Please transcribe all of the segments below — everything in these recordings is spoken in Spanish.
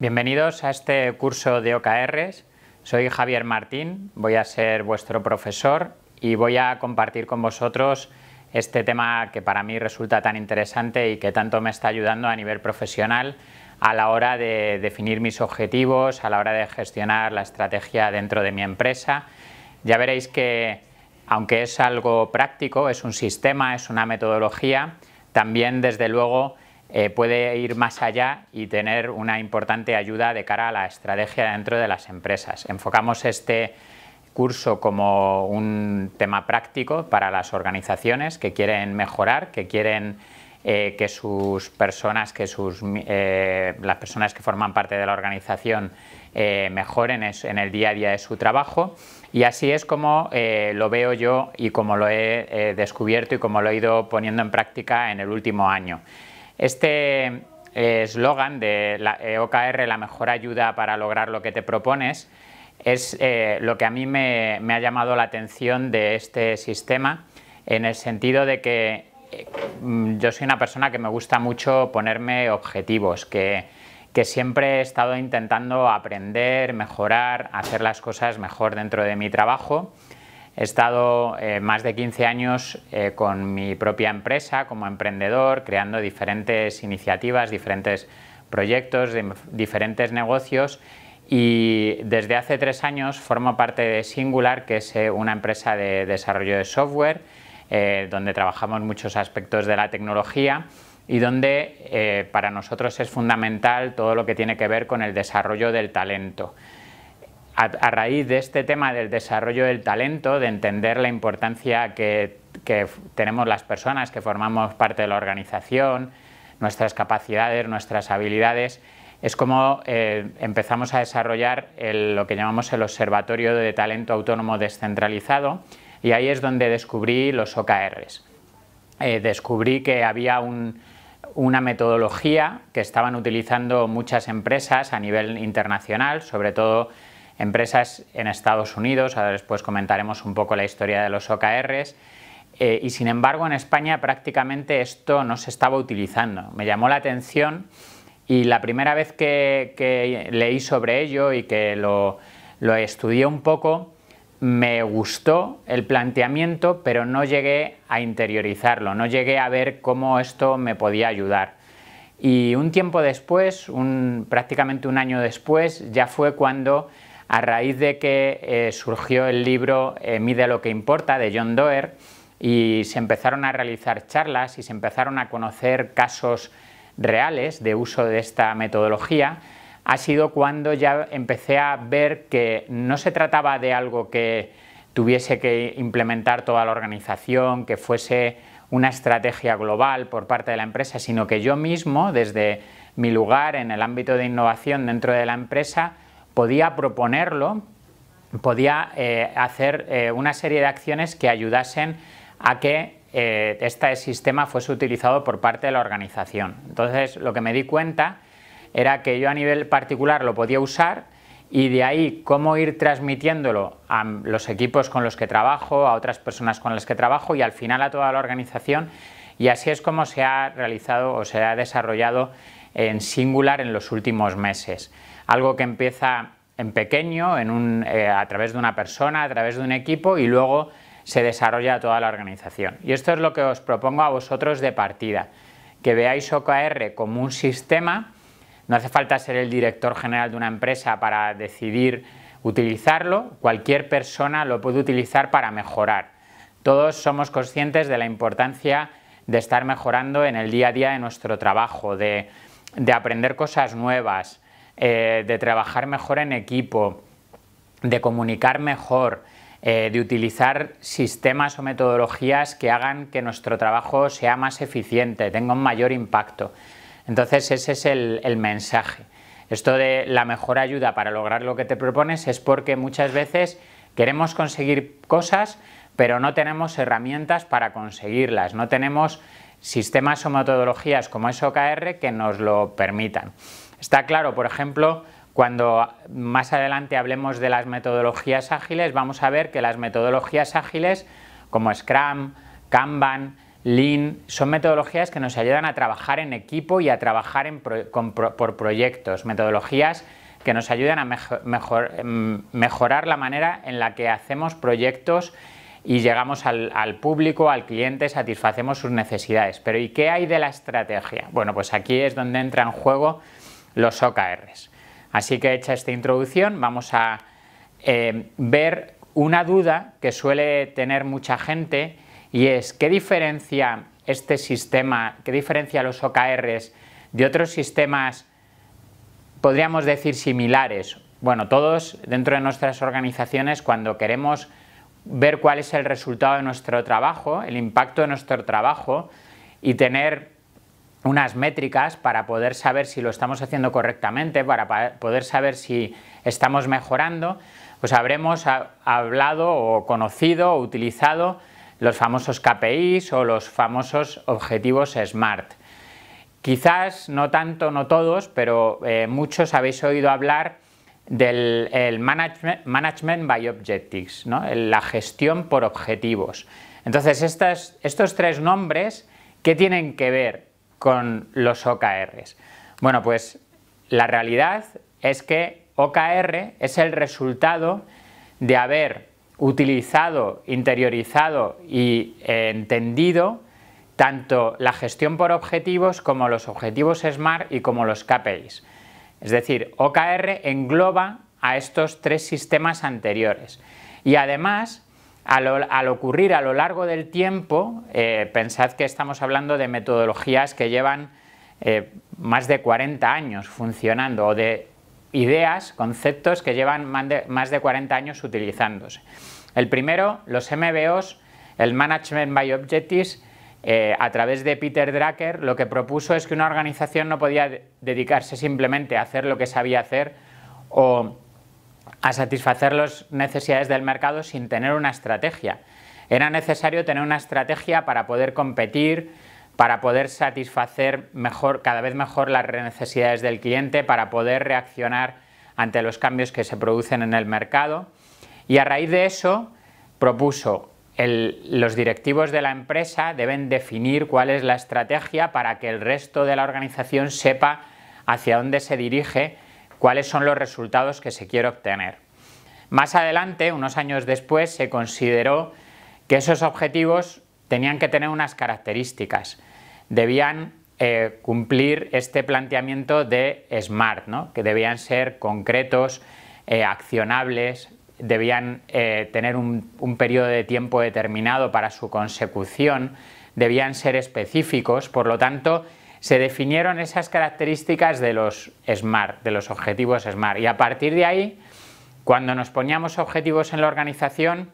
Bienvenidos a este curso de OKRs. Soy Javier Martín, voy a ser vuestro profesor y voy a compartir con vosotros este tema que para mí resulta tan interesante y que tanto me está ayudando a nivel profesional a la hora de definir mis objetivos, a la hora de gestionar la estrategia dentro de mi empresa. Ya veréis que, aunque es algo práctico, es un sistema, es una metodología, también desde luego eh, puede ir más allá y tener una importante ayuda de cara a la estrategia dentro de las empresas. Enfocamos este curso como un tema práctico para las organizaciones que quieren mejorar, que quieren eh, que sus personas, que sus, eh, las personas que forman parte de la organización mejoren en el día a día de su trabajo. Y así es como lo veo yo y como lo he descubierto y como lo he ido poniendo en práctica en el último año. Este eh, eslogan de la eh, OKR, la mejor ayuda para lograr lo que te propones, es eh, lo que a mí me, ha llamado la atención de este sistema, en el sentido de que mm, yo soy una persona que me gusta mucho ponerme objetivos, que, siempre he estado intentando aprender, mejorar, hacer las cosas mejor dentro de mi trabajo He estado eh, más de 15 años eh, con mi propia empresa como emprendedor, creando diferentes iniciativas, diferentes proyectos, diferentes negocios y desde hace tres años formo parte de Singular, que es eh, una empresa de desarrollo de software, donde trabajamos muchos aspectos de la tecnología y donde para nosotros es fundamental todo lo que tiene que ver con el desarrollo del talento a, raíz de este tema del desarrollo del talento, de entender la importancia que, tenemos las personas que formamos parte de la organización, nuestras capacidades, nuestras habilidades, es como eh, empezamos a desarrollar lo que llamamos el Observatorio de Talento Autónomo Descentralizado y ahí es donde descubrí los OKRs. Eh, descubrí que había una metodología que estaban utilizando muchas empresas a nivel internacional, sobre todo empresas en Estados Unidos, ahora después comentaremos un poco la historia de los OKRs, eh, y sin embargo en España prácticamente esto no se estaba utilizando. Me llamó la atención y la primera vez que, leí sobre ello y que lo, estudié un poco, me gustó el planteamiento, pero no llegué a interiorizarlo, no llegué a ver cómo esto me podía ayudar. Y un tiempo después, prácticamente un año después, ya fue cuando a raíz de que eh, surgió el libro eh, Mide lo que importa de John Doerr y se empezaron a realizar charlas y se empezaron a conocer casos reales de uso de esta metodología, ha sido cuando ya empecé a ver que no se trataba de algo que tuviese que implementar toda la organización, que fuese una estrategia global por parte de la empresa, sino que yo mismo, desde mi lugar en el ámbito de innovación dentro de la empresa, podía proponerlo, podía eh, hacer eh, una serie de acciones que ayudasen a que eh, este sistema fuese utilizado por parte de la organización. Entonces lo que me di cuenta era que yo a nivel particular lo podía usar y de ahí cómo ir transmitiéndolo a los equipos con los que trabajo, a otras personas con las que trabajo y al final a toda la organización y así es como se ha realizado o se ha desarrollado en Singular en los últimos meses algo que empieza en pequeño, en eh, a través de una persona, a través de un equipo y luego se desarrolla toda la organización. Y esto es lo que os propongo a vosotros de partida, que veáis OKR como un sistema, no hace falta ser el director general de una empresa para decidir utilizarlo, cualquier persona lo puede utilizar para mejorar. Todos somos conscientes de la importancia de estar mejorando en el día a día de nuestro trabajo, de, de aprender cosas nuevas, eh, de trabajar mejor en equipo, de comunicar mejor, eh, de utilizar sistemas o metodologías que hagan que nuestro trabajo sea más eficiente, tenga un mayor impacto. Entonces ese es el, el mensaje. Esto de la mejor ayuda para lograr lo que te propones es porque muchas veces queremos conseguir cosas, pero no tenemos herramientas para conseguirlas, no tenemos sistemas o metodologías como es OKR que nos lo permitan. Está claro, por ejemplo, cuando más adelante hablemos de las metodologías ágiles, vamos a ver que las metodologías ágiles como Scrum, Kanban, Lean, son metodologías que nos ayudan a trabajar en equipo y a trabajar por proyectos, metodologías que nos ayudan a em, mejorar la manera en la que hacemos proyectos y llegamos al, al, público, al cliente, satisfacemos sus necesidades. Pero ¿y qué hay de la estrategia? Bueno, pues aquí es donde entra en juego los OKRs. Así que hecha esta introducción, vamos a eh, ver una duda que suele tener mucha gente y es qué diferencia este sistema, qué diferencia los OKRs de otros sistemas, podríamos decir, similares. Bueno, todos dentro de nuestras organizaciones, cuando queremos ver cuál es el resultado de nuestro trabajo, el impacto de nuestro trabajo y tener unas métricas para poder saber si lo estamos haciendo correctamente, para poder saber si estamos mejorando, pues habremos hablado o conocido o utilizado los famosos KPIs o los famosos objetivos SMART. Quizás no tanto, no todos, pero eh, muchos habéis oído hablar del management, management, by Objectives, ¿no? la gestión por objetivos. Entonces, estas, estos tres nombres, ¿qué tienen que ver? con los OKRs? Bueno, pues la realidad es que OKR es el resultado de haber utilizado, interiorizado y eh, entendido tanto la gestión por objetivos como los objetivos SMART y como los KPIs. Es decir, OKR engloba a estos tres sistemas anteriores. Y además al, ocurrir a lo largo del tiempo, eh, pensad que estamos hablando de metodologías que llevan eh, más de 40 años funcionando o de ideas, conceptos que llevan más de, más de 40 años utilizándose. El primero, los MBOs, el Management by Objectives, eh, a través de Peter Drucker, lo que propuso es que una organización no podía dedicarse simplemente a hacer lo que sabía hacer o a satisfacer las necesidades del mercado sin tener una estrategia. Era necesario tener una estrategia para poder competir, para poder satisfacer mejor, cada vez mejor las necesidades del cliente, para poder reaccionar ante los cambios que se producen en el mercado. Y a raíz de eso propuso los directivos de la empresa deben definir cuál es la estrategia para que el resto de la organización sepa hacia dónde se dirige cuáles son los resultados que se quiere obtener. Más adelante, unos años después, se consideró que esos objetivos tenían que tener unas características, debían eh, cumplir este planteamiento de SMART, ¿no? que debían ser concretos, eh, accionables, debían eh, tener un, un periodo de tiempo determinado para su consecución, debían ser específicos, por lo tanto, se definieron esas características de los SMART, de los objetivos SMART. Y a partir de ahí, cuando nos poníamos objetivos en la organización,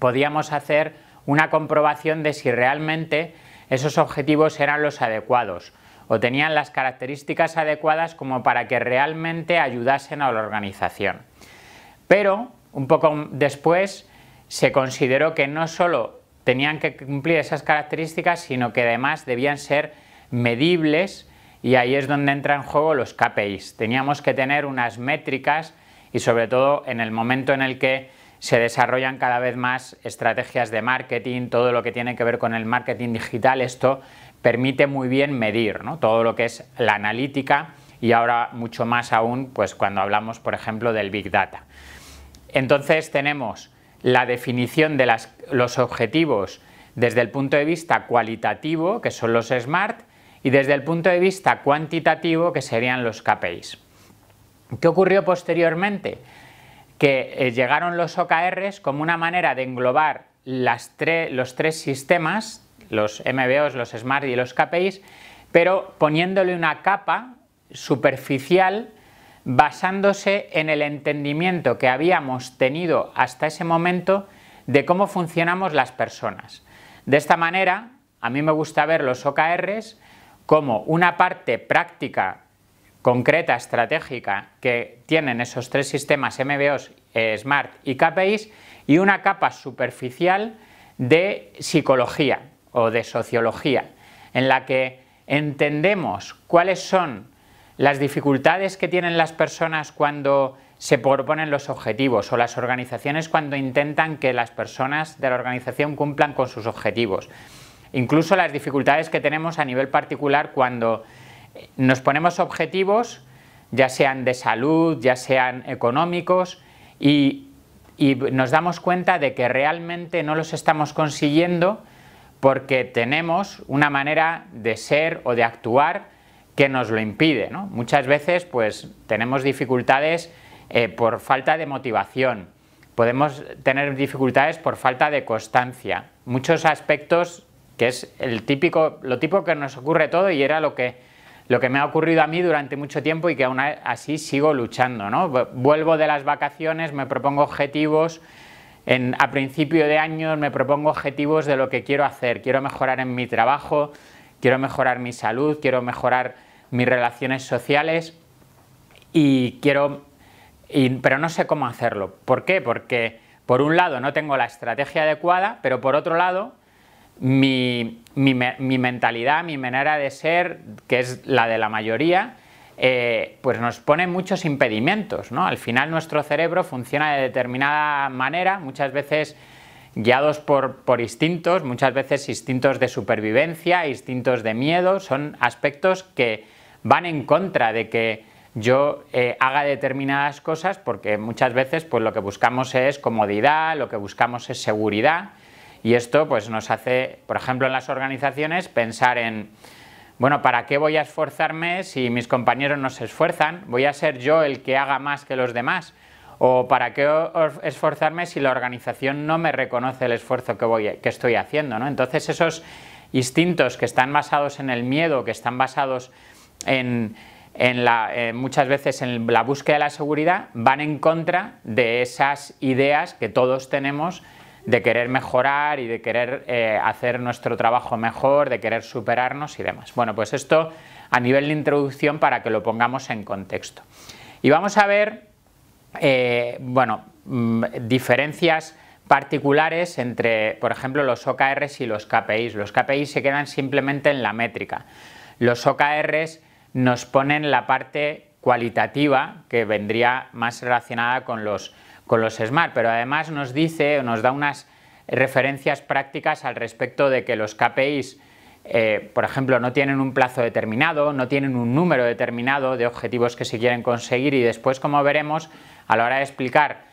podíamos hacer una comprobación de si realmente esos objetivos eran los adecuados o tenían las características adecuadas como para que realmente ayudasen a la organización. Pero, un poco después, se consideró que no solo tenían que cumplir esas características, sino que además debían ser medibles y ahí es donde entran en juego los KPIs. Teníamos que tener unas métricas y sobre todo en el momento en el que se desarrollan cada vez más estrategias de marketing, todo lo que tiene que ver con el marketing digital, esto permite muy bien medir todo lo que es la analítica y ahora mucho más aún pues cuando hablamos por ejemplo del Big Data. Entonces tenemos la definición de los objetivos desde el punto de vista cualitativo, que son los SMART, y desde el punto de vista cuantitativo que serían los KPIs. ¿Qué ocurrió posteriormente? Que eh, llegaron los OKRs como una manera de englobar los tres sistemas, los MBOs, los SMART y los KPIs, pero poniéndole una capa superficial basándose en el entendimiento que habíamos tenido hasta ese momento de cómo funcionamos las personas. De esta manera, a mí me gusta ver los OKRs como una parte práctica, concreta, estratégica que tienen esos tres sistemas MBOs, eh, Smart y KPIs y una capa superficial de psicología o de sociología, en la que entendemos cuáles son las dificultades que tienen las personas cuando se proponen los objetivos o las organizaciones cuando intentan que las personas de la organización cumplan con sus objetivos incluso las dificultades que tenemos a nivel particular cuando eh, nos ponemos objetivos, ya sean de salud, ya sean económicos, y, nos damos cuenta de que realmente no los estamos consiguiendo porque tenemos una manera de ser o de actuar que nos lo impide. Muchas veces pues, tenemos dificultades eh, por falta de motivación, podemos tener dificultades por falta de constancia. Muchos aspectos que es el típico, lo típico que nos ocurre todo y era lo que, lo que me ha ocurrido a mí durante mucho tiempo y que aún así sigo luchando. ¿no? Vuelvo de las vacaciones, me propongo objetivos, a principio de año me propongo objetivos de lo que quiero hacer. Quiero mejorar en mi trabajo, quiero mejorar mi salud, quiero mejorar mis relaciones sociales y quiero... pero no sé cómo hacerlo. ¿Por qué? Porque por un lado no tengo la estrategia adecuada, pero por otro lado mi, mentalidad, mi manera de ser, que es la de la mayoría, eh, pues nos pone muchos impedimentos. ¿no? Al final nuestro cerebro funciona de determinada manera, muchas veces guiados por, instintos, muchas veces instintos de supervivencia, instintos de miedo, son aspectos que van en contra de que yo eh, haga determinadas cosas porque muchas veces pues lo que buscamos es comodidad, lo que buscamos es seguridad y esto pues, nos hace, por ejemplo, en las organizaciones pensar en, bueno, ¿para qué voy a esforzarme si mis compañeros no se esfuerzan? ¿Voy a ser yo el que haga más que los demás? ¿O para qué esforzarme si la organización no me reconoce el esfuerzo que, que estoy haciendo? ¿no? Entonces esos instintos que están basados en el miedo, que están basados en, eh, muchas veces en la búsqueda de la seguridad, van en contra de esas ideas que todos tenemos de querer mejorar y de querer eh, hacer nuestro trabajo mejor, de querer superarnos y demás. Bueno, pues esto a nivel de introducción para que lo pongamos en contexto. Y vamos a ver, eh, bueno, mm, diferencias particulares entre, por ejemplo, los OKRs y los KPIs. Los KPIs se quedan simplemente en la métrica. Los OKRs nos ponen la parte cualitativa que vendría más relacionada con los con los Smart, pero además nos dice, nos da unas referencias prácticas al respecto de que los KPIs, eh, por ejemplo, no tienen un plazo determinado, no tienen un número determinado de objetivos que se quieren conseguir y después, como veremos, a la hora de explicar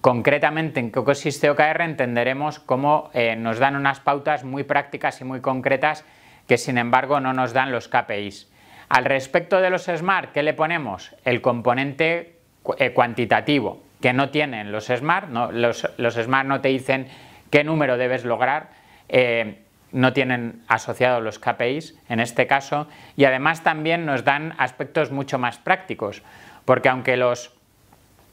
concretamente en qué consiste OKR, entenderemos cómo eh, nos dan unas pautas muy prácticas y muy concretas que, sin embargo, no nos dan los KPIs. Al respecto de los SMART, ¿qué le ponemos? El componente eh, cuantitativo que no tienen los smart, no, los, smart no te dicen qué número debes lograr, eh, no tienen asociados los KPIs en este caso y además también nos dan aspectos mucho más prácticos, porque aunque los,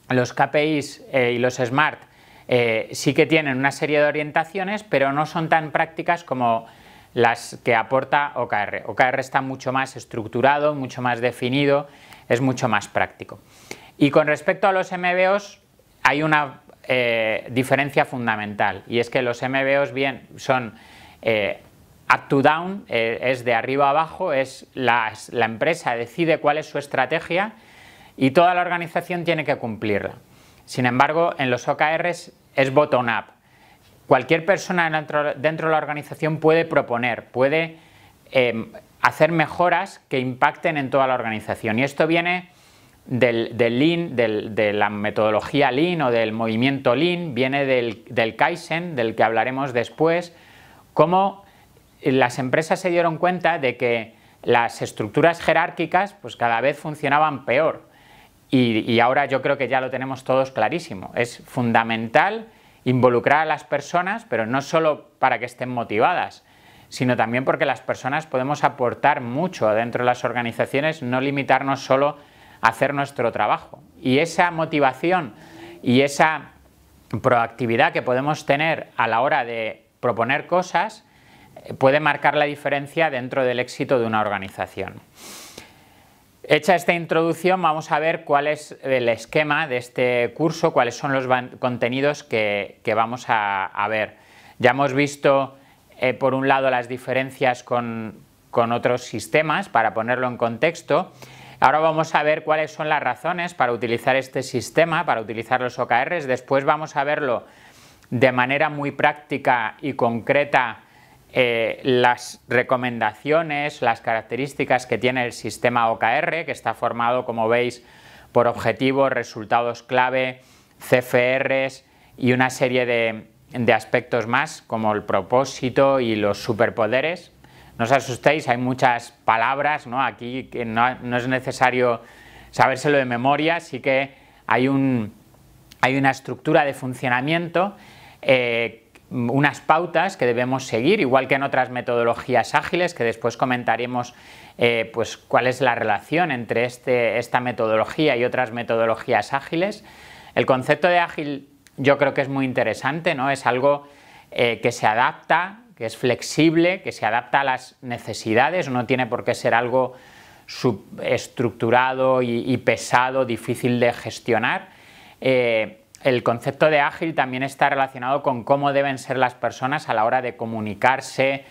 los KPIs eh, y los smart eh, sí que tienen una serie de orientaciones, pero no son tan prácticas como las que aporta OKR. OKR está mucho más estructurado, mucho más definido, es mucho más práctico. Y con respecto a los MBOs, hay una eh, diferencia fundamental y es que los MBOs bien son eh, up to down, eh, es de arriba a abajo, es la, empresa decide cuál es su estrategia y toda la organización tiene que cumplirla. Sin embargo, en los OKRs es bottom up. Cualquier persona dentro de la organización puede proponer, puede hacer mejoras que impacten en toda la organización y esto viene del, de la metodología Lean o del movimiento Lean, viene del, del Kaizen, del que hablaremos después, cómo las empresas se dieron cuenta de que las estructuras jerárquicas pues cada vez funcionaban peor. Y, y, ahora yo creo que ya lo tenemos todos clarísimo. Es fundamental involucrar a las personas, pero no solo para que estén motivadas, sino también porque las personas podemos aportar mucho dentro de las organizaciones, no limitarnos solo hacer nuestro trabajo. Y esa motivación y esa proactividad que podemos tener a la hora de proponer cosas eh, puede marcar la diferencia dentro del éxito de una organización. Hecha esta introducción, vamos a ver cuál es el esquema de este curso, cuáles son los contenidos que, vamos a, ver. Ya hemos visto, eh, por un lado, las diferencias con, con otros sistemas, para ponerlo en contexto, Ahora vamos a ver cuáles son las razones para utilizar este sistema, para utilizar los OKRs. Después vamos a verlo de manera muy práctica y concreta eh, las recomendaciones, las características que tiene el sistema OKR, que está formado, como veis, por objetivos, resultados clave, CFRs y una serie de aspectos más, como el propósito y los superpoderes. No os asustéis, hay muchas palabras, Aquí que no, es necesario sabérselo de memoria, sí que hay, hay una estructura de funcionamiento, eh, unas pautas que debemos seguir, igual que en otras metodologías ágiles, que después comentaremos eh, pues, cuál es la relación entre este, esta metodología y otras metodologías ágiles. El concepto de ágil yo creo que es muy interesante, ¿no? es algo eh, que se adapta que es flexible, que se adapta a las necesidades, no tiene por qué ser algo estructurado y, pesado, difícil de gestionar. Eh, el concepto de ágil también está relacionado con cómo deben ser las personas a la hora de comunicarse,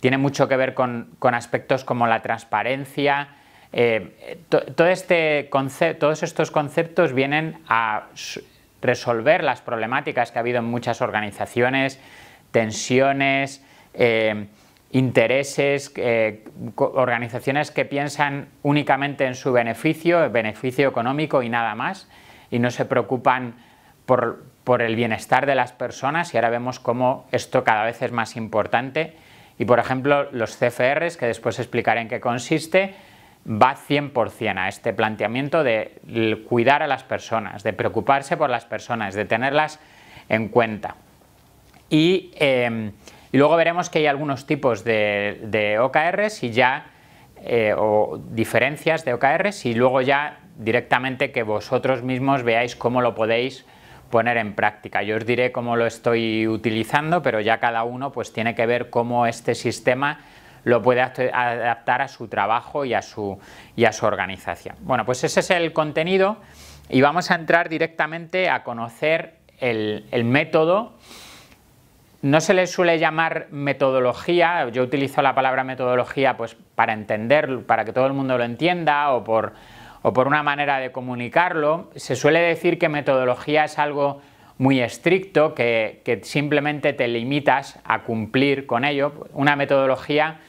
tiene mucho que ver con, aspectos como la transparencia. Eh, este todos estos conceptos vienen a resolver las problemáticas que ha habido en muchas organizaciones, tensiones, eh, intereses, eh, organizaciones que piensan únicamente en su beneficio, beneficio económico y nada más, y no se preocupan por, el bienestar de las personas, y ahora vemos cómo esto cada vez es más importante. Y por ejemplo, los CFRs, que después explicaré en qué consiste, va 100% a este planteamiento de cuidar a las personas, de preocuparse por las personas, de tenerlas en cuenta. Y eh, y luego veremos que hay algunos tipos de, OKRs y ya, eh, o diferencias de OKRs y luego ya directamente que vosotros mismos veáis cómo lo podéis poner en práctica. Yo os diré cómo lo estoy utilizando, pero ya cada uno pues tiene que ver cómo este sistema lo puede adaptar a su trabajo y a su, su organización. Bueno, pues ese es el contenido y vamos a entrar directamente a conocer el, el método no se le suele llamar metodología, yo utilizo la palabra metodología pues para entender, para que todo el mundo lo entienda o por, o por una manera de comunicarlo. Se suele decir que metodología es algo muy estricto, que, simplemente te limitas a cumplir con ello. Una metodología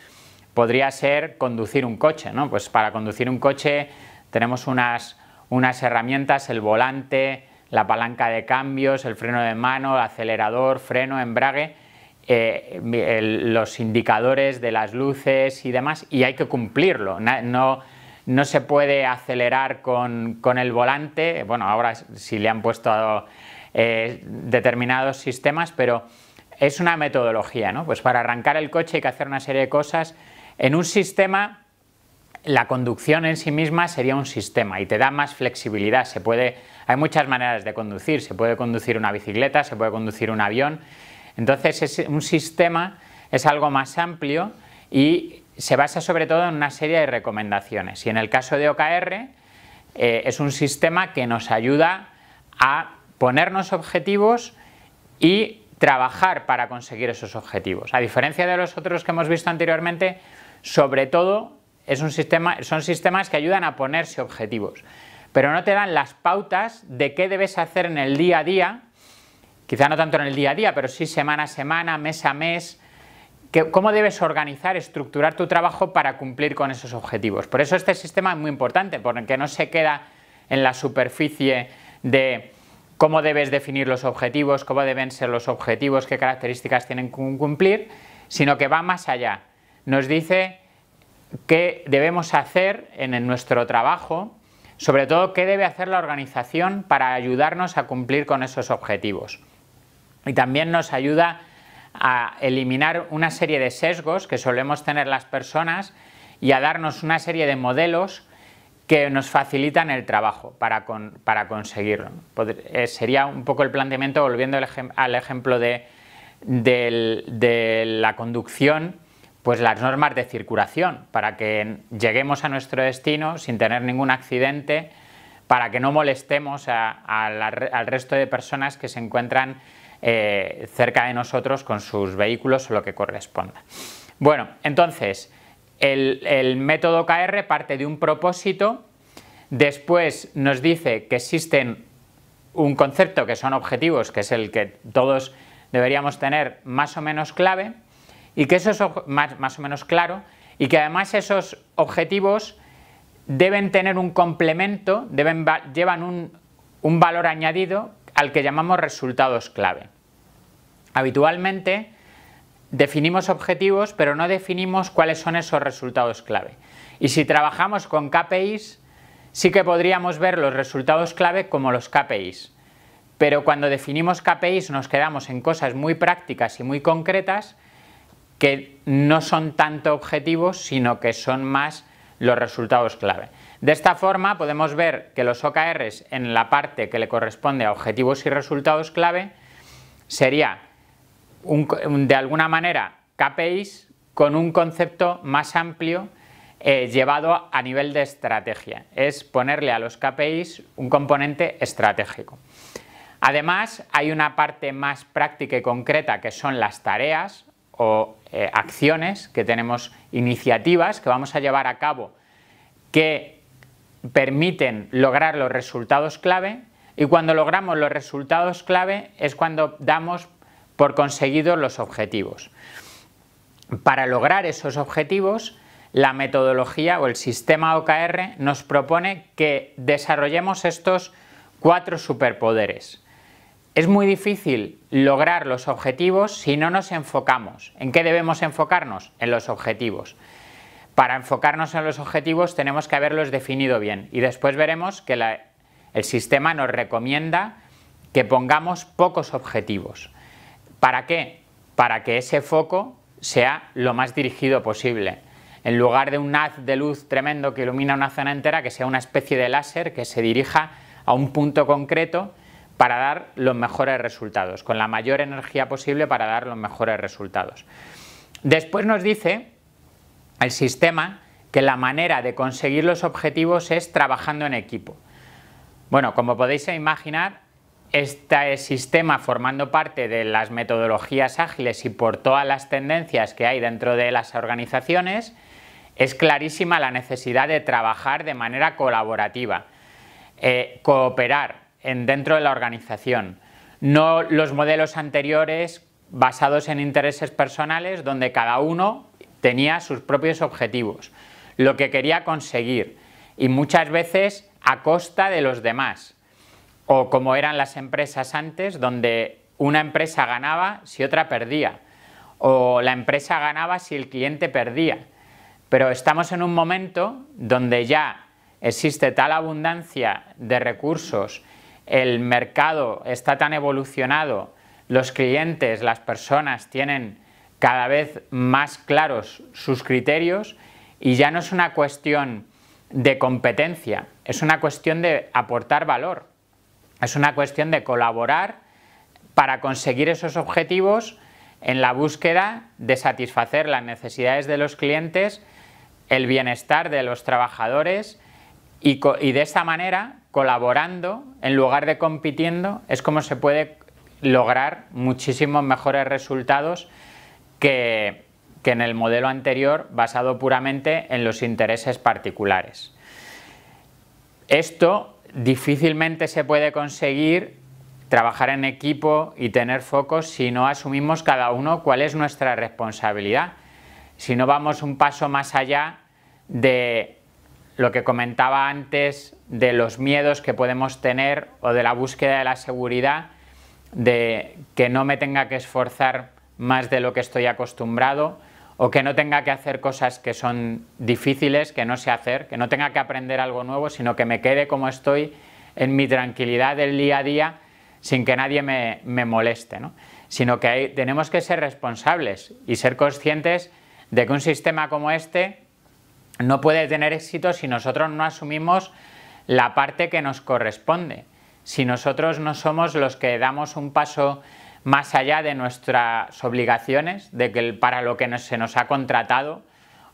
podría ser conducir un coche, ¿no? Pues para conducir un coche tenemos unas, unas herramientas, el volante, la palanca de cambios, el freno de mano, acelerador, freno, embrague, eh, los indicadores de las luces y demás, y hay que cumplirlo. No, no se puede acelerar con, el volante, bueno, ahora si le han puesto eh, determinados sistemas, pero es una metodología, ¿no? Pues para arrancar el coche hay que hacer una serie de cosas. En un sistema, la conducción en sí misma sería un sistema y te da más flexibilidad, se puede hay muchas maneras de conducir, se puede conducir una bicicleta, se puede conducir un avión, entonces es un sistema es algo más amplio y se basa sobre todo en una serie de recomendaciones. Y en el caso de OKR eh, es un sistema que nos ayuda a ponernos objetivos y trabajar para conseguir esos objetivos. A diferencia de los otros que hemos visto anteriormente, sobre todo es un sistema, son sistemas que ayudan a ponerse objetivos pero no te dan las pautas de qué debes hacer en el día a día, quizá no tanto en el día a día, pero sí semana a semana, mes a mes, cómo debes organizar, estructurar tu trabajo para cumplir con esos objetivos. Por eso este sistema es muy importante, porque no se queda en la superficie de cómo debes definir los objetivos, cómo deben ser los objetivos, qué características tienen que cumplir, sino que va más allá. Nos dice qué debemos hacer en nuestro trabajo, sobre todo, ¿qué debe hacer la organización para ayudarnos a cumplir con esos objetivos? Y también nos ayuda a eliminar una serie de sesgos que solemos tener las personas y a darnos una serie de modelos que nos facilitan el trabajo para, conseguirlo. Eh, sería un poco el planteamiento, volviendo al, ejemplo de, de la conducción, pues las normas de circulación, para que lleguemos a nuestro destino sin tener ningún accidente, para que no molestemos al resto de personas que se encuentran eh, cerca de nosotros con sus vehículos o lo que corresponda. Bueno, entonces, el, el método KR parte de un propósito, después nos dice que existen un concepto que son objetivos, que es el que todos deberíamos tener más o menos clave, y que eso es más, o menos claro y que además esos objetivos deben tener un complemento, deben, llevan un, un valor añadido al que llamamos resultados clave. Habitualmente definimos objetivos, pero no definimos cuáles son esos resultados clave. Y si trabajamos con KPIs, sí que podríamos ver los resultados clave como los KPIs. Pero cuando definimos KPIs nos quedamos en cosas muy prácticas y muy concretas que no son tanto objetivos, sino que son más los resultados clave. De esta forma podemos ver que los OKRs en la parte que le corresponde a objetivos y resultados clave sería de alguna manera KPIs con un concepto más amplio eh, llevado a nivel de estrategia. Es ponerle a los KPIs un componente estratégico. Además, hay una parte más práctica y concreta que son las tareas o eh, acciones que tenemos, iniciativas que vamos a llevar a cabo que permiten lograr los resultados clave y cuando logramos los resultados clave es cuando damos por conseguidos los objetivos. Para lograr esos objetivos, la metodología o el sistema OKR nos propone que desarrollemos estos cuatro superpoderes. Es muy difícil lograr los objetivos si no nos enfocamos. ¿En qué debemos enfocarnos? En los objetivos. Para enfocarnos en los objetivos tenemos que haberlos definido bien y después veremos que el sistema nos recomienda que pongamos pocos objetivos. ¿Para qué? Para que ese foco sea lo más dirigido posible. En lugar de un haz de luz tremendo que ilumina una zona entera, que sea una especie de láser que se dirija a un punto concreto para dar los mejores resultados, con la mayor energía posible para dar los mejores resultados. Después nos dice el sistema que la manera de conseguir los objetivos es trabajando en equipo. Bueno, como podéis imaginar, este sistema formando parte de las metodologías ágiles y por todas las tendencias que hay dentro de las organizaciones, es clarísima la necesidad de trabajar de manera colaborativa, eh, cooperar, dentro de la organización, no los modelos anteriores basados en intereses personales donde cada uno tenía sus propios objetivos, lo que quería conseguir y muchas veces a costa de los demás, o como eran las empresas antes donde una empresa ganaba si otra perdía, o la empresa ganaba si el cliente perdía. Pero estamos en un momento donde ya existe tal abundancia de recursos el mercado está tan evolucionado, los clientes, las personas tienen cada vez más claros sus criterios y ya no es una cuestión de competencia, es una cuestión de aportar valor, es una cuestión de colaborar para conseguir esos objetivos en la búsqueda de satisfacer las necesidades de los clientes, el bienestar de los trabajadores y, de esta manera colaborando en lugar de compitiendo es como se puede lograr muchísimos mejores resultados que, en el modelo anterior basado puramente en los intereses particulares. Esto difícilmente se puede conseguir trabajar en equipo y tener foco si no asumimos cada uno cuál es nuestra responsabilidad, si no vamos un paso más allá de lo que comentaba antes de los miedos que podemos tener o de la búsqueda de la seguridad, de que no me tenga que esforzar más de lo que estoy acostumbrado o que no tenga que hacer cosas que son difíciles, que no sé hacer, que no tenga que aprender algo nuevo, sino que me quede como estoy en mi tranquilidad del día a día sin que nadie me, moleste, sino que tenemos que ser responsables y ser conscientes de que un sistema como este no puede tener éxito si nosotros no asumimos la parte que nos corresponde, si nosotros no somos los que damos un paso más allá de nuestras obligaciones, de que para lo que se nos ha contratado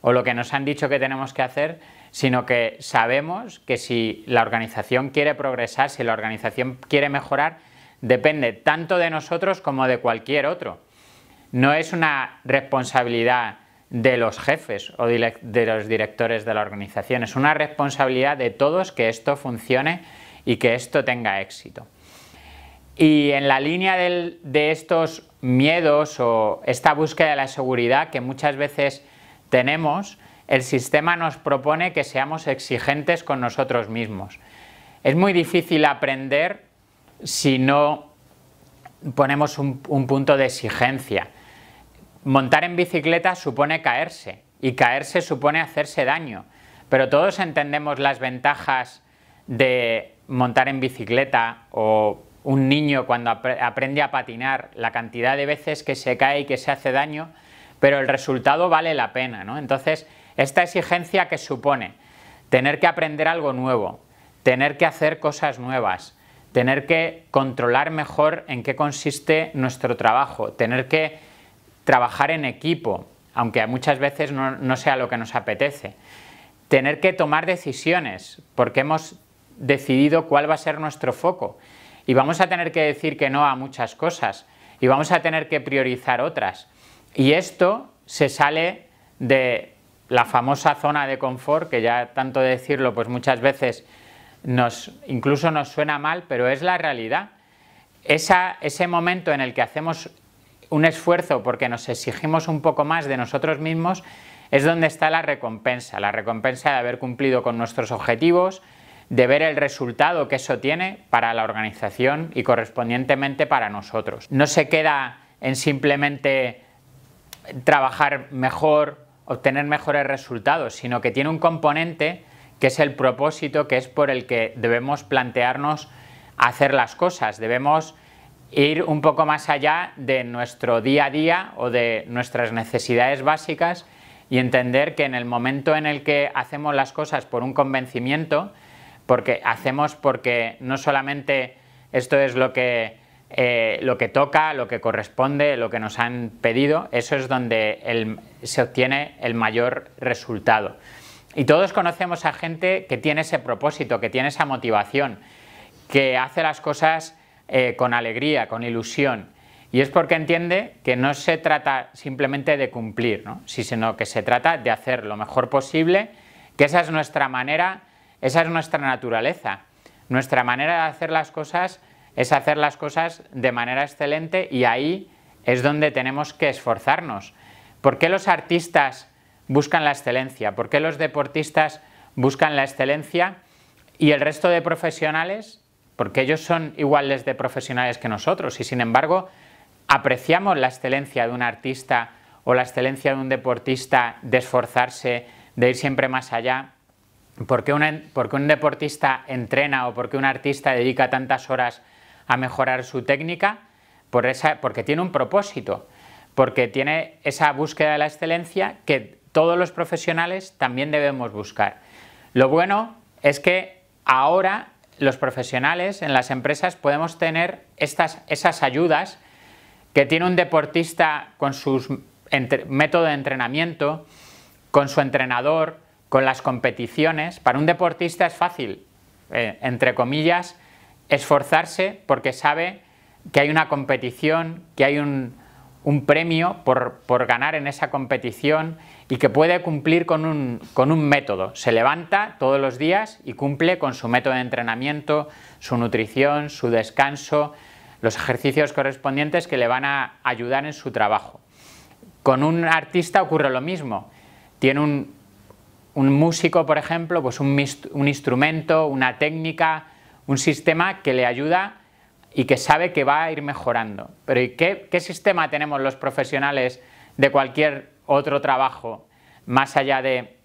o lo que nos han dicho que tenemos que hacer, sino que sabemos que si la organización quiere progresar, si la organización quiere mejorar, depende tanto de nosotros como de cualquier otro. No es una responsabilidad de los jefes o de los directores de la organización. Es una responsabilidad de todos que esto funcione y que esto tenga éxito. Y en la línea de estos miedos o esta búsqueda de la seguridad que muchas veces tenemos, el sistema nos propone que seamos exigentes con nosotros mismos. Es muy difícil aprender si no ponemos un punto de exigencia Montar en bicicleta supone caerse y caerse supone hacerse daño, pero todos entendemos las ventajas de montar en bicicleta o un niño cuando aprende a patinar, la cantidad de veces que se cae y que se hace daño, pero el resultado vale la pena. ¿no? Entonces, esta exigencia que supone tener que aprender algo nuevo, tener que hacer cosas nuevas, tener que controlar mejor en qué consiste nuestro trabajo, tener que trabajar en equipo, aunque muchas veces no, sea lo que nos apetece, tener que tomar decisiones, porque hemos decidido cuál va a ser nuestro foco y vamos a tener que decir que no a muchas cosas y vamos a tener que priorizar otras. Y esto se sale de la famosa zona de confort, que ya tanto decirlo pues muchas veces nos, incluso nos suena mal, pero es la realidad. Esa, ese momento en el que hacemos un esfuerzo porque nos exigimos un poco más de nosotros mismos, es donde está la recompensa, la recompensa de haber cumplido con nuestros objetivos, de ver el resultado que eso tiene para la organización y correspondientemente para nosotros. No se queda en simplemente trabajar mejor, obtener mejores resultados, sino que tiene un componente que es el propósito, que es por el que debemos plantearnos hacer las cosas. Debemos ir un poco más allá de nuestro día a día o de nuestras necesidades básicas y entender que en el momento en el que hacemos las cosas por un convencimiento, porque hacemos porque no solamente esto es lo que, eh, lo que toca, lo que corresponde, lo que nos han pedido, eso es donde se obtiene el mayor resultado. Y todos conocemos a gente que tiene ese propósito, que tiene esa motivación, que hace las cosas eh, con alegría, con ilusión. Y es porque entiende que no se trata simplemente de cumplir, sino que se trata de hacer lo mejor posible, que esa es nuestra manera, esa es nuestra naturaleza. Nuestra manera de hacer las cosas es hacer las cosas de manera excelente y ahí es donde tenemos que esforzarnos. ¿Por qué los artistas buscan la excelencia? ¿Por qué los deportistas buscan la excelencia? Y el resto de profesionales porque ellos son iguales de profesionales que nosotros y sin embargo apreciamos la excelencia de un artista o la excelencia de un deportista de esforzarse, de ir siempre más allá, porque, un deportista entrena o porque un artista dedica tantas horas a mejorar su técnica, porque tiene un propósito, porque tiene esa búsqueda de la excelencia que todos los profesionales también debemos buscar. Lo bueno es que ahora los profesionales en las empresas podemos tener estas, esas ayudas que tiene un deportista con su método de entrenamiento, con su entrenador, con las competiciones. Para un deportista es fácil, eh, entre comillas, esforzarse porque sabe que hay una competición, que hay un, un premio por, ganar en esa competición y que puede cumplir con un, método. Se levanta todos los días y cumple con su método de entrenamiento, su nutrición, su descanso, los ejercicios correspondientes que le van a ayudar en su trabajo. Con un artista ocurre lo mismo. Tiene un, músico, por ejemplo, pues un, un instrumento, una técnica, un sistema que le ayuda y que sabe que va a ir mejorando. Pero ¿y qué, sistema tenemos los profesionales de cualquier otro trabajo más allá de,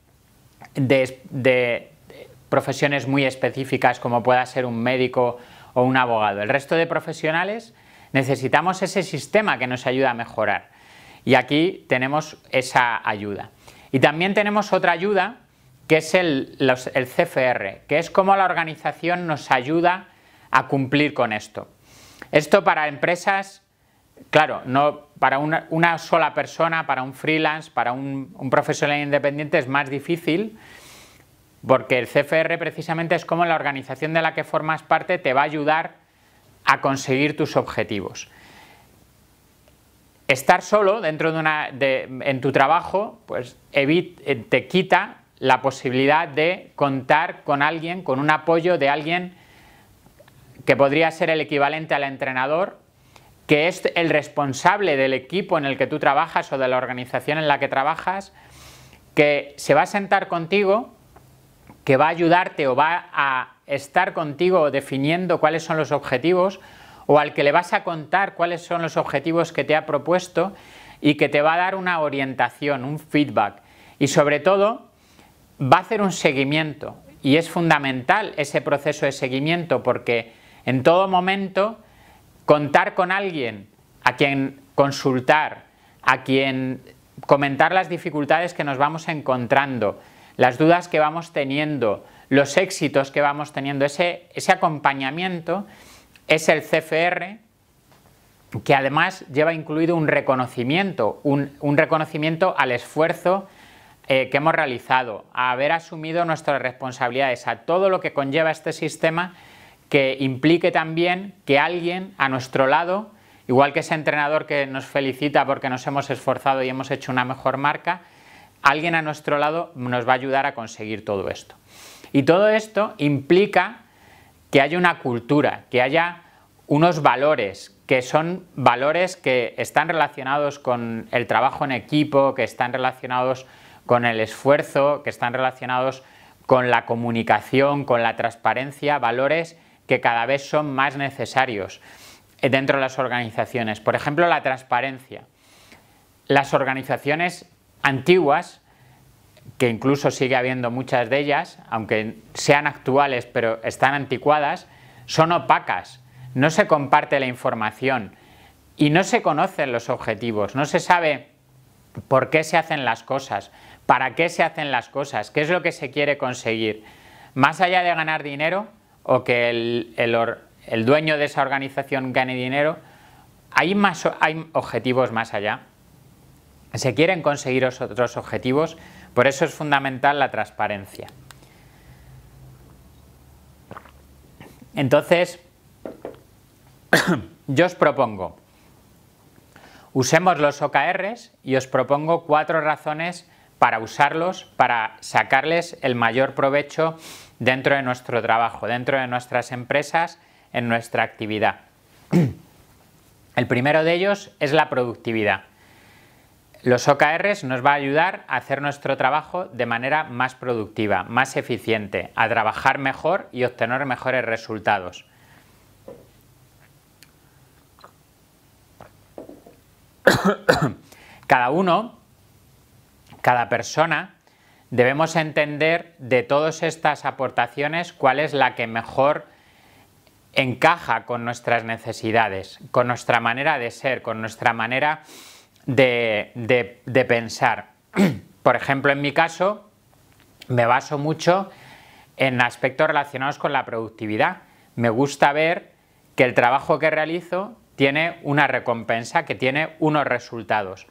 profesiones muy específicas como pueda ser un médico o un abogado? El resto de profesionales necesitamos ese sistema que nos ayuda a mejorar. Y aquí tenemos esa ayuda. Y también tenemos otra ayuda que es el, el, CFR, que es cómo la organización nos ayuda a cumplir con esto. Esto para empresas, claro, no para una, sola persona, para un freelance, para un, profesional independiente es más difícil porque el CFR precisamente es como la organización de la que formas parte te va a ayudar a conseguir tus objetivos. Estar solo dentro de una, en tu trabajo pues eh, te quita la posibilidad de contar con alguien, con un apoyo de alguien que podría ser el equivalente al entrenador, que es el responsable del equipo en el que tú trabajas o de la organización en la que trabajas, que se va a sentar contigo, que va a ayudarte o va a estar contigo definiendo cuáles son los objetivos, o al que le vas a contar cuáles son los objetivos que te ha propuesto y que te va a dar una orientación, un feedback. Y sobre todo, va a hacer un seguimiento. Y es fundamental ese proceso de seguimiento porque en todo momento, contar con alguien a quien consultar, a quien comentar las dificultades que nos vamos encontrando, las dudas que vamos teniendo, los éxitos que vamos teniendo, ese, acompañamiento es el CFR, que además lleva incluido un reconocimiento, un, reconocimiento al esfuerzo eh, que hemos realizado, a haber asumido nuestras responsabilidades, a todo lo que conlleva este sistema que implique también que alguien a nuestro lado, igual que ese entrenador que nos felicita porque nos hemos esforzado y hemos hecho una mejor marca, alguien a nuestro lado nos va a ayudar a conseguir todo esto. Y todo esto implica que haya una cultura, que haya unos valores, que son valores que están relacionados con el trabajo en equipo, que están relacionados con el esfuerzo, que están relacionados con la comunicación, con la transparencia, valores que cada vez son más necesarios dentro de las organizaciones. Por ejemplo, la transparencia. Las organizaciones antiguas, que incluso sigue habiendo muchas de ellas, aunque sean actuales pero están anticuadas, son opacas, no se comparte la información y no se conocen los objetivos, no se sabe por qué se hacen las cosas, para qué se hacen las cosas, qué es lo que se quiere conseguir. Más allá de ganar dinero, o que el, dueño de esa organización gane dinero, hay, más, hay objetivos más allá. Se quieren conseguir otros objetivos, por eso es fundamental la transparencia. Entonces, yo os propongo, usemos los OKRs y os propongo cuatro razones para usarlos, para sacarles el mayor provecho dentro de nuestro trabajo, dentro de nuestras empresas, en nuestra actividad. El primero de ellos es la productividad. Los OKRs nos va a ayudar a hacer nuestro trabajo de manera más productiva, más eficiente, a trabajar mejor y obtener mejores resultados. Cada uno, cada persona debemos entender de todas estas aportaciones cuál es la que mejor encaja con nuestras necesidades, con nuestra manera de ser, con nuestra manera de, pensar. Por ejemplo, en mi caso, me baso mucho en aspectos relacionados con la productividad. Me gusta ver que el trabajo que realizo tiene una recompensa, que tiene unos resultados.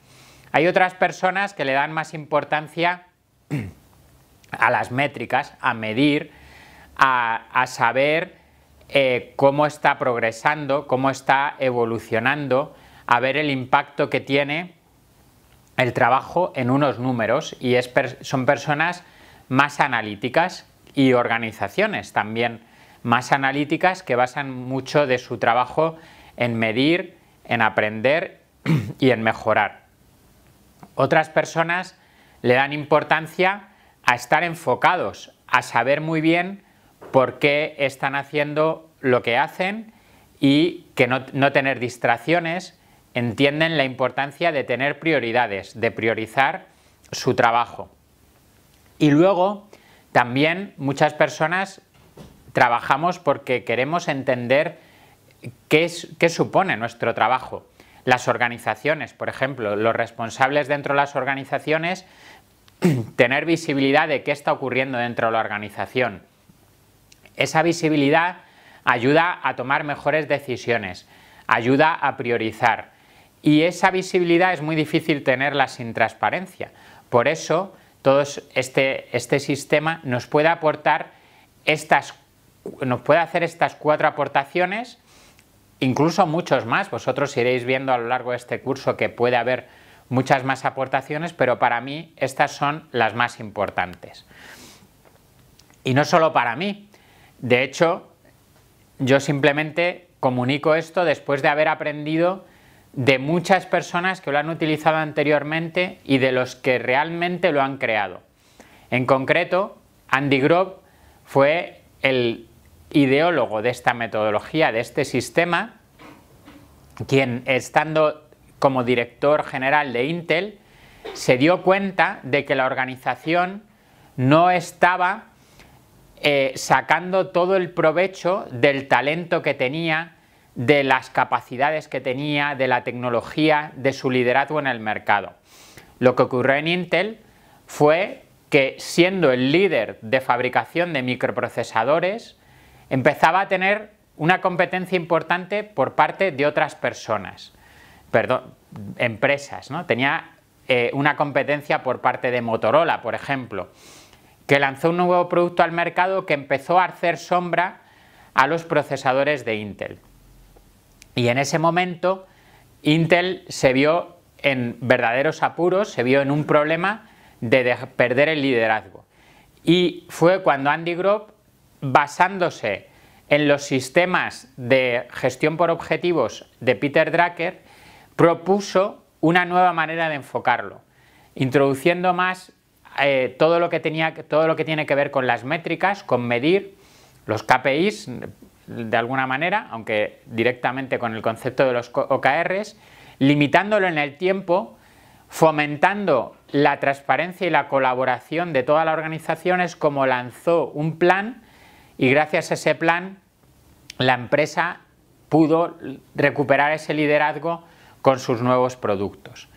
Hay otras personas que le dan más importancia a las métricas, a medir, a, saber eh, cómo está progresando, cómo está evolucionando, a ver el impacto que tiene el trabajo en unos números y son personas más analíticas y organizaciones también más analíticas que basan mucho de su trabajo en medir, en aprender y en mejorar. Otras personas le dan importancia a estar enfocados, a saber muy bien por qué están haciendo lo que hacen y que no, tener distracciones, entienden la importancia de tener prioridades, de priorizar su trabajo. Y luego, también muchas personas trabajamos porque queremos entender qué, es, qué supone nuestro trabajo. Las organizaciones, por ejemplo, los responsables dentro de las organizaciones tener visibilidad de qué está ocurriendo dentro de la organización. Esa visibilidad ayuda a tomar mejores decisiones, ayuda a priorizar. Y esa visibilidad es muy difícil tenerla sin transparencia. Por eso, todo este, este sistema nos puede aportar estas, nos puede hacer estas cuatro aportaciones, incluso muchos más. Vosotros iréis viendo a lo largo de este curso que puede haber muchas más aportaciones, pero para mí estas son las más importantes. Y no solo para mí, de hecho, yo simplemente comunico esto después de haber aprendido de muchas personas que lo han utilizado anteriormente y de los que realmente lo han creado. En concreto, Andy Grove fue el ideólogo de esta metodología, de este sistema, quien estando como director general de Intel, se dio cuenta de que la organización no estaba eh, sacando todo el provecho del talento que tenía, de las capacidades que tenía, de la tecnología, de su liderazgo en el mercado. Lo que ocurrió en Intel fue que siendo el líder de fabricación de microprocesadores, empezaba a tener una competencia importante por parte de otras personas perdón, empresas, ¿no? Tenía eh, una competencia por parte de Motorola, por ejemplo, que lanzó un nuevo producto al mercado que empezó a hacer sombra a los procesadores de Intel. Y en ese momento Intel se vio en verdaderos apuros, se vio en un problema de, perder el liderazgo. Y fue cuando Andy Grove, basándose en los sistemas de gestión por objetivos de Peter Drucker, propuso una nueva manera de enfocarlo, introduciendo más eh, todo, lo que tenía, todo lo que tiene que ver con las métricas, con medir los KPIs de alguna manera, aunque directamente con el concepto de los OKRs, limitándolo en el tiempo, fomentando la transparencia y la colaboración de todas las organizaciones como lanzó un plan y gracias a ese plan la empresa pudo recuperar ese liderazgo con sus nuevos productos.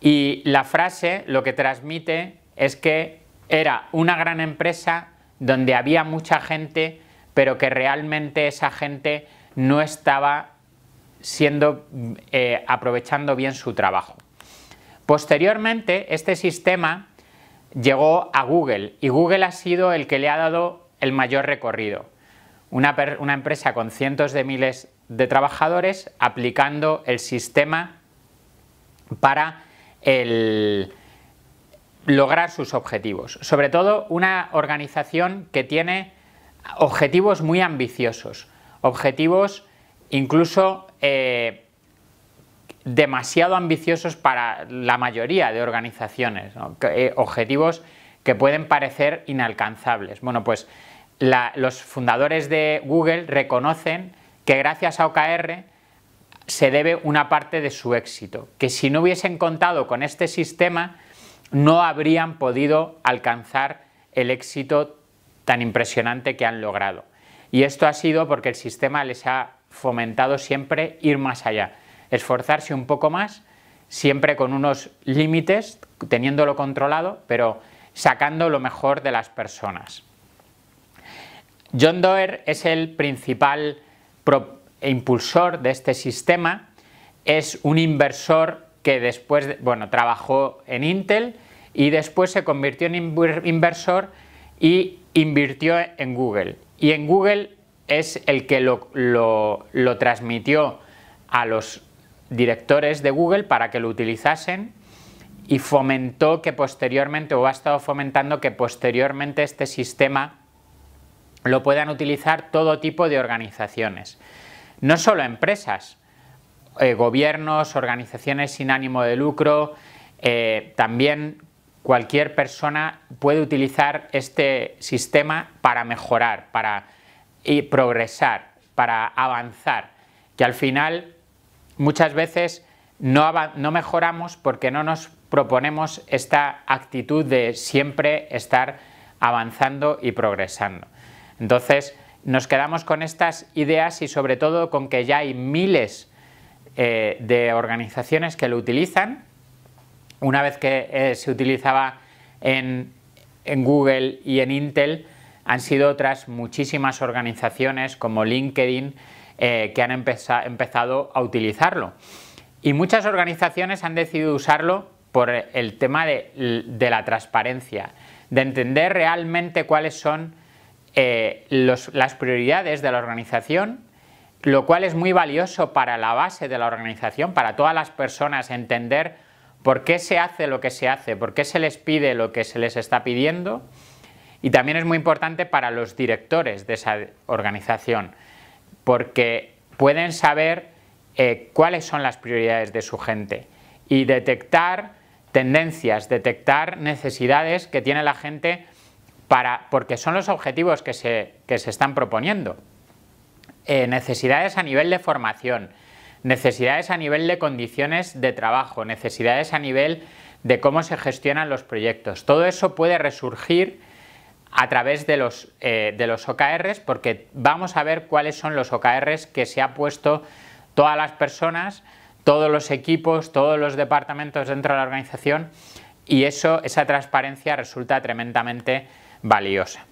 Y la frase lo que transmite es que era una gran empresa donde había mucha gente, pero que realmente esa gente no estaba siendo, eh, aprovechando bien su trabajo. Posteriormente, este sistema llegó a Google y Google ha sido el que le ha dado el mayor recorrido. Una, una empresa con cientos de miles de trabajadores aplicando el sistema para lograr sus objetivos. Sobre todo una organización que tiene objetivos muy ambiciosos, objetivos incluso eh, demasiado ambiciosos para la mayoría de organizaciones, eh, objetivos que pueden parecer inalcanzables. Bueno, pues los fundadores de Google reconocen que gracias a OKR se debe una parte de su éxito, que si no hubiesen contado con este sistema no habrían podido alcanzar el éxito tan impresionante que han logrado. Y esto ha sido porque el sistema les ha fomentado siempre ir más allá, esforzarse un poco más, siempre con unos límites, teniéndolo controlado, pero sacando lo mejor de las personas. John Doerr es el principal e impulsor de este sistema es un inversor que después, bueno, trabajó en Intel y después se convirtió en inversor y invirtió en Google. Y en Google es el que lo, lo transmitió a los directores de Google para que lo utilizasen y fomentó que posteriormente, o ha estado fomentando que posteriormente este sistema lo puedan utilizar todo tipo de organizaciones. No solo empresas, eh, gobiernos, organizaciones sin ánimo de lucro, eh, también cualquier persona puede utilizar este sistema para mejorar, para progresar, para avanzar, que al final muchas veces no, no mejoramos porque no nos proponemos esta actitud de siempre estar avanzando y progresando. Entonces, nos quedamos con estas ideas y sobre todo con que ya hay miles eh, de organizaciones que lo utilizan. Una vez que eh, se utilizaba en, Google y en Intel, han sido otras muchísimas organizaciones como LinkedIn eh, que han empezado a utilizarlo. Y muchas organizaciones han decidido usarlo por el tema de la transparencia, de entender realmente cuáles son eh, las prioridades de la organización, lo cual es muy valioso para la base de la organización, para todas las personas entender por qué se hace lo que se hace, por qué se les pide lo que se les está pidiendo y también es muy importante para los directores de esa organización porque pueden saber eh, cuáles son las prioridades de su gente y detectar tendencias, detectar necesidades que tiene la gente para, porque son los objetivos que se, que se están proponiendo. Eh, necesidades a nivel de formación, necesidades a nivel de condiciones de trabajo, necesidades a nivel de cómo se gestionan los proyectos. Todo eso puede resurgir a través de los, eh, de los OKRs porque vamos a ver cuáles son los OKRs que se ha puesto todas las personas, todos los equipos, todos los departamentos dentro de la organización y eso, esa transparencia resulta tremendamente valiosa.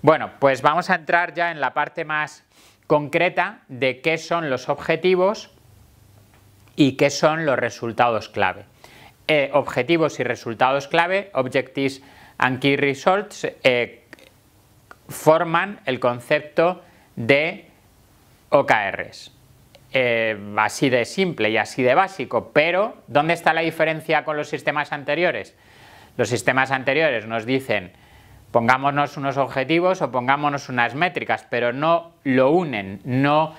Bueno, pues vamos a entrar ya en la parte más concreta de qué son los objetivos y qué son los resultados clave. Eh, objetivos y resultados clave, Objectives and Key Results, eh, forman el concepto de OKRs. Eh, así de simple y así de básico, pero ¿dónde está la diferencia con los sistemas anteriores? Los sistemas anteriores nos dicen Pongámonos unos objetivos o pongámonos unas métricas, pero no lo unen, no,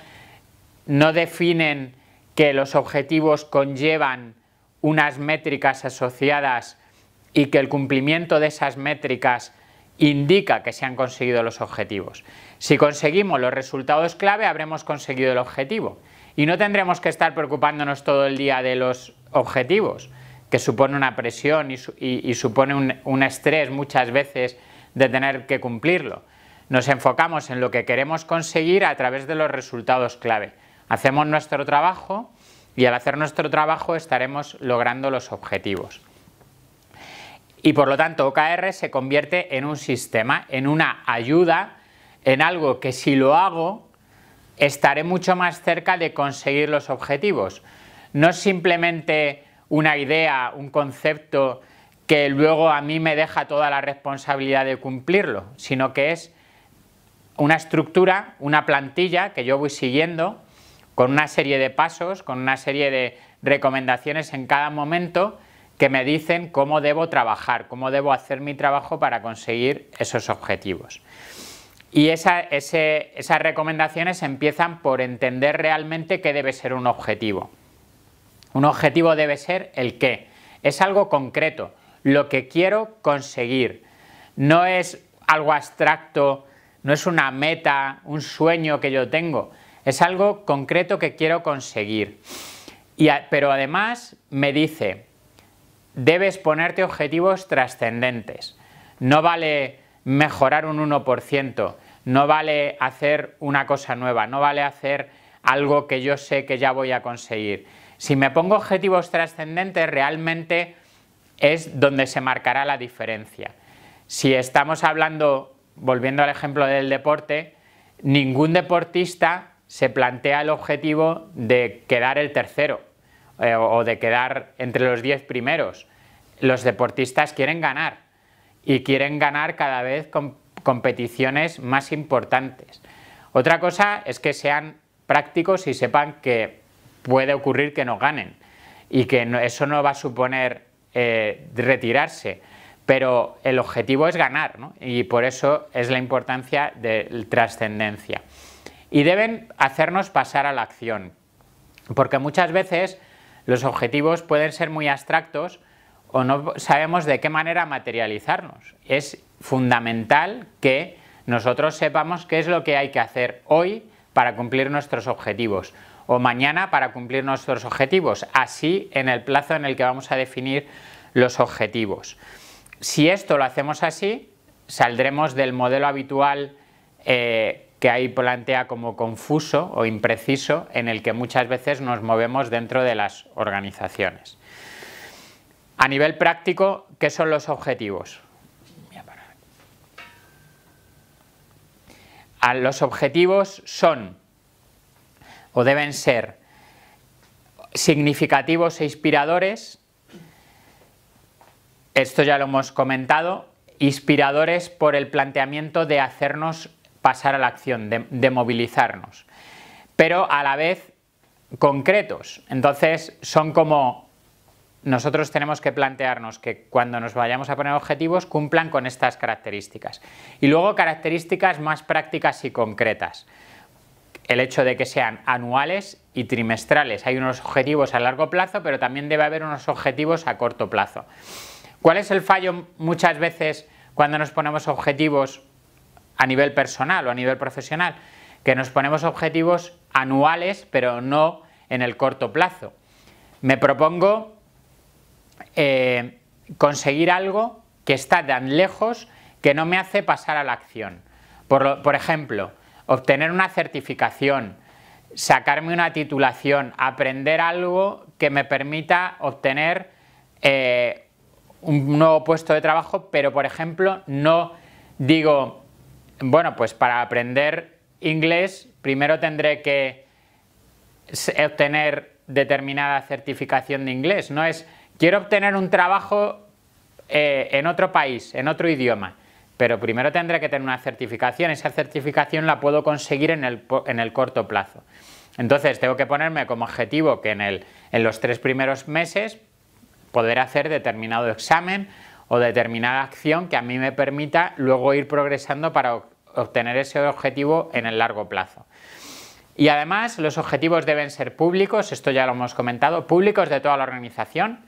definen que los objetivos conllevan unas métricas asociadas y que el cumplimiento de esas métricas indica que se han conseguido los objetivos. Si conseguimos los resultados clave, habremos conseguido el objetivo y no tendremos que estar preocupándonos todo el día de los objetivos, que supone una presión y, supone un estrés muchas veces de tener que cumplirlo. Nos enfocamos en lo que queremos conseguir a través de los resultados clave. Hacemos nuestro trabajo y al hacer nuestro trabajo estaremos logrando los objetivos. Y por lo tanto OKR se convierte en un sistema, en una ayuda, en algo que si lo hago estaré mucho más cerca de conseguir los objetivos. No es simplemente una idea, un concepto que luego a mí me deja toda la responsabilidad de cumplirlo, sino que es una estructura, una plantilla que yo voy siguiendo con una serie de pasos, con una serie de recomendaciones en cada momento que me dicen cómo debo trabajar, cómo debo hacer mi trabajo para conseguir esos objetivos. Y esas recomendaciones empiezan por entender realmente qué debe ser un objetivo. Un objetivo debe ser el qué. Es algo concreto, lo que quiero conseguir. No es algo abstracto, no es una meta, un sueño que yo tengo, es algo concreto que quiero conseguir. pero además me dice, debes ponerte objetivos trascendentes. No vale mejorar un 1%, no vale hacer una cosa nueva, no vale hacer algo que yo sé que ya voy a conseguir. Si me pongo objetivos trascendentes, realmente es donde se marcará la diferencia. Si estamos hablando, volviendo al ejemplo del deporte, ningún deportista se plantea el objetivo de quedar el tercero eh, o de quedar entre los diez primeros. Los deportistas quieren ganar y quieren ganar cada vez con competiciones más importantes. Otra cosa es que sean prácticos y sepan que puede ocurrir que no ganen y que eso no va a suponer eh, retirarse, pero el objetivo es ganar y por eso es la importancia de trascendencia. Y deben hacernos pasar a la acción, porque muchas veces los objetivos pueden ser muy abstractos o no sabemos de qué manera materializarnos. Es fundamental que nosotros sepamos qué es lo que hay que hacer hoy para cumplir nuestros objetivos o mañana para cumplir nuestros objetivos, así en el plazo en el que vamos a definir los objetivos. Si esto lo hacemos así, saldremos del modelo habitual eh, que ahí plantea como confuso o impreciso en el que muchas veces nos movemos dentro de las organizaciones. A nivel práctico, ¿qué son los objetivos? Ah, los objetivos son o deben ser significativos e inspiradores, esto ya lo hemos comentado, inspiradores por el planteamiento de hacernos pasar a la acción, de, movilizarnos, pero a la vez concretos. Entonces son como nosotros tenemos que plantearnos que cuando nos vayamos a poner objetivos cumplan con estas características. Y luego características más prácticas y concretas el hecho de que sean anuales y trimestrales. Hay unos objetivos a largo plazo, pero también debe haber unos objetivos a corto plazo. ¿Cuál es el fallo muchas veces cuando nos ponemos objetivos a nivel personal o a nivel profesional? Que nos ponemos objetivos anuales, pero no en el corto plazo. Me propongo eh, conseguir algo que está tan lejos que no me hace pasar a la acción. por ejemplo, obtener una certificación, sacarme una titulación, aprender algo que me permita obtener eh, un nuevo puesto de trabajo, pero por ejemplo no digo, bueno, pues para aprender inglés primero tendré que obtener determinada certificación de inglés, no es quiero obtener un trabajo eh, en otro país, en otro idioma pero primero tendré que tener una certificación, esa certificación la puedo conseguir en el, corto plazo. Entonces tengo que ponerme como objetivo que en, en los tres primeros meses poder hacer determinado examen o determinada acción que a mí me permita luego ir progresando para obtener ese objetivo en el largo plazo. Y además los objetivos deben ser públicos, esto ya lo hemos comentado, públicos de toda la organización.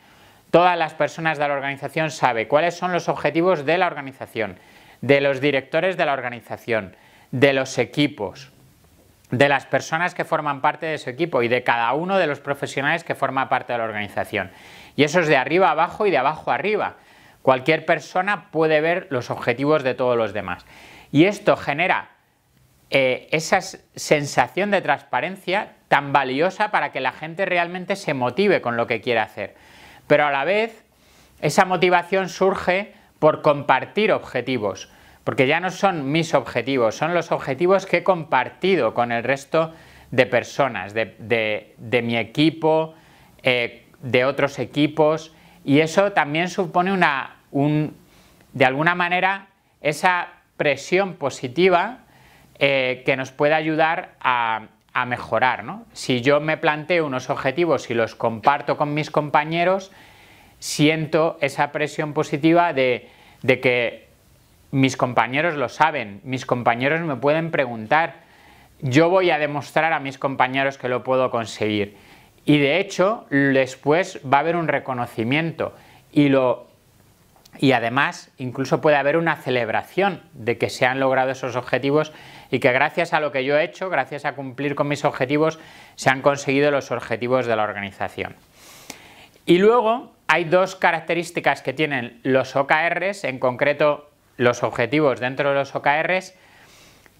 Todas las personas de la organización saben cuáles son los objetivos de la organización, de los directores de la organización, de los equipos, de las personas que forman parte de su equipo y de cada uno de los profesionales que forma parte de la organización. Y eso es de arriba abajo y de abajo arriba. Cualquier persona puede ver los objetivos de todos los demás. Y esto genera eh, esa sensación de transparencia tan valiosa para que la gente realmente se motive con lo que quiere hacer. Pero a la vez, esa motivación surge por compartir objetivos, porque ya no son mis objetivos, son los objetivos que he compartido con el resto de personas, de, mi equipo, eh, de otros equipos, y eso también supone una, de alguna manera, esa presión positiva eh, que nos puede ayudar a, mejorar. Si yo me planteo unos objetivos y los comparto con mis compañeros, siento esa presión positiva de, que mis compañeros lo saben, mis compañeros me pueden preguntar, yo voy a demostrar a mis compañeros que lo puedo conseguir. Y de hecho, después va a haber un reconocimiento y, lo, y además incluso puede haber una celebración de que se han logrado esos objetivos y que gracias a lo que yo he hecho, gracias a cumplir con mis objetivos, se han conseguido los objetivos de la organización. Y luego, hay dos características que tienen los OKRs, en concreto los objetivos dentro de los OKRs,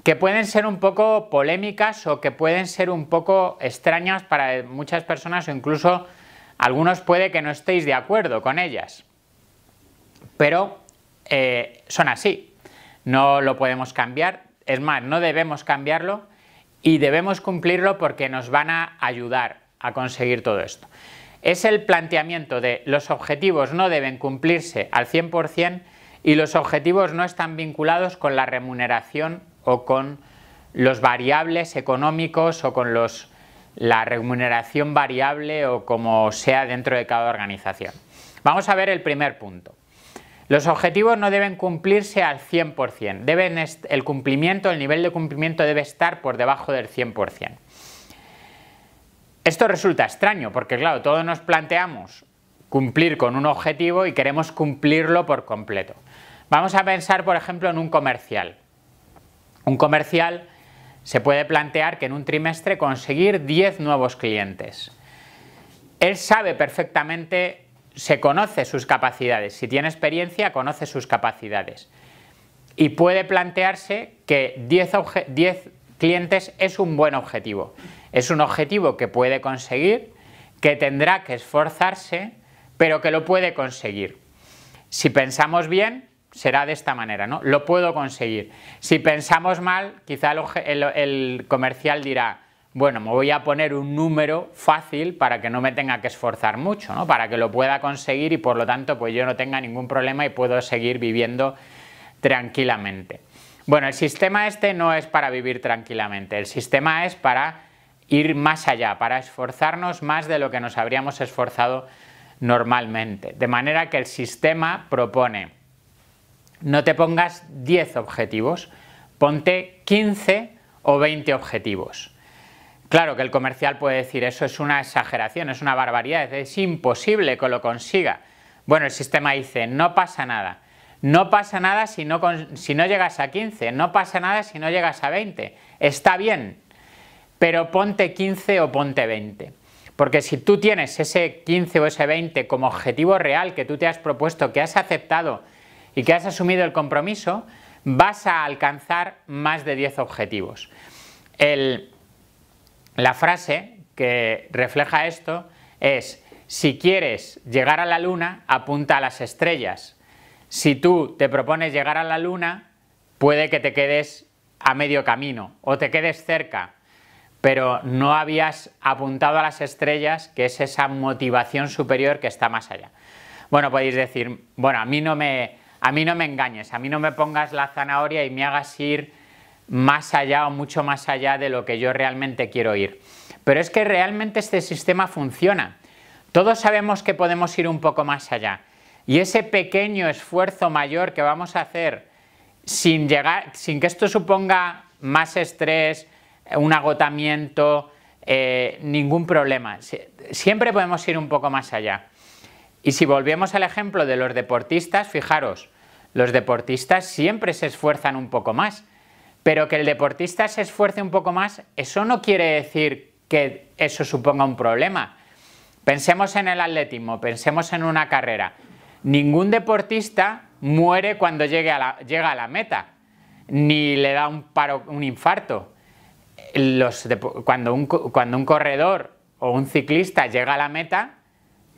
que pueden ser un poco polémicas o que pueden ser un poco extrañas para muchas personas o incluso algunos puede que no estéis de acuerdo con ellas. Pero eh, son así, no lo podemos cambiar, es más, no debemos cambiarlo y debemos cumplirlo porque nos van a ayudar a conseguir todo esto es el planteamiento de los objetivos no deben cumplirse al 100% y los objetivos no están vinculados con la remuneración o con los variables económicos o con los, la remuneración variable o como sea dentro de cada organización. Vamos a ver el primer punto. Los objetivos no deben cumplirse al 100%, el cumplimiento, el nivel de cumplimiento debe estar por debajo del 100%. Esto resulta extraño porque, claro, todos nos planteamos cumplir con un objetivo y queremos cumplirlo por completo. Vamos a pensar, por ejemplo, en un comercial. Un comercial se puede plantear que en un trimestre conseguir 10 nuevos clientes. Él sabe perfectamente, se conoce sus capacidades, si tiene experiencia conoce sus capacidades. Y puede plantearse que 10, clientes es un buen objetivo es un objetivo que puede conseguir, que tendrá que esforzarse, pero que lo puede conseguir. Si pensamos bien, será de esta manera, ¿no? Lo puedo conseguir. Si pensamos mal, quizá el, comercial dirá, bueno, me voy a poner un número fácil para que no me tenga que esforzar mucho, ¿no? para que lo pueda conseguir y por lo tanto pues yo no tenga ningún problema y puedo seguir viviendo tranquilamente. Bueno, el sistema este no es para vivir tranquilamente, el sistema es para ir más allá, para esforzarnos más de lo que nos habríamos esforzado normalmente. De manera que el sistema propone, no te pongas 10 objetivos, ponte 15 o 20 objetivos. Claro que el comercial puede decir, eso es una exageración, es una barbaridad, es imposible que lo consiga. Bueno, el sistema dice, no pasa nada. No pasa nada si no, si no llegas a 15, no pasa nada si no llegas a 20. Está bien, pero ponte 15 o ponte 20. Porque si tú tienes ese 15 o ese 20 como objetivo real que tú te has propuesto, que has aceptado y que has asumido el compromiso, vas a alcanzar más de 10 objetivos. la frase que refleja esto es, si quieres llegar a la luna, apunta a las estrellas. Si tú te propones llegar a la luna, puede que te quedes a medio camino o te quedes cerca pero no habías apuntado a las estrellas, que es esa motivación superior que está más allá. Bueno, podéis decir, bueno, a mí no me, a mí no me engañes, a mí no me pongas la zanahoria y me hagas ir más allá o mucho más allá de lo que yo realmente quiero ir. Pero es que realmente este sistema funciona. Todos sabemos que podemos ir un poco más allá. Y ese pequeño esfuerzo mayor que vamos a hacer sin, llegar, sin que esto suponga más estrés, un agotamiento, eh, ningún problema. Siempre podemos ir un poco más allá. Y si volvemos al ejemplo de los deportistas, fijaros, los deportistas siempre se esfuerzan un poco más, pero que el deportista se esfuerce un poco más, eso no quiere decir que eso suponga un problema. Pensemos en el atletismo, pensemos en una carrera. Ningún deportista muere cuando llega a la meta, ni le da un, paro, un infarto cuando, un, corredor o un ciclista llega a la meta,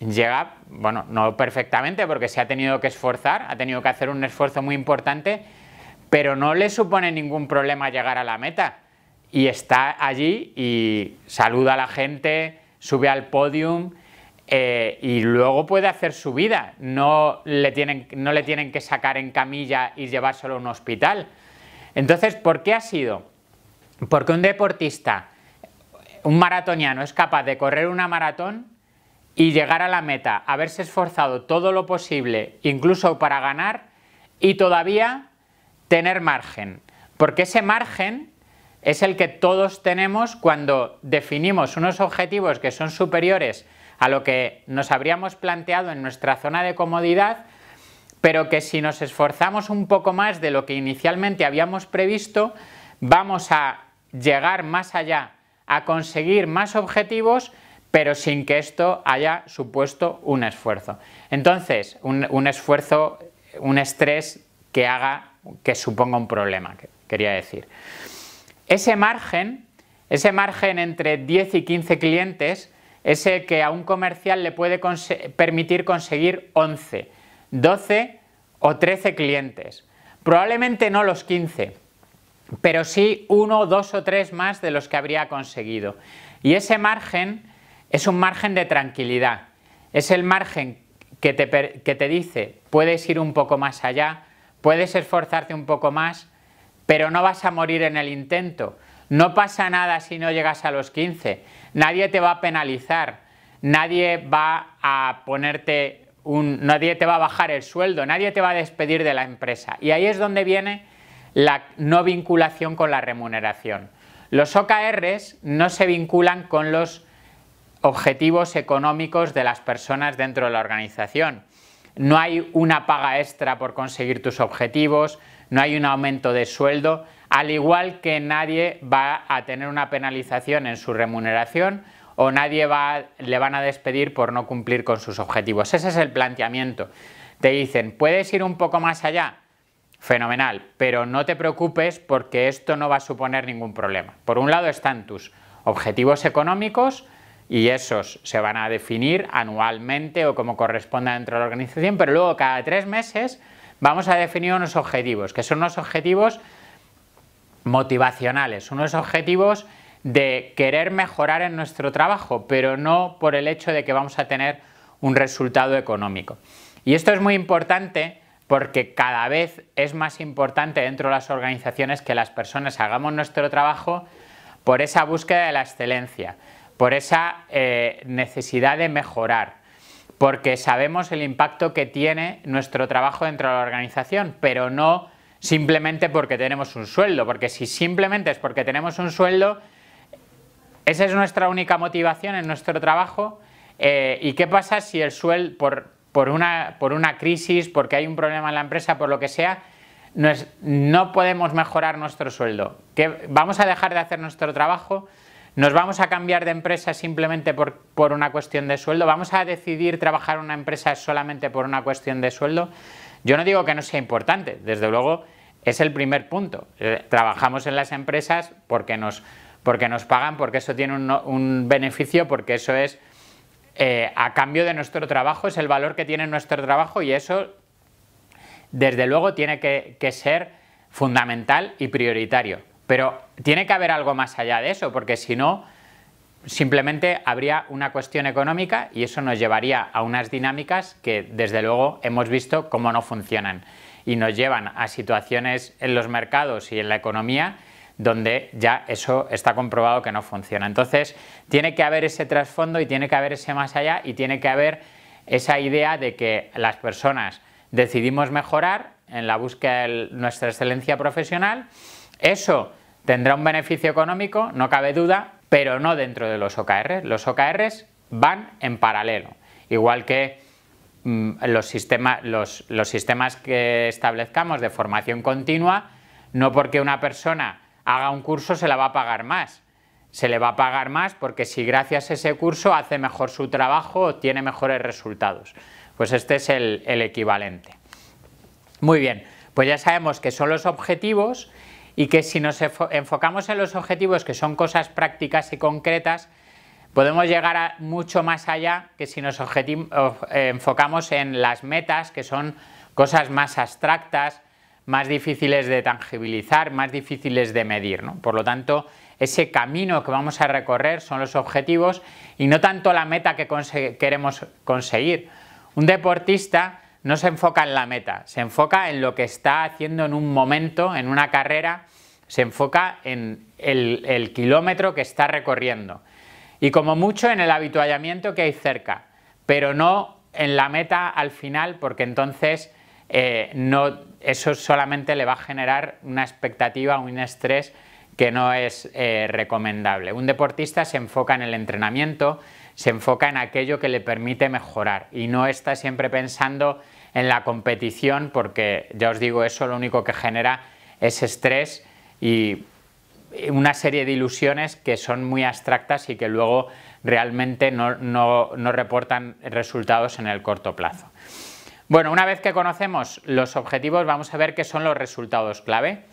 llega, bueno, no perfectamente porque se ha tenido que esforzar, ha tenido que hacer un esfuerzo muy importante, pero no le supone ningún problema llegar a la meta. Y está allí y saluda a la gente, sube al podium eh, y luego puede hacer su vida. No le, tienen, no le tienen que sacar en camilla y llevárselo a un hospital. Entonces, ¿por qué ha sido? Porque un deportista, un maratoniano, es capaz de correr una maratón y llegar a la meta, haberse esforzado todo lo posible, incluso para ganar, y todavía tener margen. Porque ese margen es el que todos tenemos cuando definimos unos objetivos que son superiores a lo que nos habríamos planteado en nuestra zona de comodidad, pero que si nos esforzamos un poco más de lo que inicialmente habíamos previsto, vamos a llegar más allá, a conseguir más objetivos, pero sin que esto haya supuesto un esfuerzo. Entonces, un, esfuerzo, un estrés que haga, que suponga un problema, quería decir. Ese margen, ese margen entre 10 y 15 clientes, ese que a un comercial le puede permitir conseguir 11, 12 o 13 clientes. Probablemente no los 15, pero sí uno, dos o tres más de los que habría conseguido. Y ese margen es un margen de tranquilidad, es el margen que te, que te dice puedes ir un poco más allá, puedes esforzarte un poco más, pero no vas a morir en el intento. No pasa nada si no llegas a los 15. Nadie te va a penalizar, nadie va a ponerte nadie te va a bajar el sueldo, nadie te va a despedir de la empresa. Y ahí es donde viene la no vinculación con la remuneración. Los OKRs no se vinculan con los objetivos económicos de las personas dentro de la organización. No hay una paga extra por conseguir tus objetivos, no hay un aumento de sueldo, al igual que nadie va a tener una penalización en su remuneración o nadie le van a despedir por no cumplir con sus objetivos. Ese es el planteamiento. Te dicen, ¿puedes ir un poco más allá? fenomenal, pero no te preocupes porque esto no va a suponer ningún problema. Por un lado están tus objetivos económicos y esos se van a definir anualmente o como corresponda dentro de la organización, pero luego cada tres meses vamos a definir unos objetivos, que son unos objetivos motivacionales, unos objetivos de querer mejorar en nuestro trabajo, pero no por el hecho de que vamos a tener un resultado económico. Y esto es muy importante porque cada vez es más importante dentro de las organizaciones que las personas hagamos nuestro trabajo por esa búsqueda de la excelencia, por esa eh, necesidad de mejorar, porque sabemos el impacto que tiene nuestro trabajo dentro de la organización, pero no simplemente porque tenemos un sueldo, porque si simplemente es porque tenemos un sueldo, esa es nuestra única motivación en nuestro trabajo, eh, ¿Y qué pasa si el sueldo, por, por una, por una crisis, porque hay un problema en la empresa, por lo que sea, no, no podemos mejorar nuestro sueldo. vamos a dejar de hacer nuestro trabajo, nos vamos a cambiar de empresa simplemente por, por una cuestión de sueldo, vamos a decidir trabajar en una empresa solamente por una cuestión de sueldo. Yo no digo que no sea importante, desde luego es el primer punto. Eh, trabajamos en las empresas porque nos, porque nos pagan, porque eso tiene un, un beneficio, porque eso es eh, a cambio de nuestro trabajo, es el valor que tiene nuestro trabajo y eso, desde luego, tiene que, que ser fundamental y prioritario. Pero tiene que haber algo más allá de eso, porque si no, simplemente habría una cuestión económica y eso nos llevaría a unas dinámicas que desde luego hemos visto cómo no funcionan y nos llevan a situaciones en los mercados y en la economía donde ya eso está comprobado que no funciona. Entonces, tiene que haber ese trasfondo y tiene que haber ese más allá y tiene que haber esa idea de que las personas decidimos mejorar en la búsqueda de nuestra excelencia profesional. Eso tendrá un beneficio económico, no cabe duda, pero no dentro de los OKR. Los OKRs van en paralelo, igual que mm, los sistemas que establezcamos de formación continua, no porque una persona haga un curso se la va a pagar más. Se le va a pagar más porque si gracias a ese curso hace mejor su trabajo, tiene mejores resultados. Pues este es el, equivalente. Muy bien, pues ya sabemos que son los objetivos y que si nos enfocamos en los objetivos, que son cosas prácticas y concretas, podemos llegar mucho más allá que si nos eh, enfocamos en las metas, que son cosas más abstractas, más difíciles de tangibilizar, más difíciles de medir. Por lo tanto, ese camino que vamos a recorrer son los objetivos y no tanto la meta que queremos conseguir. Un deportista no se enfoca en la meta, se enfoca en lo que está haciendo en un momento, en una carrera, se enfoca en el, kilómetro que está recorriendo y como mucho en el habituallamiento que hay cerca, pero no en la meta al final porque entonces eh, no eso solamente le va a generar una expectativa, un estrés que no es eh, recomendable. Un deportista se enfoca en el entrenamiento, se enfoca en aquello que le permite mejorar y no está siempre pensando en la competición porque ya os digo, eso lo único que genera es estrés y una serie de ilusiones que son muy abstractas y que luego realmente no reportan resultados en el corto plazo. Bueno, una vez que conocemos los objetivos, vamos a ver qué son los resultados clave.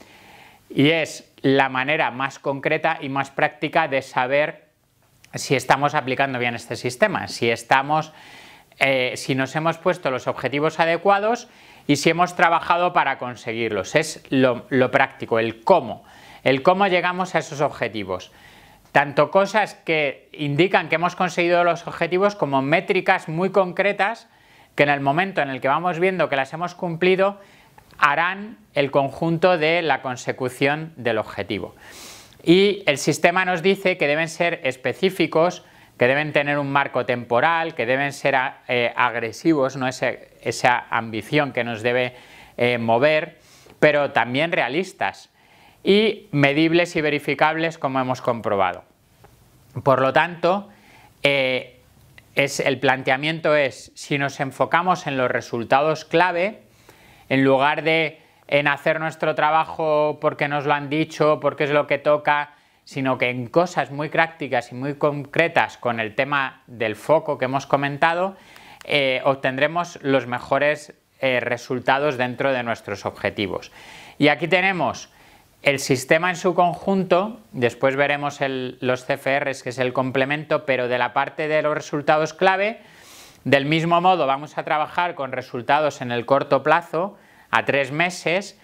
Y es la manera más concreta y más práctica de saber si estamos aplicando bien este sistema, si estamos, eh, si nos hemos puesto los objetivos adecuados y si hemos trabajado para conseguirlos. Es lo práctico, el cómo, el cómo llegamos a esos objetivos tanto cosas que indican que hemos conseguido los objetivos como métricas muy concretas que en el momento en el que vamos viendo que las hemos cumplido, harán el conjunto de la consecución del objetivo. Y el sistema nos dice que deben ser específicos, que deben tener un marco temporal, que deben ser eh, agresivos, no es esa ambición que nos debe eh, mover, pero también realistas y medibles y verificables como hemos comprobado. Por lo tanto, eh, es, el planteamiento es, si nos enfocamos en los resultados clave, en lugar de en hacer nuestro trabajo porque nos lo han dicho, porque es lo que toca, sino que en cosas muy prácticas y muy concretas con el tema del foco que hemos comentado, eh, obtendremos los mejores eh, resultados dentro de nuestros objetivos. Y aquí tenemos el sistema en su conjunto, después veremos los CFRs, que es el complemento, pero de la parte de los resultados clave, del mismo modo vamos a trabajar con resultados en el corto plazo, a tres meses,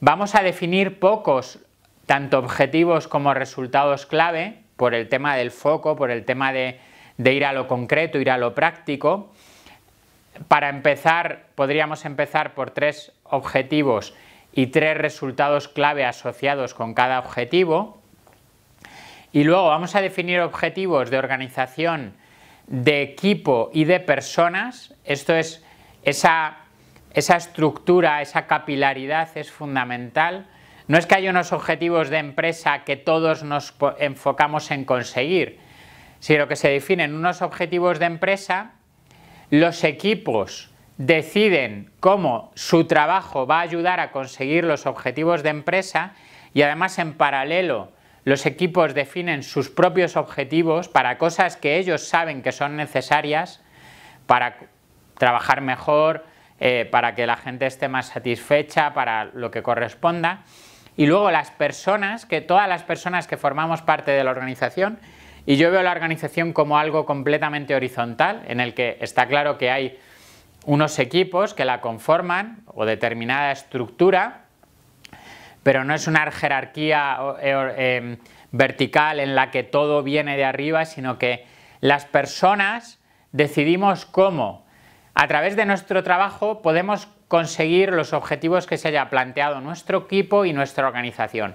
vamos a definir pocos, tanto objetivos como resultados clave, por el tema del foco, por el tema de ir a lo concreto, ir a lo práctico. Para empezar, podríamos empezar por tres objetivos y tres resultados clave asociados con cada objetivo. Y luego vamos a definir objetivos de organización de equipo y de personas. Esto es esa, esa estructura, esa capilaridad es fundamental. No es que haya unos objetivos de empresa que todos nos enfocamos en conseguir, sino que se definen unos objetivos de empresa, los equipos deciden cómo su trabajo va a ayudar a conseguir los objetivos de empresa y además en paralelo los equipos definen sus propios objetivos para cosas que ellos saben que son necesarias para trabajar mejor, eh, para que la gente esté más satisfecha, para lo que corresponda. Y luego las personas, que todas las personas que formamos parte de la organización, y yo veo la organización como algo completamente horizontal, en el que está claro que hay unos equipos que la conforman o determinada estructura, pero no es una jerarquía eh, em, vertical en la que todo viene de arriba, sino que las personas decidimos cómo, a través de nuestro trabajo, podemos conseguir los objetivos que se haya planteado nuestro equipo y nuestra organización.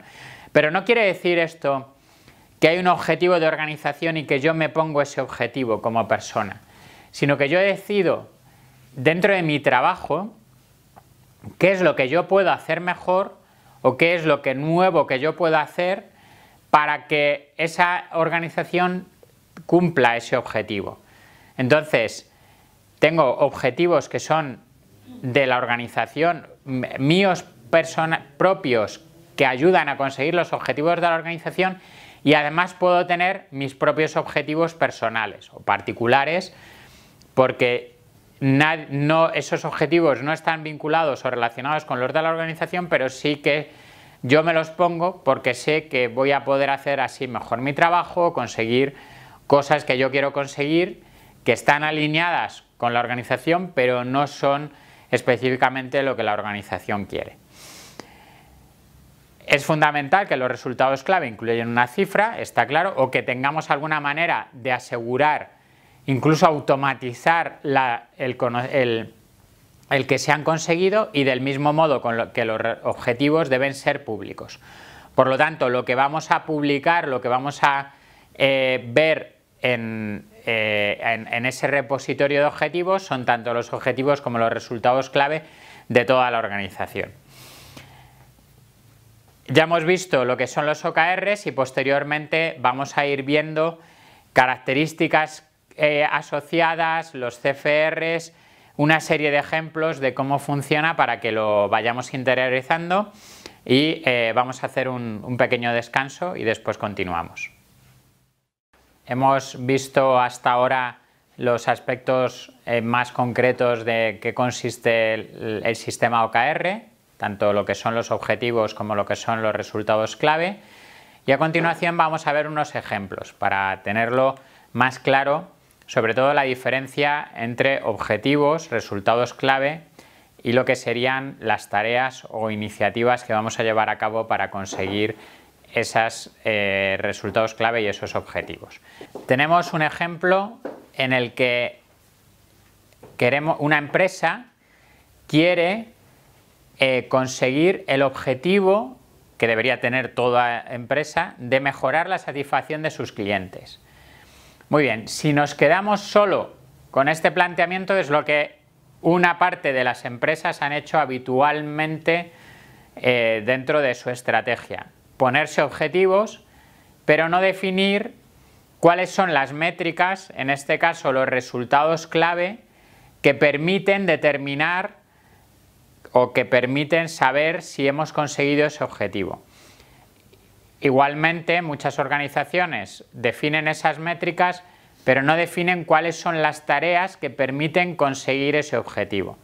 Pero no quiere decir esto que hay un objetivo de organización y que yo me pongo ese objetivo como persona, sino que yo decido dentro de mi trabajo, qué es lo que yo puedo hacer mejor o qué es lo que nuevo que yo puedo hacer para que esa organización cumpla ese objetivo. Entonces, tengo objetivos que son de la organización, míos propios, que ayudan a conseguir los objetivos de la organización y además puedo tener mis propios objetivos personales o particulares porque no, esos objetivos no están vinculados o relacionados con los de la organización, pero sí que yo me los pongo porque sé que voy a poder hacer así mejor mi trabajo, conseguir cosas que yo quiero conseguir, que están alineadas con la organización, pero no son específicamente lo que la organización quiere. Es fundamental que los resultados clave incluyan una cifra, está claro, o que tengamos alguna manera de asegurar incluso automatizar el, que se han conseguido y del mismo modo con lo que los objetivos deben ser públicos. Por lo tanto, lo que vamos a publicar, lo que vamos a eh, ver eh, en, en ese repositorio de objetivos son tanto los objetivos como los resultados clave de toda la organización. Ya hemos visto lo que son los OKRs y posteriormente vamos a ir viendo características eh, asociadas, los CFRs, una serie de ejemplos de cómo funciona para que lo vayamos interiorizando y eh, vamos a hacer un, pequeño descanso y después continuamos. Hemos visto hasta ahora los aspectos eh, más concretos de qué consiste el, sistema OKR, tanto lo que son los objetivos como lo que son los resultados clave. Y a continuación vamos a ver unos ejemplos para tenerlo más claro sobre todo la diferencia entre objetivos, resultados clave y lo que serían las tareas o iniciativas que vamos a llevar a cabo para conseguir esos eh, resultados clave y esos objetivos. Tenemos un ejemplo en el que queremos, una empresa quiere eh, conseguir el objetivo que debería tener toda empresa de mejorar la satisfacción de sus clientes. Muy bien, si nos quedamos solo con este planteamiento es lo que una parte de las empresas han hecho habitualmente eh, dentro de su estrategia. Ponerse objetivos, pero no definir cuáles son las métricas, en este caso los resultados clave, que permiten determinar o que permiten saber si hemos conseguido ese objetivo. Igualmente, muchas organizaciones definen esas métricas, pero no definen cuáles son las tareas que permiten conseguir ese objetivo.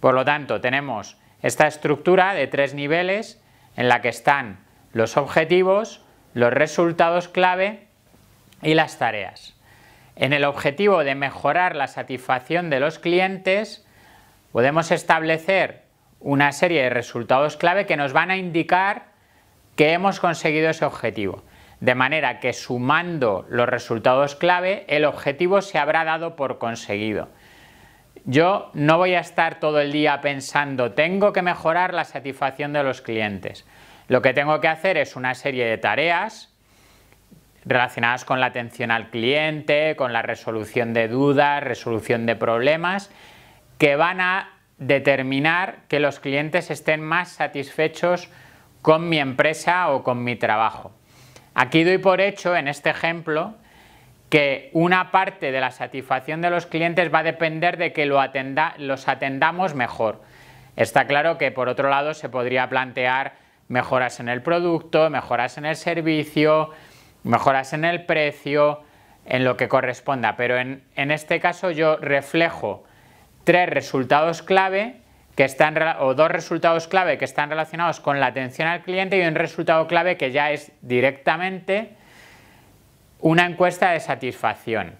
Por lo tanto, tenemos esta estructura de tres niveles en la que están los objetivos, los resultados clave y las tareas. En el objetivo de mejorar la satisfacción de los clientes, podemos establecer una serie de resultados clave que nos van a indicar que hemos conseguido ese objetivo. De manera que sumando los resultados clave, el objetivo se habrá dado por conseguido. Yo no voy a estar todo el día pensando, tengo que mejorar la satisfacción de los clientes. Lo que tengo que hacer es una serie de tareas relacionadas con la atención al cliente, con la resolución de dudas, resolución de problemas, que van a determinar que los clientes estén más satisfechos con mi empresa o con mi trabajo. Aquí doy por hecho, en este ejemplo, que una parte de la satisfacción de los clientes va a depender de que los atendamos mejor. Está claro que por otro lado se podría plantear mejoras en el producto, mejoras en el servicio, mejoras en el precio, en lo que corresponda. Pero en este caso yo reflejo tres resultados clave que están, o dos resultados clave que están relacionados con la atención al cliente y un resultado clave que ya es directamente una encuesta de satisfacción,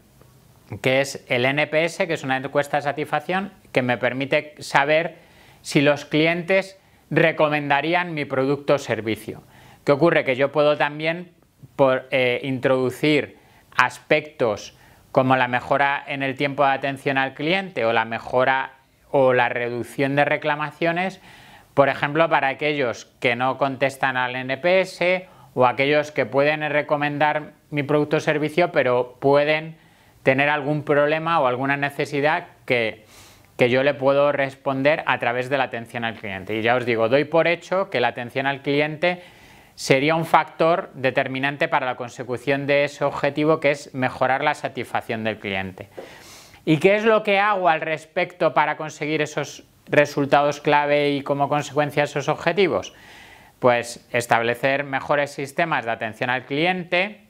que es el NPS, que es una encuesta de satisfacción que me permite saber si los clientes recomendarían mi producto o servicio. ¿Qué ocurre? Que yo puedo también por, eh, introducir aspectos como la mejora en el tiempo de atención al cliente o la mejora o la reducción de reclamaciones, por ejemplo, para aquellos que no contestan al NPS o aquellos que pueden recomendar mi producto o servicio, pero pueden tener algún problema o alguna necesidad que, yo le puedo responder a través de la atención al cliente. Y ya os digo, doy por hecho que la atención al cliente sería un factor determinante para la consecución de ese objetivo que es mejorar la satisfacción del cliente. ¿Y qué es lo que hago al respecto para conseguir esos resultados clave y como consecuencia esos objetivos? Pues establecer mejores sistemas de atención al cliente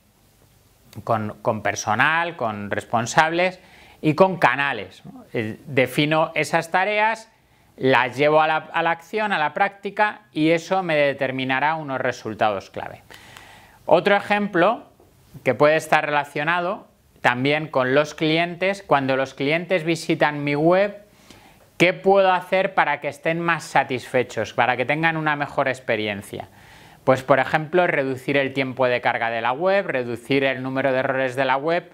con, personal, con responsables y con canales. Eh, defino esas tareas, las llevo a la, a la acción, a la práctica y eso me determinará unos resultados clave. Otro ejemplo que puede estar relacionado también con los clientes, cuando los clientes visitan mi web, ¿qué puedo hacer para que estén más satisfechos, para que tengan una mejor experiencia? Pues por ejemplo, reducir el tiempo de carga de la web, reducir el número de errores de la web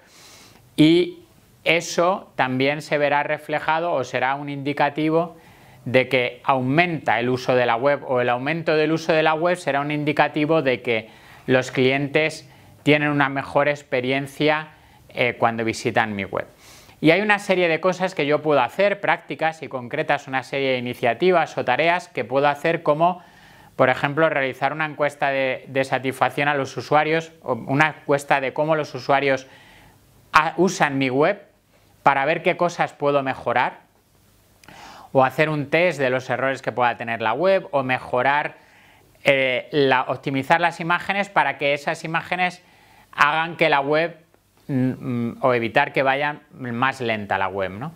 y eso también se verá reflejado o será un indicativo de que aumenta el uso de la web o el aumento del uso de la web será un indicativo de que los clientes tienen una mejor experiencia eh, cuando visitan mi web. Y hay una serie de cosas que yo puedo hacer, prácticas y concretas, una serie de iniciativas o tareas que puedo hacer como, por ejemplo, realizar una encuesta de, satisfacción a los usuarios, o una encuesta de cómo los usuarios ah, usan mi web para ver qué cosas puedo mejorar, o hacer un test de los errores que pueda tener la web, o mejorar, eh, la, optimizar las imágenes para que esas imágenes hagan que la web Mm, o evitar que vaya más lenta la web.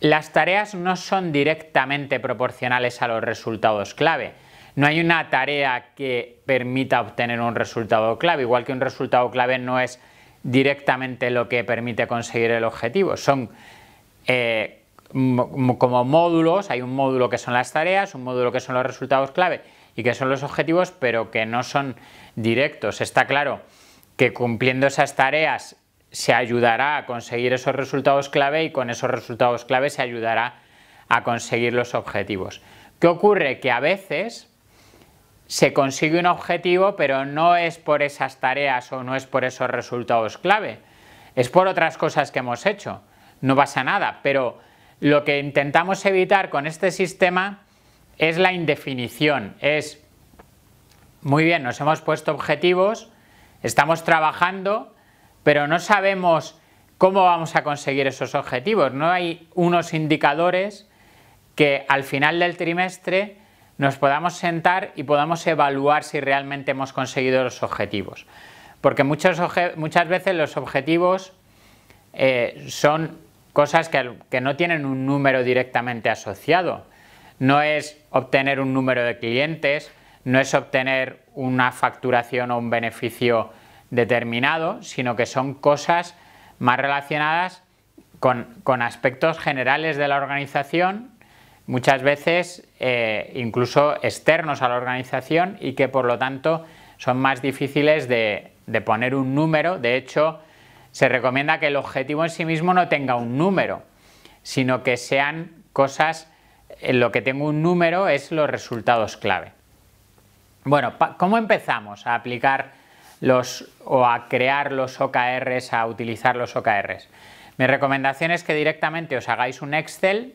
Las tareas no son directamente proporcionales a los resultados clave. No hay una tarea que permita obtener un resultado clave, igual que un resultado clave no es directamente lo que permite conseguir el objetivo. Son eh, como módulos, hay un módulo que son las tareas, un módulo que son los resultados clave y que son los objetivos, pero que no son directos. Está claro que cumpliendo esas tareas se ayudará a conseguir esos resultados clave y con esos resultados clave se ayudará a conseguir los objetivos. ¿Qué ocurre? Que a veces se consigue un objetivo pero no es por esas tareas o no es por esos resultados clave, es por otras cosas que hemos hecho, no pasa nada, pero lo que intentamos evitar con este sistema es la indefinición, es muy bien, nos hemos puesto objetivos, estamos trabajando, pero no sabemos cómo vamos a conseguir esos objetivos. No hay unos indicadores que al final del trimestre nos podamos sentar y podamos evaluar si realmente hemos conseguido los objetivos. Porque muchas veces los objetivos eh, son cosas que no tienen un número directamente asociado. No es obtener un número de clientes, no es obtener una facturación o un beneficio determinado, sino que son cosas más relacionadas con, aspectos generales de la organización, muchas veces eh, incluso externos a la organización y que por lo tanto son más difíciles de, de poner un número. De hecho, se recomienda que el objetivo en sí mismo no tenga un número, sino que sean cosas en lo que tengo un número es los resultados clave. Bueno, ¿cómo empezamos a aplicar los o a crear los OKRs, a utilizar los OKRs. Mi recomendación es que directamente os hagáis un Excel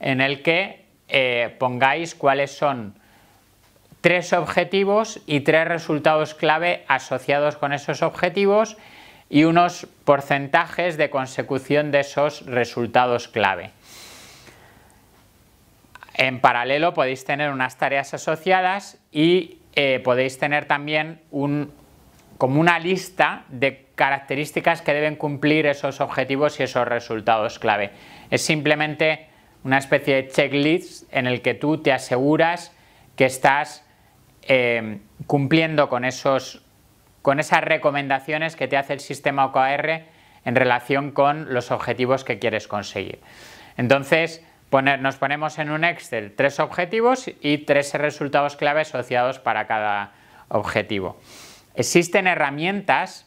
en el que eh, pongáis cuáles son tres objetivos y tres resultados clave asociados con esos objetivos y unos porcentajes de consecución de esos resultados clave. En paralelo podéis tener unas tareas asociadas y eh, podéis tener también un como una lista de características que deben cumplir esos objetivos y esos resultados clave. Es simplemente una especie de checklist en el que tú te aseguras que estás eh, cumpliendo con, esos, con esas recomendaciones que te hace el sistema OKR en relación con los objetivos que quieres conseguir. Entonces, nos ponemos en un Excel tres objetivos y tres resultados clave asociados para cada objetivo. Existen herramientas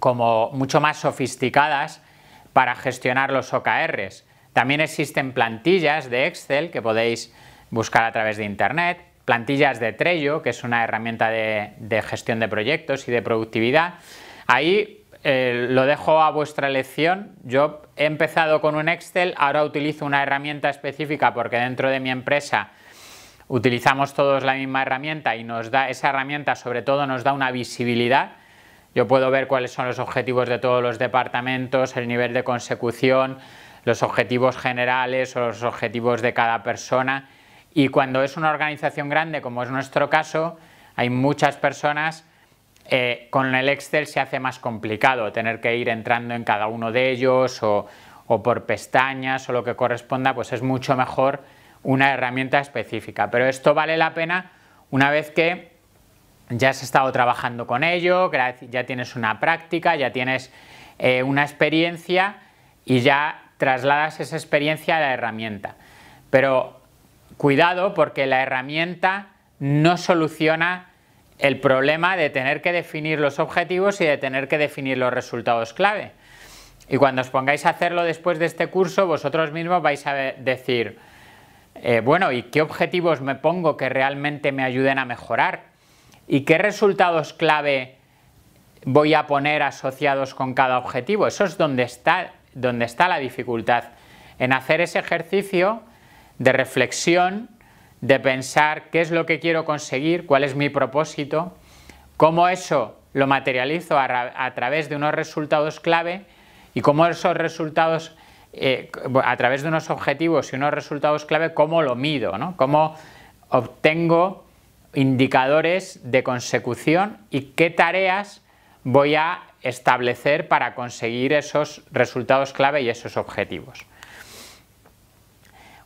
como mucho más sofisticadas para gestionar los OKRs. También existen plantillas de Excel que podéis buscar a través de Internet, plantillas de Trello, que es una herramienta de, gestión de proyectos y de productividad. Ahí eh, lo dejo a vuestra elección. Yo he empezado con un Excel, ahora utilizo una herramienta específica porque dentro de mi empresa utilizamos todos la misma herramienta y nos da esa herramienta sobre todo nos da una visibilidad. Yo puedo ver cuáles son los objetivos de todos los departamentos, el nivel de consecución, los objetivos generales o los objetivos de cada persona. Y cuando es una organización grande, como es nuestro caso, hay muchas personas, eh, con el Excel se hace más complicado tener que ir entrando en cada uno de ellos o por pestañas o lo que corresponda, pues es mucho mejor una herramienta específica. Pero esto vale la pena una vez que ya has estado trabajando con ello, ya tienes una práctica, ya tienes eh, una experiencia y ya trasladas esa experiencia a la herramienta. Pero cuidado porque la herramienta no soluciona el problema de tener que definir los objetivos y de tener que definir los resultados clave. Y cuando os pongáis a hacerlo después de este curso, vosotros mismos vais a decir, eh, bueno, ¿y qué objetivos me pongo que realmente me ayuden a mejorar? ¿Y qué resultados clave voy a poner asociados con cada objetivo? Eso es donde está, donde está la dificultad, en hacer ese ejercicio de reflexión, de pensar qué es lo que quiero conseguir, cuál es mi propósito, cómo eso lo materializo a, a través de unos resultados clave y cómo esos resultados eh, a través de unos objetivos y unos resultados clave, cómo lo mido, cómo obtengo indicadores de consecución y qué tareas voy a establecer para conseguir esos resultados clave y esos objetivos.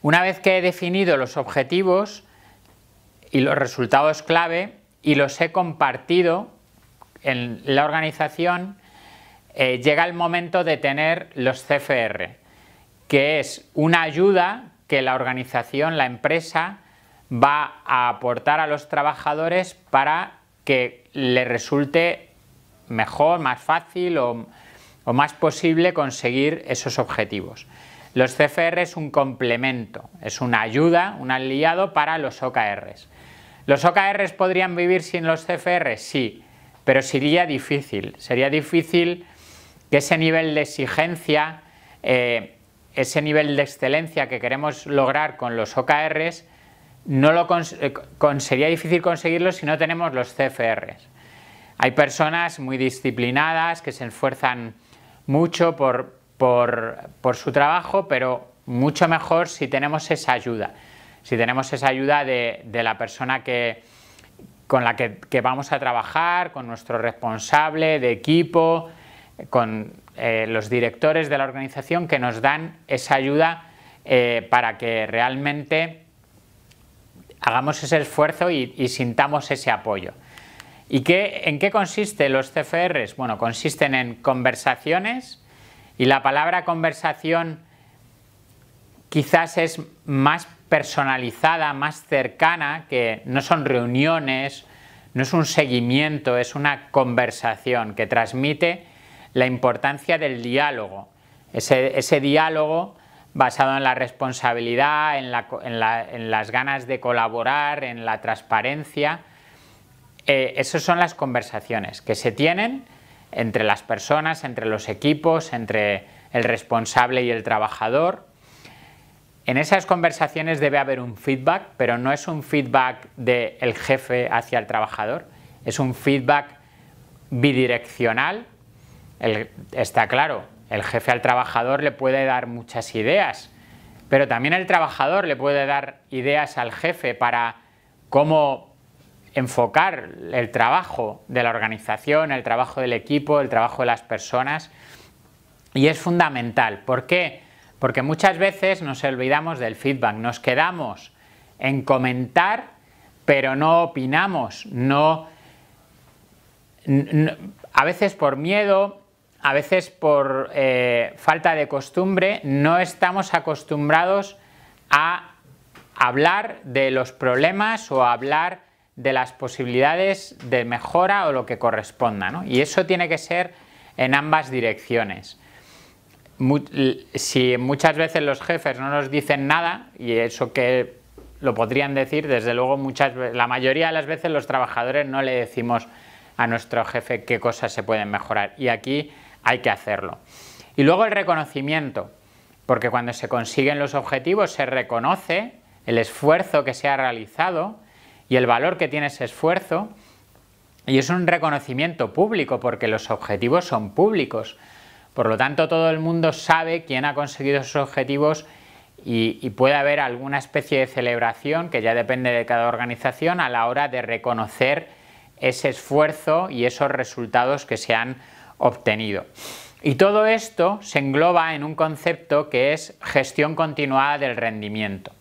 Una vez que he definido los objetivos y los resultados clave y los he compartido en la organización, eh, llega el momento de tener los CFR, que es una ayuda que la organización, la empresa, va a aportar a los trabajadores para que les resulte mejor, más fácil o, más posible conseguir esos objetivos. Los CFR es un complemento, es una ayuda, un aliado para los OKRs. ¿Los OKRs podrían vivir sin los CFR? Sí, pero sería difícil. Sería difícil que ese nivel de exigencia eh, ese nivel de excelencia que queremos lograr con los OKRs no lo eh, sería difícil conseguirlo si no tenemos los CFRs. Hay personas muy disciplinadas que se esfuerzan mucho por, por, su trabajo, pero mucho mejor si tenemos esa ayuda. Si tenemos esa ayuda de, la persona que, con la que, que, vamos a trabajar, con nuestro responsable de equipo, con eh, los directores de la organización que nos dan esa ayuda eh, para que realmente hagamos ese esfuerzo y, sintamos ese apoyo. ¿Y qué, en qué consiste los CFRs? Bueno, consisten en conversaciones y la palabra conversación quizás es más personalizada, más cercana, que no son reuniones, no es un seguimiento, es una conversación que transmite la importancia del diálogo, ese, diálogo basado en la responsabilidad, en, las ganas de colaborar, en la transparencia. Eh, esas son las conversaciones que se tienen entre las personas, entre los equipos, entre el responsable y el trabajador. En esas conversaciones debe haber un feedback, pero no es un feedback del jefe hacia el trabajador, es un feedback bidireccional está claro, el jefe al trabajador le puede dar muchas ideas, pero también el trabajador le puede dar ideas al jefe para cómo enfocar el trabajo de la organización, el trabajo del equipo, el trabajo de las personas. Y es fundamental. ¿Por qué? Porque muchas veces nos olvidamos del feedback, nos quedamos en comentar, pero no opinamos, a veces por miedo a veces por eh, falta de costumbre no estamos acostumbrados a hablar de los problemas o a hablar de las posibilidades de mejora o lo que corresponda. Y eso tiene que ser en ambas direcciones. Si muchas veces los jefes no nos dicen nada, y eso que lo podrían decir, desde luego muchas la mayoría de las veces los trabajadores no le decimos a nuestro jefe qué cosas se pueden mejorar. Y aquí hay que hacerlo. Y luego el reconocimiento, porque cuando se consiguen los objetivos se reconoce el esfuerzo que se ha realizado y el valor que tiene ese esfuerzo. Y es un reconocimiento público porque los objetivos son públicos. Por lo tanto, todo el mundo sabe quién ha conseguido esos objetivos y, puede haber alguna especie de celebración que ya depende de cada organización a la hora de reconocer ese esfuerzo y esos resultados que se han obtenido. Y todo esto se engloba en un concepto que es gestión continuada del rendimiento.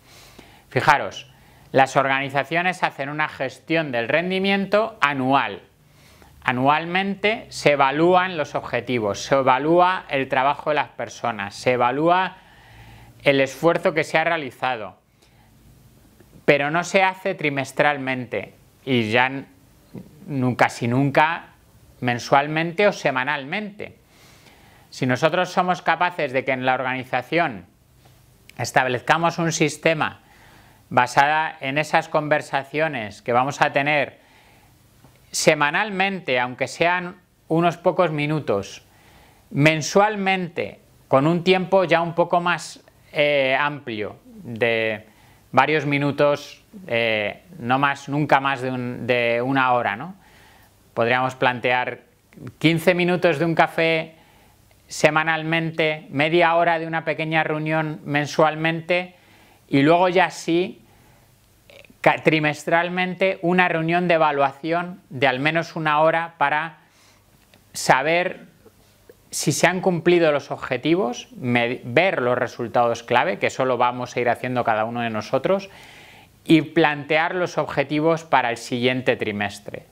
Fijaros, las organizaciones hacen una gestión del rendimiento anual. Anualmente se evalúan los objetivos, se evalúa el trabajo de las personas, se evalúa el esfuerzo que se ha realizado, pero no se hace trimestralmente y ya casi nunca mensualmente o semanalmente. Si nosotros somos capaces de que en la organización establezcamos un sistema basada en esas conversaciones que vamos a tener semanalmente, aunque sean unos pocos minutos, mensualmente, con un tiempo ya un poco más eh, amplio, de varios minutos, eh, no más, nunca más de, de una hora, ¿no? podríamos plantear 15 minutos de un café semanalmente, media hora de una pequeña reunión mensualmente y luego ya sí, trimestralmente, una reunión de evaluación de al menos una hora para saber si se han cumplido los objetivos, ver los resultados clave, que lo vamos a ir haciendo cada uno de nosotros, y plantear los objetivos para el siguiente trimestre.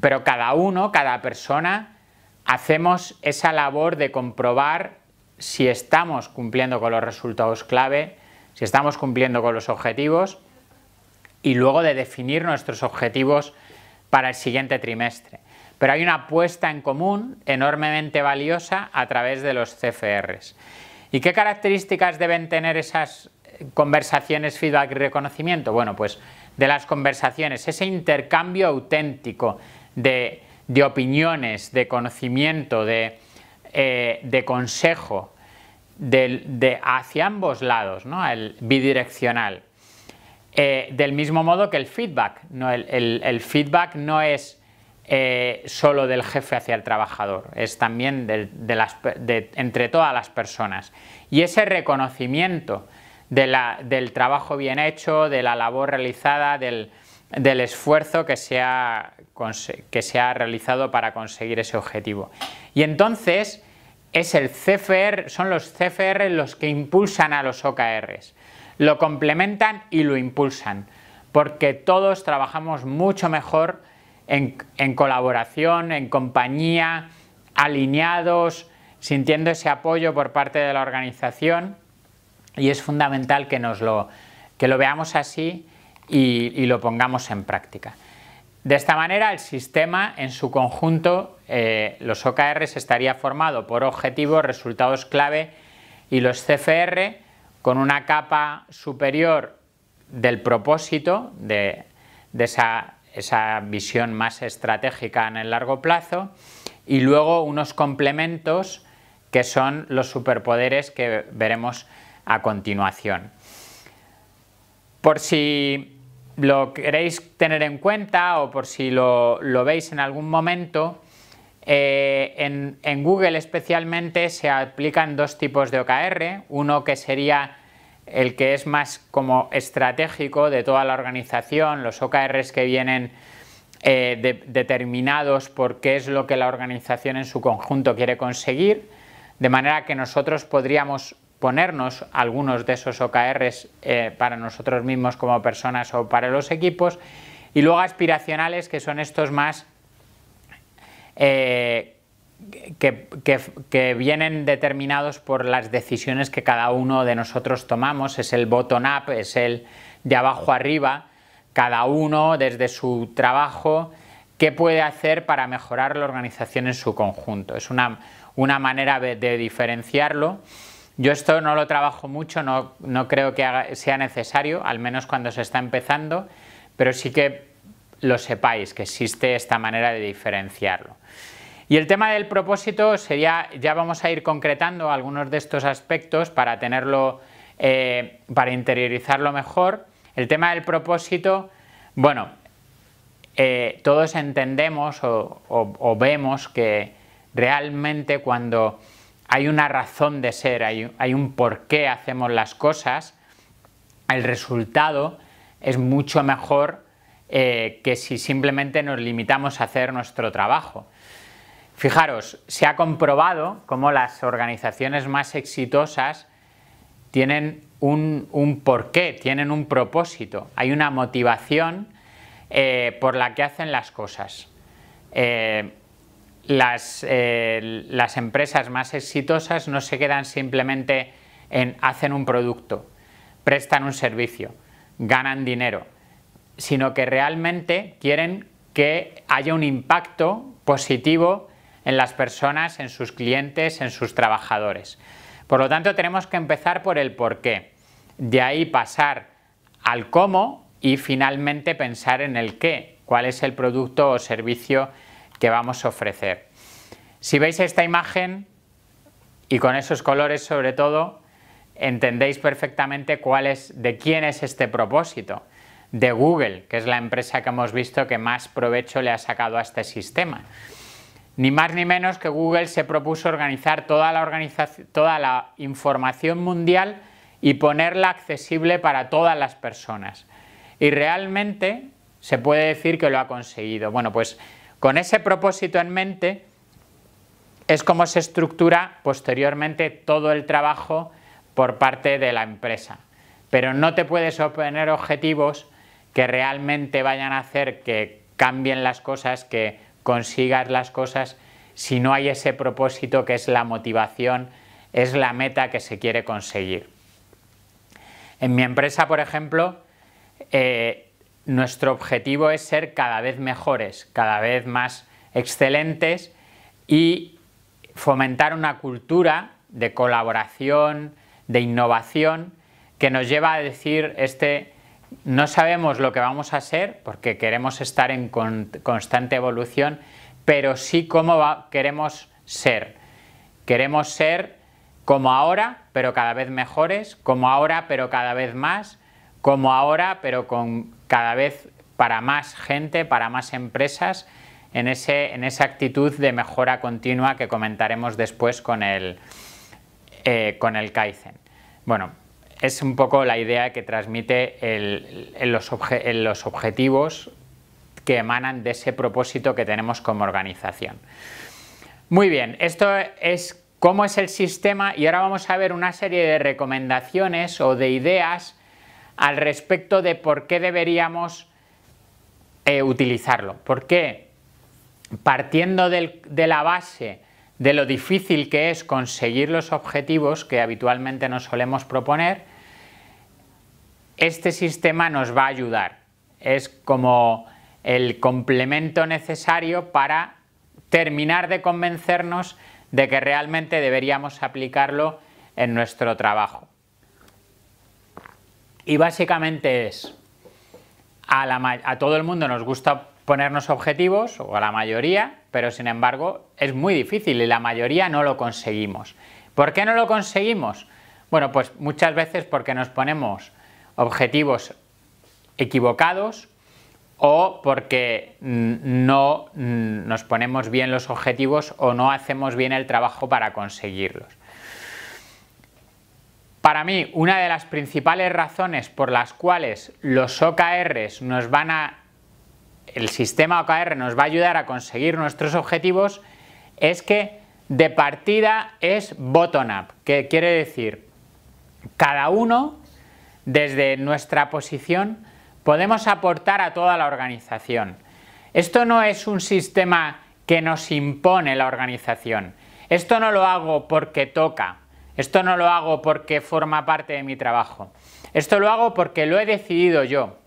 Pero cada uno, cada persona, hacemos esa labor de comprobar si estamos cumpliendo con los resultados clave, si estamos cumpliendo con los objetivos y luego de definir nuestros objetivos para el siguiente trimestre. Pero hay una apuesta en común enormemente valiosa a través de los CFRs. ¿Y qué características deben tener esas eh, conversaciones, feedback y reconocimiento? Bueno, pues de las conversaciones, ese intercambio auténtico de, opiniones, de conocimiento, de, eh, de consejo, de, de, hacia ambos lados, ¿no? el bidireccional. Eh, del mismo modo que el feedback, ¿no? el, el, feedback no es eh, solo del jefe hacia el trabajador, es también de, de las, de, entre todas las personas. Y ese reconocimiento la, del trabajo bien hecho, de la labor realizada, del, del esfuerzo que se, ha, realizado para conseguir ese objetivo. Y entonces es el CFR, son los CFR los que impulsan a los OKRs, lo complementan y lo impulsan, porque todos trabajamos mucho mejor en, colaboración, en compañía, alineados, sintiendo ese apoyo por parte de la organización y es fundamental que que lo veamos así y, lo pongamos en práctica. De esta manera, el sistema en su conjunto, eh, los OKRs, estaría formado por objetivos, resultados clave y los CFR con una capa superior del propósito, de, esa, esa, visión más estratégica en el largo plazo, y luego unos complementos que son los superpoderes que veremos a continuación. Por si lo queréis tener en cuenta o por si lo, veis en algún momento, eh, en, Google especialmente se aplican dos tipos de OKR, uno que sería el que es más como estratégico de toda la organización, los OKRs que vienen eh, determinados por qué es lo que la organización en su conjunto quiere conseguir, de manera que nosotros podríamos ponernos algunos de esos OKRs eh, para nosotros mismos como personas o para los equipos. Y luego aspiracionales, que son estos más eh, que, vienen determinados por las decisiones que cada uno de nosotros tomamos. Es el bottom-up, es el de abajo arriba, cada uno desde su trabajo, qué puede hacer para mejorar la organización en su conjunto. Es una, manera de diferenciarlo. Yo esto no lo trabajo mucho, no, creo que sea necesario, al menos cuando se está empezando, pero sí que lo sepáis, que existe esta manera de diferenciarlo. Y el tema del propósito sería, ya vamos a ir concretando algunos de estos aspectos para tenerlo, eh, para interiorizarlo mejor. El tema del propósito, bueno, eh, todos entendemos o vemos que realmente cuando hay una razón de ser, hay, un por qué hacemos las cosas, el resultado es mucho mejor eh, que si simplemente nos limitamos a hacer nuestro trabajo. Fijaros, se ha comprobado cómo las organizaciones más exitosas tienen un, porqué, tienen un propósito, hay una motivación eh, por la que hacen las cosas. Eh, las, eh, las empresas más exitosas no se quedan simplemente en hacen un producto, prestan un servicio, ganan dinero, sino que realmente quieren que haya un impacto positivo en las personas, en sus clientes, en sus trabajadores. Por lo tanto, tenemos que empezar por el por qué, de ahí pasar al cómo y finalmente pensar en el qué, cuál es el producto o servicio que vamos a ofrecer. Si veis esta imagen y con esos colores sobre todo, entendéis perfectamente cuál es, de quién es este propósito. De Google, que es la empresa que hemos visto que más provecho le ha sacado a este sistema. Ni más ni menos que Google se propuso organizar toda la, organización, toda la información mundial y ponerla accesible para todas las personas. Y realmente se puede decir que lo ha conseguido. Bueno, pues con ese propósito en mente es como se estructura posteriormente todo el trabajo por parte de la empresa. Pero no te puedes obtener objetivos que realmente vayan a hacer que cambien las cosas, que consigas las cosas, si no hay ese propósito que es la motivación, es la meta que se quiere conseguir. En mi empresa, por ejemplo, eh, nuestro objetivo es ser cada vez mejores, cada vez más excelentes y fomentar una cultura de colaboración, de innovación, que nos lleva a decir este no sabemos lo que vamos a ser porque queremos estar en constante evolución, pero sí cómo queremos ser. Queremos ser como ahora, pero cada vez mejores, como ahora, pero cada vez más, como ahora, pero con cada vez para más gente, para más empresas, en, esa actitud de mejora continua que comentaremos después con el, eh, con el Kaizen. Bueno, es un poco la idea que transmite los, los objetivos que emanan de ese propósito que tenemos como organización. Muy bien, esto es cómo es el sistema y ahora vamos a ver una serie de recomendaciones o de ideas al respecto de por qué deberíamos eh, utilizarlo. Porque Partiendo de la base de lo difícil que es conseguir los objetivos que habitualmente nos solemos proponer, este sistema nos va a ayudar. Es como el complemento necesario para terminar de convencernos de que realmente deberíamos aplicarlo en nuestro trabajo. Y básicamente es, a, todo el mundo nos gusta ponernos objetivos, o a la mayoría, pero sin embargo es muy difícil y la mayoría no lo conseguimos. ¿Por qué no lo conseguimos? Bueno, pues muchas veces porque nos ponemos objetivos equivocados o porque no nos ponemos bien los objetivos o no hacemos bien el trabajo para conseguirlos. Para mí, una de las principales razones por las cuales los OKRs nos van a... el sistema OKR nos va a ayudar a conseguir nuestros objetivos es que de partida es bottom-up, que quiere decir cada uno desde nuestra posición podemos aportar a toda la organización. Esto no es un sistema que nos impone la organización. Esto no lo hago porque toca. Esto no lo hago porque forma parte de mi trabajo. Esto lo hago porque lo he decidido yo.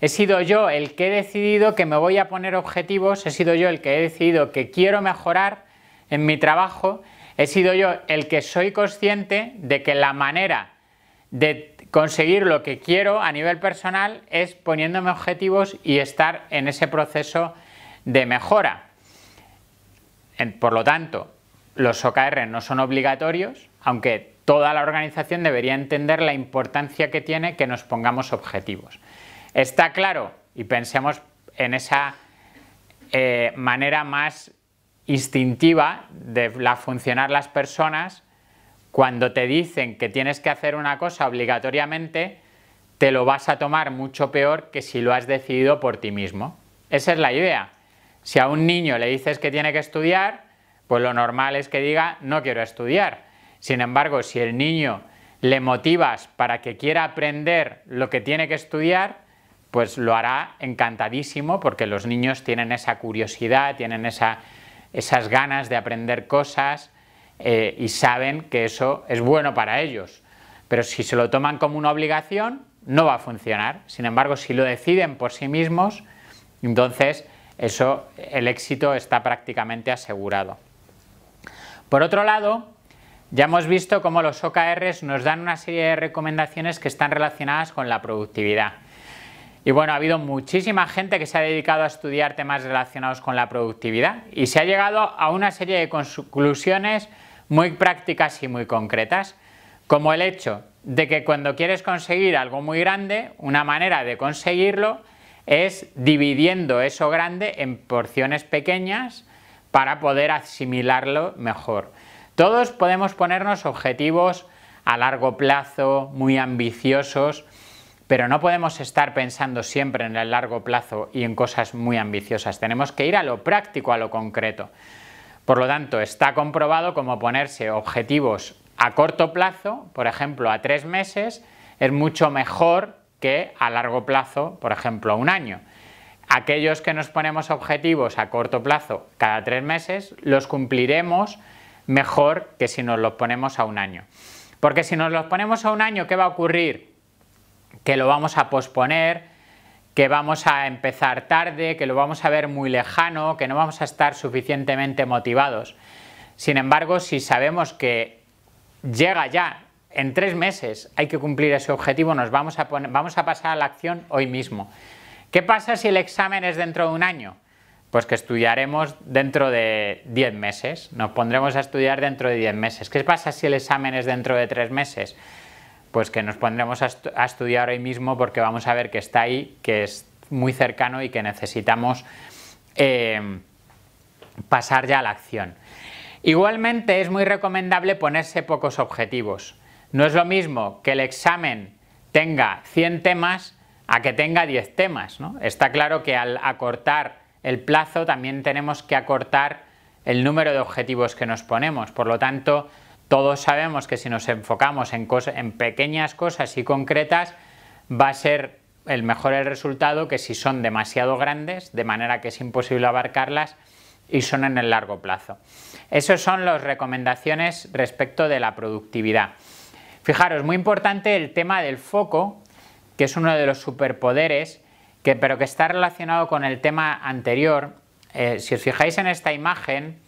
He sido yo el que he decidido que me voy a poner objetivos, he sido yo el que he decidido que quiero mejorar en mi trabajo, he sido yo el que soy consciente de que la manera de conseguir lo que quiero a nivel personal es poniéndome objetivos y estar en ese proceso de mejora. Por lo tanto, los OKR no son obligatorios, aunque toda la organización debería entender la importancia que tiene que nos pongamos objetivos. Está claro, y pensemos en esa eh, manera más instintiva de la funcionar las personas, cuando te dicen que tienes que hacer una cosa obligatoriamente, te lo vas a tomar mucho peor que si lo has decidido por ti mismo. Esa es la idea. Si a un niño le dices que tiene que estudiar, pues lo normal es que diga no quiero estudiar. Sin embargo, si el niño le motivas para que quiera aprender lo que tiene que estudiar, pues lo hará encantadísimo porque los niños tienen esa curiosidad, tienen esas ganas de aprender cosas eh, y saben que eso es bueno para ellos. Pero si se lo toman como una obligación, no va a funcionar. Sin embargo, si lo deciden por sí mismos, entonces eso, el éxito está prácticamente asegurado. Por otro lado, ya hemos visto cómo los OKRs nos dan una serie de recomendaciones que están relacionadas con la productividad. Y bueno, ha habido muchísima gente que se ha dedicado a estudiar temas relacionados con la productividad y se ha llegado a una serie de conclusiones muy prácticas y muy concretas, como el hecho de que cuando quieres conseguir algo muy grande, una manera de conseguirlo es dividiendo eso grande en porciones pequeñas para poder asimilarlo mejor. Todos podemos ponernos objetivos a largo plazo, muy ambiciosos, pero no podemos estar pensando siempre en el largo plazo y en cosas muy ambiciosas. Tenemos que ir a lo práctico, a lo concreto. Por lo tanto, está comprobado cómo ponerse objetivos a corto plazo, por ejemplo, a tres meses, es mucho mejor que a largo plazo, por ejemplo, a un año. Aquellos que nos ponemos objetivos a corto plazo cada tres meses, los cumpliremos mejor que si nos los ponemos a un año. Porque si nos los ponemos a un año, ¿qué va a ocurrir? Que lo vamos a posponer, que vamos a empezar tarde, que lo vamos a ver muy lejano, que no vamos a estar suficientemente motivados. Sin embargo, si sabemos que llega ya, en tres meses hay que cumplir ese objetivo, nos vamos a, vamos a pasar a la acción hoy mismo. ¿Qué pasa si el examen es dentro de un año? Pues que estudiaremos dentro de 10 meses, nos pondremos a estudiar dentro de 10 meses. ¿Qué pasa si el examen es dentro de 3 meses? Pues que nos pondremos a, estudiar hoy mismo porque vamos a ver que está ahí, que es muy cercano y que necesitamos em, pasar ya a la acción. Igualmente es muy recomendable ponerse pocos objetivos. No es lo mismo que el examen tenga 100 temas a que tenga 10 temas. Está claro que al acortar el plazo, también tenemos que acortar el número de objetivos que nos ponemos. Por lo tanto, todos sabemos que si nos enfocamos en, en pequeñas cosas y concretas, va a ser el mejor el resultado que si son demasiado grandes, de manera que es imposible abarcarlas y son en el largo plazo. Esas son las recomendaciones respecto de la productividad. Fijaros, muy importante el tema del foco, que es uno de los superpoderes pero que está relacionado con el tema anterior. Eh, si os fijáis en esta imagen,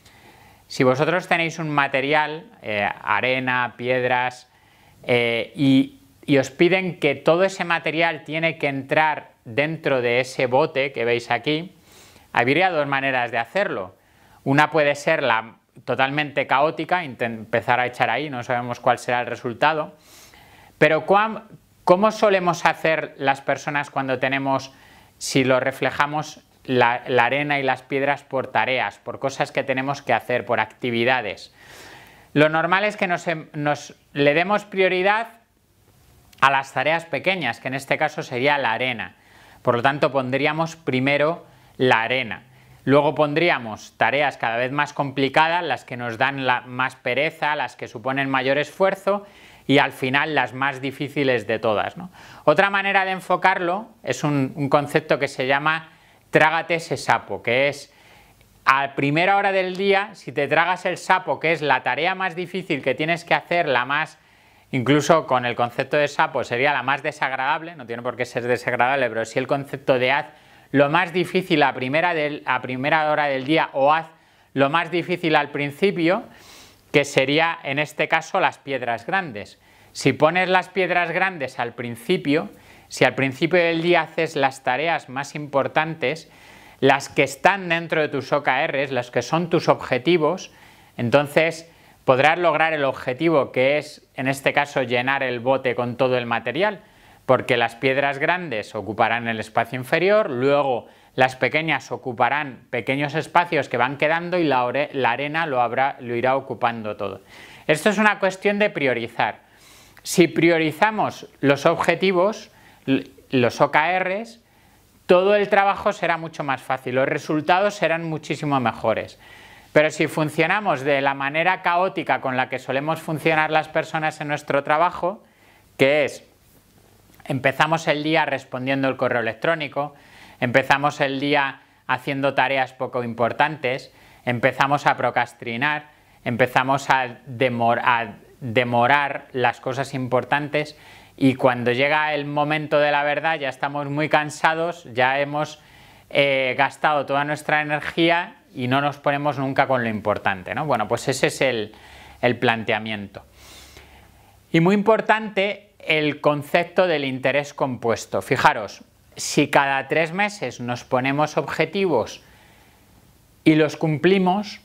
si vosotros tenéis un material, eh, arena, piedras, eh, y, y os piden que todo ese material tiene que entrar dentro de ese bote que veis aquí, habría dos maneras de hacerlo. Una puede ser la totalmente caótica, empezar a echar ahí, no sabemos cuál será el resultado, pero ¿cómo solemos hacer las personas cuando tenemos si lo reflejamos la, arena y las piedras por tareas, por cosas que tenemos que hacer, por actividades. Lo normal es que em, nos, le demos prioridad a las tareas pequeñas, que en este caso sería la arena. Por lo tanto, pondríamos primero la arena. Luego pondríamos tareas cada vez más complicadas, las que nos dan más pereza, las que suponen mayor esfuerzo y al final las más difíciles de todas. Otra manera de enfocarlo es un, concepto que se llama trágate ese sapo, que es a primera hora del día, si te tragas el sapo, que es la tarea más difícil que tienes que hacer, la más, incluso con el concepto de sapo, sería la más desagradable, no tiene por qué ser desagradable, pero si el concepto de haz lo más difícil a primera, hora del día o haz lo más difícil al principio, que sería en este caso las piedras grandes. Si pones las piedras grandes al principio, si al principio del día haces las tareas más importantes, las que están dentro de tus OKRs, las que son tus objetivos, entonces podrás lograr el objetivo que es, en este caso, llenar el bote con todo el material porque las piedras grandes ocuparán el espacio inferior, luego las pequeñas ocuparán pequeños espacios que van quedando y la, arena lo, habrá, lo irá ocupando todo. Esto es una cuestión de priorizar. Si priorizamos los objetivos, los OKRs, todo el trabajo será mucho más fácil, los resultados serán muchísimo mejores. Pero si funcionamos de la manera caótica con la que solemos funcionar las personas en nuestro trabajo, que es Empezamos el día respondiendo el correo electrónico, empezamos el día haciendo tareas poco importantes, empezamos a procrastinar, empezamos a, demorar las cosas importantes y cuando llega el momento de la verdad ya estamos muy cansados, ya hemos eh, gastado toda nuestra energía y no nos ponemos nunca con lo importante. Bueno, pues ese es el planteamiento. Y muy importante el concepto del interés compuesto. Fijaros, si cada tres meses nos ponemos objetivos y los cumplimos,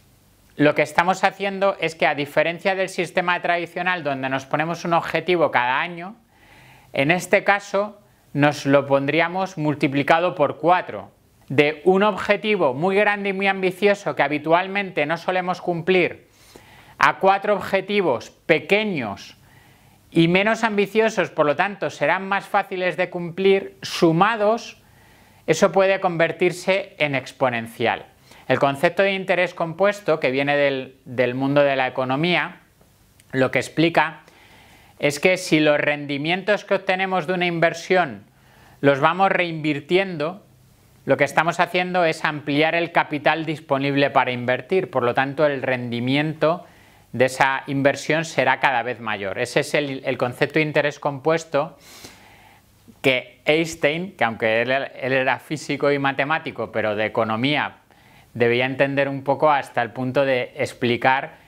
lo que estamos haciendo es que a diferencia del sistema tradicional donde nos ponemos un objetivo cada año, en este caso nos lo pondríamos multiplicado por 4. De un objetivo muy grande y muy ambicioso que habitualmente no solemos cumplir a cuatro objetivos pequeños y menos ambiciosos, por lo tanto, serán más fáciles de cumplir, sumados, eso puede convertirse en exponencial. El concepto de interés compuesto, que viene del, mundo de la economía, lo que explica es que si los rendimientos que obtenemos de una inversión los vamos reinvirtiendo, lo que estamos haciendo es ampliar el capital disponible para invertir, por lo tanto el rendimiento de esa inversión será cada vez mayor. Ese es el, concepto de interés compuesto que Einstein, que aunque él, era físico y matemático, pero de economía, debía entender un poco hasta el punto de explicar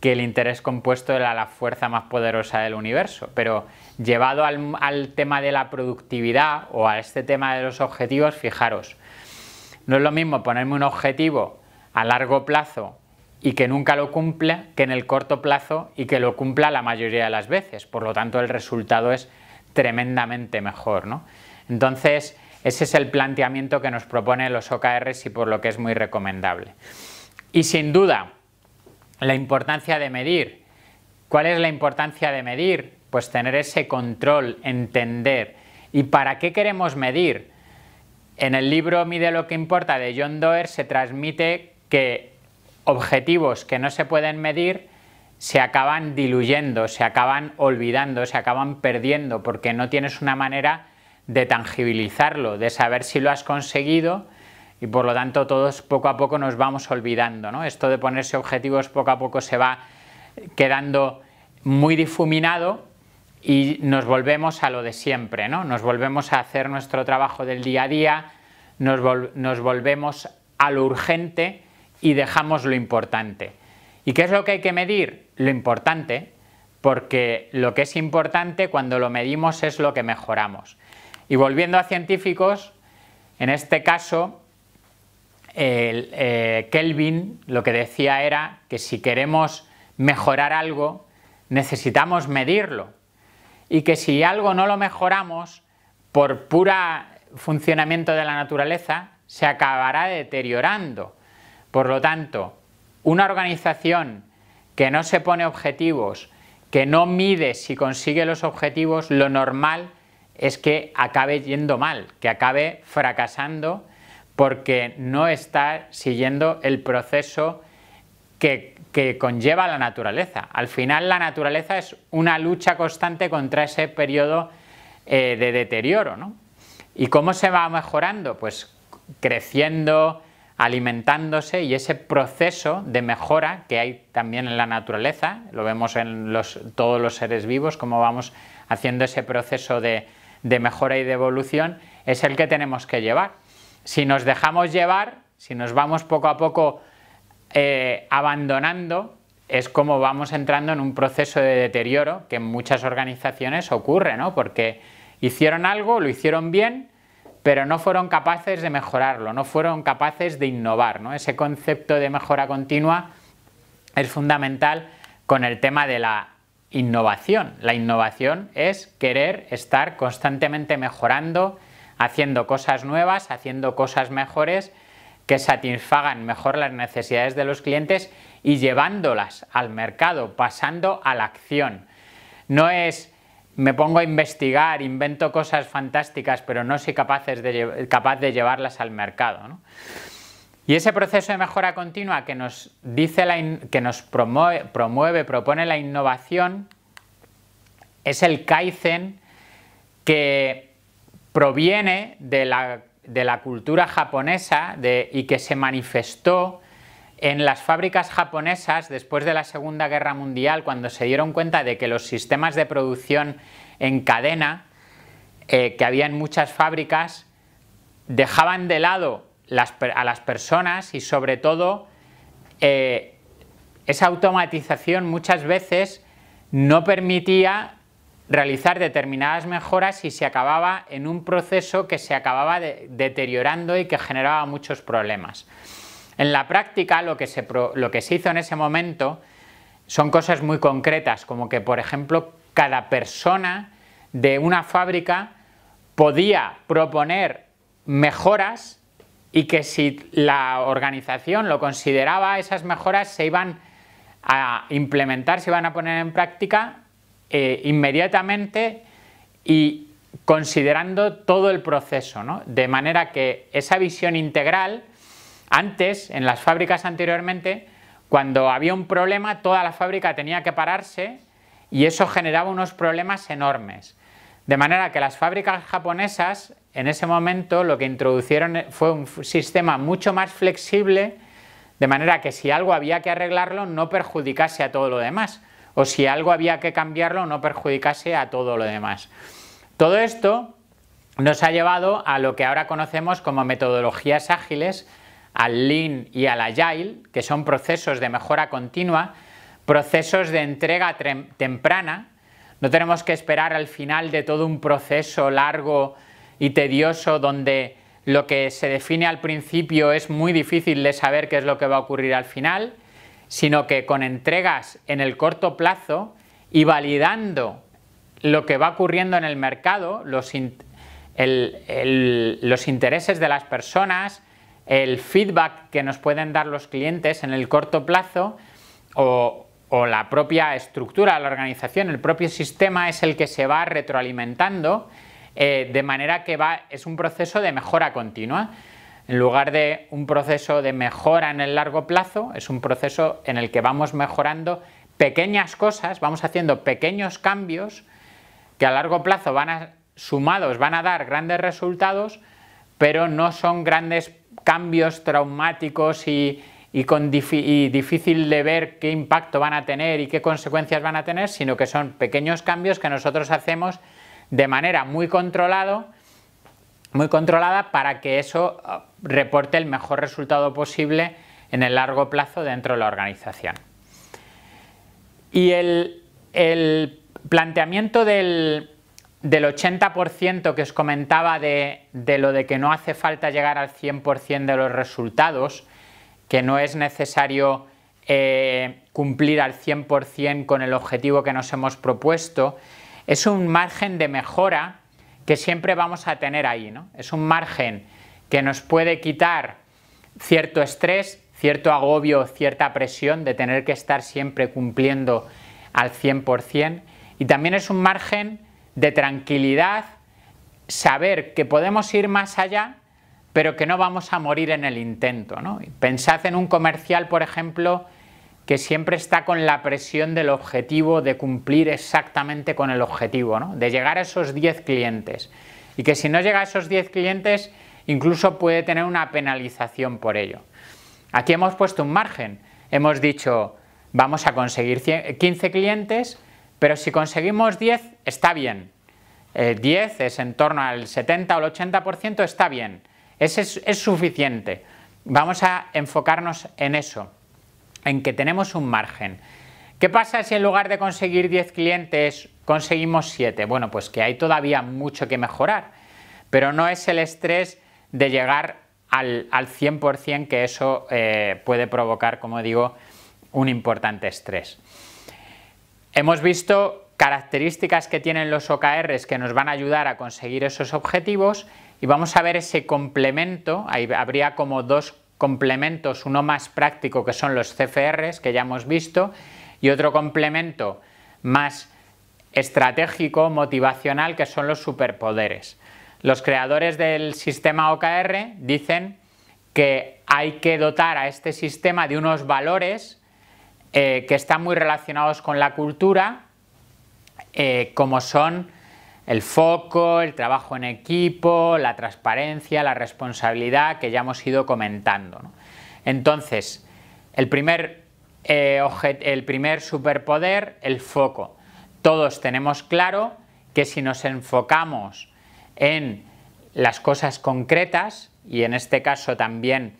que el interés compuesto era la fuerza más poderosa del universo. Pero llevado al, al tema de la productividad o a este tema de los objetivos, fijaros, no es lo mismo ponerme un objetivo a largo plazo y que nunca lo cumpla, que en el corto plazo y que lo cumpla la mayoría de las veces. Por lo tanto, el resultado es tremendamente mejor. Entonces, ese es el planteamiento que nos proponen los OKRs y por lo que es muy recomendable. Y sin duda, la importancia de medir. ¿Cuál es la importancia de medir? Pues tener ese control, entender. ¿Y para qué queremos medir? En el libro Mide lo que importa de John Doer se transmite que objetivos que no se pueden medir se acaban diluyendo, se acaban olvidando, se acaban perdiendo, porque no tienes una manera de tangibilizarlo, de saber si lo has conseguido y por lo tanto todos poco a poco nos vamos olvidando. ¿no? Esto de ponerse objetivos poco a poco se va quedando muy difuminado y nos volvemos a lo de siempre, ¿no? nos volvemos a hacer nuestro trabajo del día a día, nos, nos volvemos a lo urgente, y dejamos lo importante. ¿Y qué es lo que hay que medir? Lo importante, porque lo que es importante cuando lo medimos es lo que mejoramos. Y volviendo a científicos, en este caso, eh, Kelvin lo que decía era que si queremos mejorar algo, necesitamos medirlo. Y que si algo no lo mejoramos, por pura funcionamiento de la naturaleza, se acabará deteriorando. Por lo tanto, una organización que no se pone objetivos, que no mide si consigue los objetivos, lo normal es que acabe yendo mal, que acabe fracasando porque no está siguiendo el proceso que, conlleva la naturaleza. Al final la naturaleza es una lucha constante contra ese periodo eh, de deterioro. ¿no? ¿Y cómo se va mejorando? Pues creciendo, alimentándose y ese proceso de mejora que hay también en la naturaleza, lo vemos en todos los seres vivos, cómo vamos haciendo ese proceso de, mejora y de evolución, es el que tenemos que llevar. Si nos dejamos llevar, si nos vamos poco a poco eh, abandonando, es como vamos entrando en un proceso de deterioro que en muchas organizaciones ocurre, Porque hicieron algo, lo hicieron bien, pero no fueron capaces de mejorarlo, no fueron capaces de innovar. ¿no? Ese concepto de mejora continua es fundamental con el tema de la innovación. La innovación es querer estar constantemente mejorando, haciendo cosas nuevas, haciendo cosas mejores que satisfagan mejor las necesidades de los clientes y llevándolas al mercado, pasando a la acción. No es me pongo a investigar, invento cosas fantásticas, pero no soy de, capaz de llevarlas al mercado. Y ese proceso de mejora continua que nos, dice que nos promueve, propone la innovación, es el Kaizen que proviene de la, cultura japonesa y que se manifestó en las fábricas japonesas, después de la Segunda Guerra Mundial, cuando se dieron cuenta de que los sistemas de producción en cadena, eh, que había en muchas fábricas, dejaban de lado a las personas y sobre todo eh, esa automatización muchas veces no permitía realizar determinadas mejoras y se acababa en un proceso que se acababa deteriorando y que generaba muchos problemas. En la práctica lo que se, hizo en ese momento son cosas muy concretas, como que por ejemplo cada persona de una fábrica podía proponer mejoras y que si la organización lo consideraba, esas mejoras se iban a implementar, se iban a poner en práctica eh, inmediatamente y considerando todo el proceso, de manera que esa visión integral antes, en las fábricas anteriormente, cuando había un problema, toda la fábrica tenía que pararse y eso generaba unos problemas enormes. De manera que las fábricas japonesas en ese momento lo que introducieron fue un sistema mucho más flexible, de manera que si algo había que arreglarlo no perjudicase a todo lo demás, o si algo había que cambiarlo no perjudicase a todo lo demás. Todo esto nos ha llevado a lo que ahora conocemos como metodologías ágiles, al Lean y al Agile, que son procesos de mejora continua, procesos de entrega temprana. No tenemos que esperar al final de todo un proceso largo y tedioso donde lo que se define al principio es muy difícil de saber qué es lo que va a ocurrir al final, sino que con entregas en el corto plazo y validando lo que va ocurriendo en el mercado, los, los intereses de las personas, el feedback que nos pueden dar los clientes en el corto plazo o, la propia estructura la organización, el propio sistema es el que se va retroalimentando eh, de manera que va, es un proceso de mejora continua. En lugar de un proceso de mejora en el largo plazo, es un proceso en el que vamos mejorando pequeñas cosas, vamos haciendo pequeños cambios que a largo plazo van a, sumados van a dar grandes resultados, pero no son grandes cambios traumáticos y, con difícil de ver qué impacto van a tener y qué consecuencias van a tener, sino que son pequeños cambios que nosotros hacemos de manera muy controlado, muy controlada para que eso ah, reporte el mejor resultado posible en el largo plazo dentro de la organización. Y el planteamiento del, del 80% que os comentaba de, lo de que no hace falta llegar al 100% de los resultados, que no es necesario eh, cumplir al 100% con el objetivo que nos hemos propuesto, es un margen de mejora que siempre vamos a tener ahí. ¿no? Es un margen que nos puede quitar cierto estrés, cierto agobio, cierta presión de tener que estar siempre cumpliendo al 100% y también es un margen de tranquilidad, saber que podemos ir más allá, pero que no vamos a morir en el intento. Pensad en un comercial, por ejemplo, que siempre está con la presión del objetivo, de cumplir exactamente con el objetivo, de llegar a esos 10 clientes. Y que si no llega a esos 10 clientes, incluso puede tener una penalización por ello. Aquí hemos puesto un margen, hemos dicho, vamos a conseguir 15 clientes, pero si conseguimos 10, está bien. 10 eh, es en torno al 70 o el 80%, está bien. es, suficiente. Vamos a enfocarnos en eso, en que tenemos un margen. ¿Qué pasa si en lugar de conseguir 10 clientes conseguimos 7? Bueno, pues que hay todavía mucho que mejorar, pero no es el estrés de llegar al, 100% que eso eh, puede provocar, como digo, un importante estrés. Hemos visto características que tienen los OKRs que nos van a ayudar a conseguir esos objetivos y vamos a ver ese complemento, habría como dos complementos, uno más práctico que son los CFRs que ya hemos visto y otro complemento más estratégico, motivacional, que son los superpoderes. Los creadores del sistema OKR dicen que hay que dotar a este sistema de unos valores eh, que están muy relacionados con la cultura, eh, como son el foco, el trabajo en equipo, la transparencia, la responsabilidad que ya hemos ido comentando. Entonces, eh, el primer superpoder, el foco. Todos tenemos claro que si nos enfocamos en las cosas concretas, y en este caso también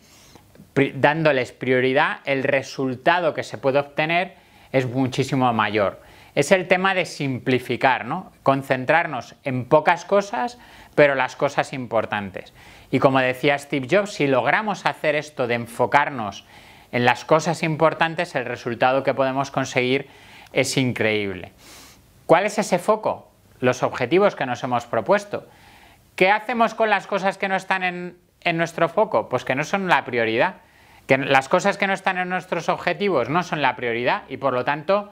dándoles prioridad, el resultado que se puede obtener es muchísimo mayor. Es el tema de simplificar, ¿no? concentrarnos en pocas cosas, pero las cosas importantes. Y como decía Steve Jobs, si logramos hacer esto de enfocarnos en las cosas importantes, el resultado que podemos conseguir es increíble. ¿Cuál es ese foco? Los objetivos que nos hemos propuesto. ¿Qué hacemos con las cosas que no están en en nuestro foco? Pues que no son la prioridad, que las cosas que no están en nuestros objetivos no son la prioridad y por lo tanto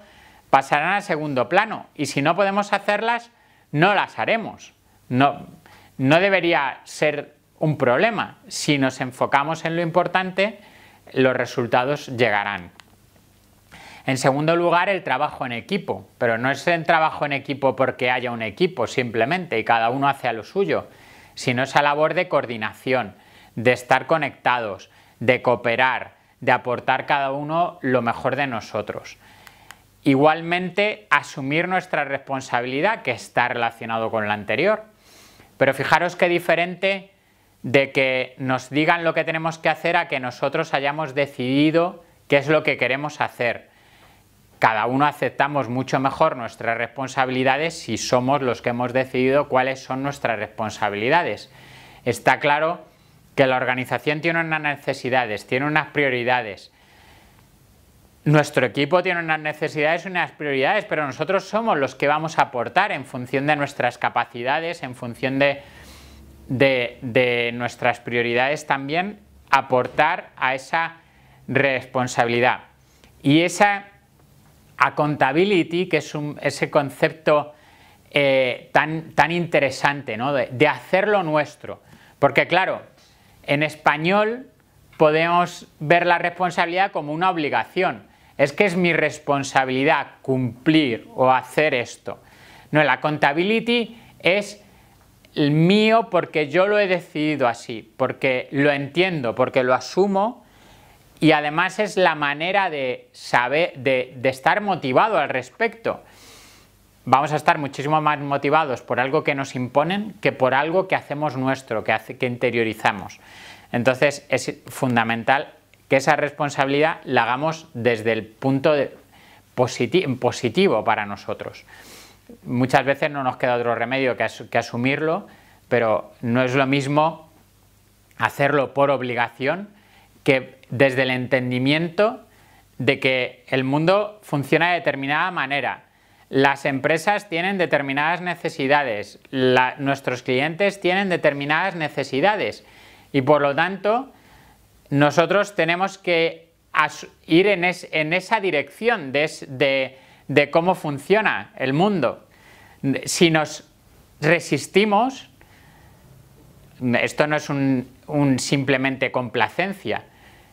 pasarán al segundo plano y si no podemos hacerlas, no las haremos. No, no debería ser un problema. Si nos enfocamos en lo importante, los resultados llegarán. En segundo lugar, el trabajo en equipo, pero no es el trabajo en equipo porque haya un equipo simplemente y cada uno hace a lo suyo, sino esa labor de coordinación, de estar conectados, de cooperar, de aportar cada uno lo mejor de nosotros. Igualmente, asumir nuestra responsabilidad, que está relacionado con la anterior. Pero fijaros qué diferente de que nos digan lo que tenemos que hacer a que nosotros hayamos decidido qué es lo que queremos hacer cada uno aceptamos mucho mejor nuestras responsabilidades si somos los que hemos decidido cuáles son nuestras responsabilidades. Está claro que la organización tiene unas necesidades, tiene unas prioridades. Nuestro equipo tiene unas necesidades y unas prioridades, pero nosotros somos los que vamos a aportar en función de nuestras capacidades, en función de, nuestras prioridades también, aportar a esa responsabilidad. Y esa accountability, que es ese concepto eh, tan, interesante, ¿no? de, hacerlo nuestro. Porque claro, en español podemos ver la responsabilidad como una obligación. Es que es mi responsabilidad cumplir o hacer esto. No, la accountability es el mío porque yo lo he decidido así, porque lo entiendo, porque lo asumo y además es la manera de saber, de, estar motivado al respecto. Vamos a estar muchísimo más motivados por algo que nos imponen que por algo que hacemos nuestro, que, que interiorizamos. Entonces es fundamental que esa responsabilidad la hagamos desde el punto positivo para nosotros. Muchas veces no nos queda otro remedio que, que asumirlo, pero no es lo mismo hacerlo por obligación que desde el entendimiento de que el mundo funciona de determinada manera, las empresas tienen determinadas necesidades, nuestros clientes tienen determinadas necesidades y por lo tanto nosotros tenemos que ir en, esa dirección de, cómo funciona el mundo. Si nos resistimos, esto no es un simplemente complacencia,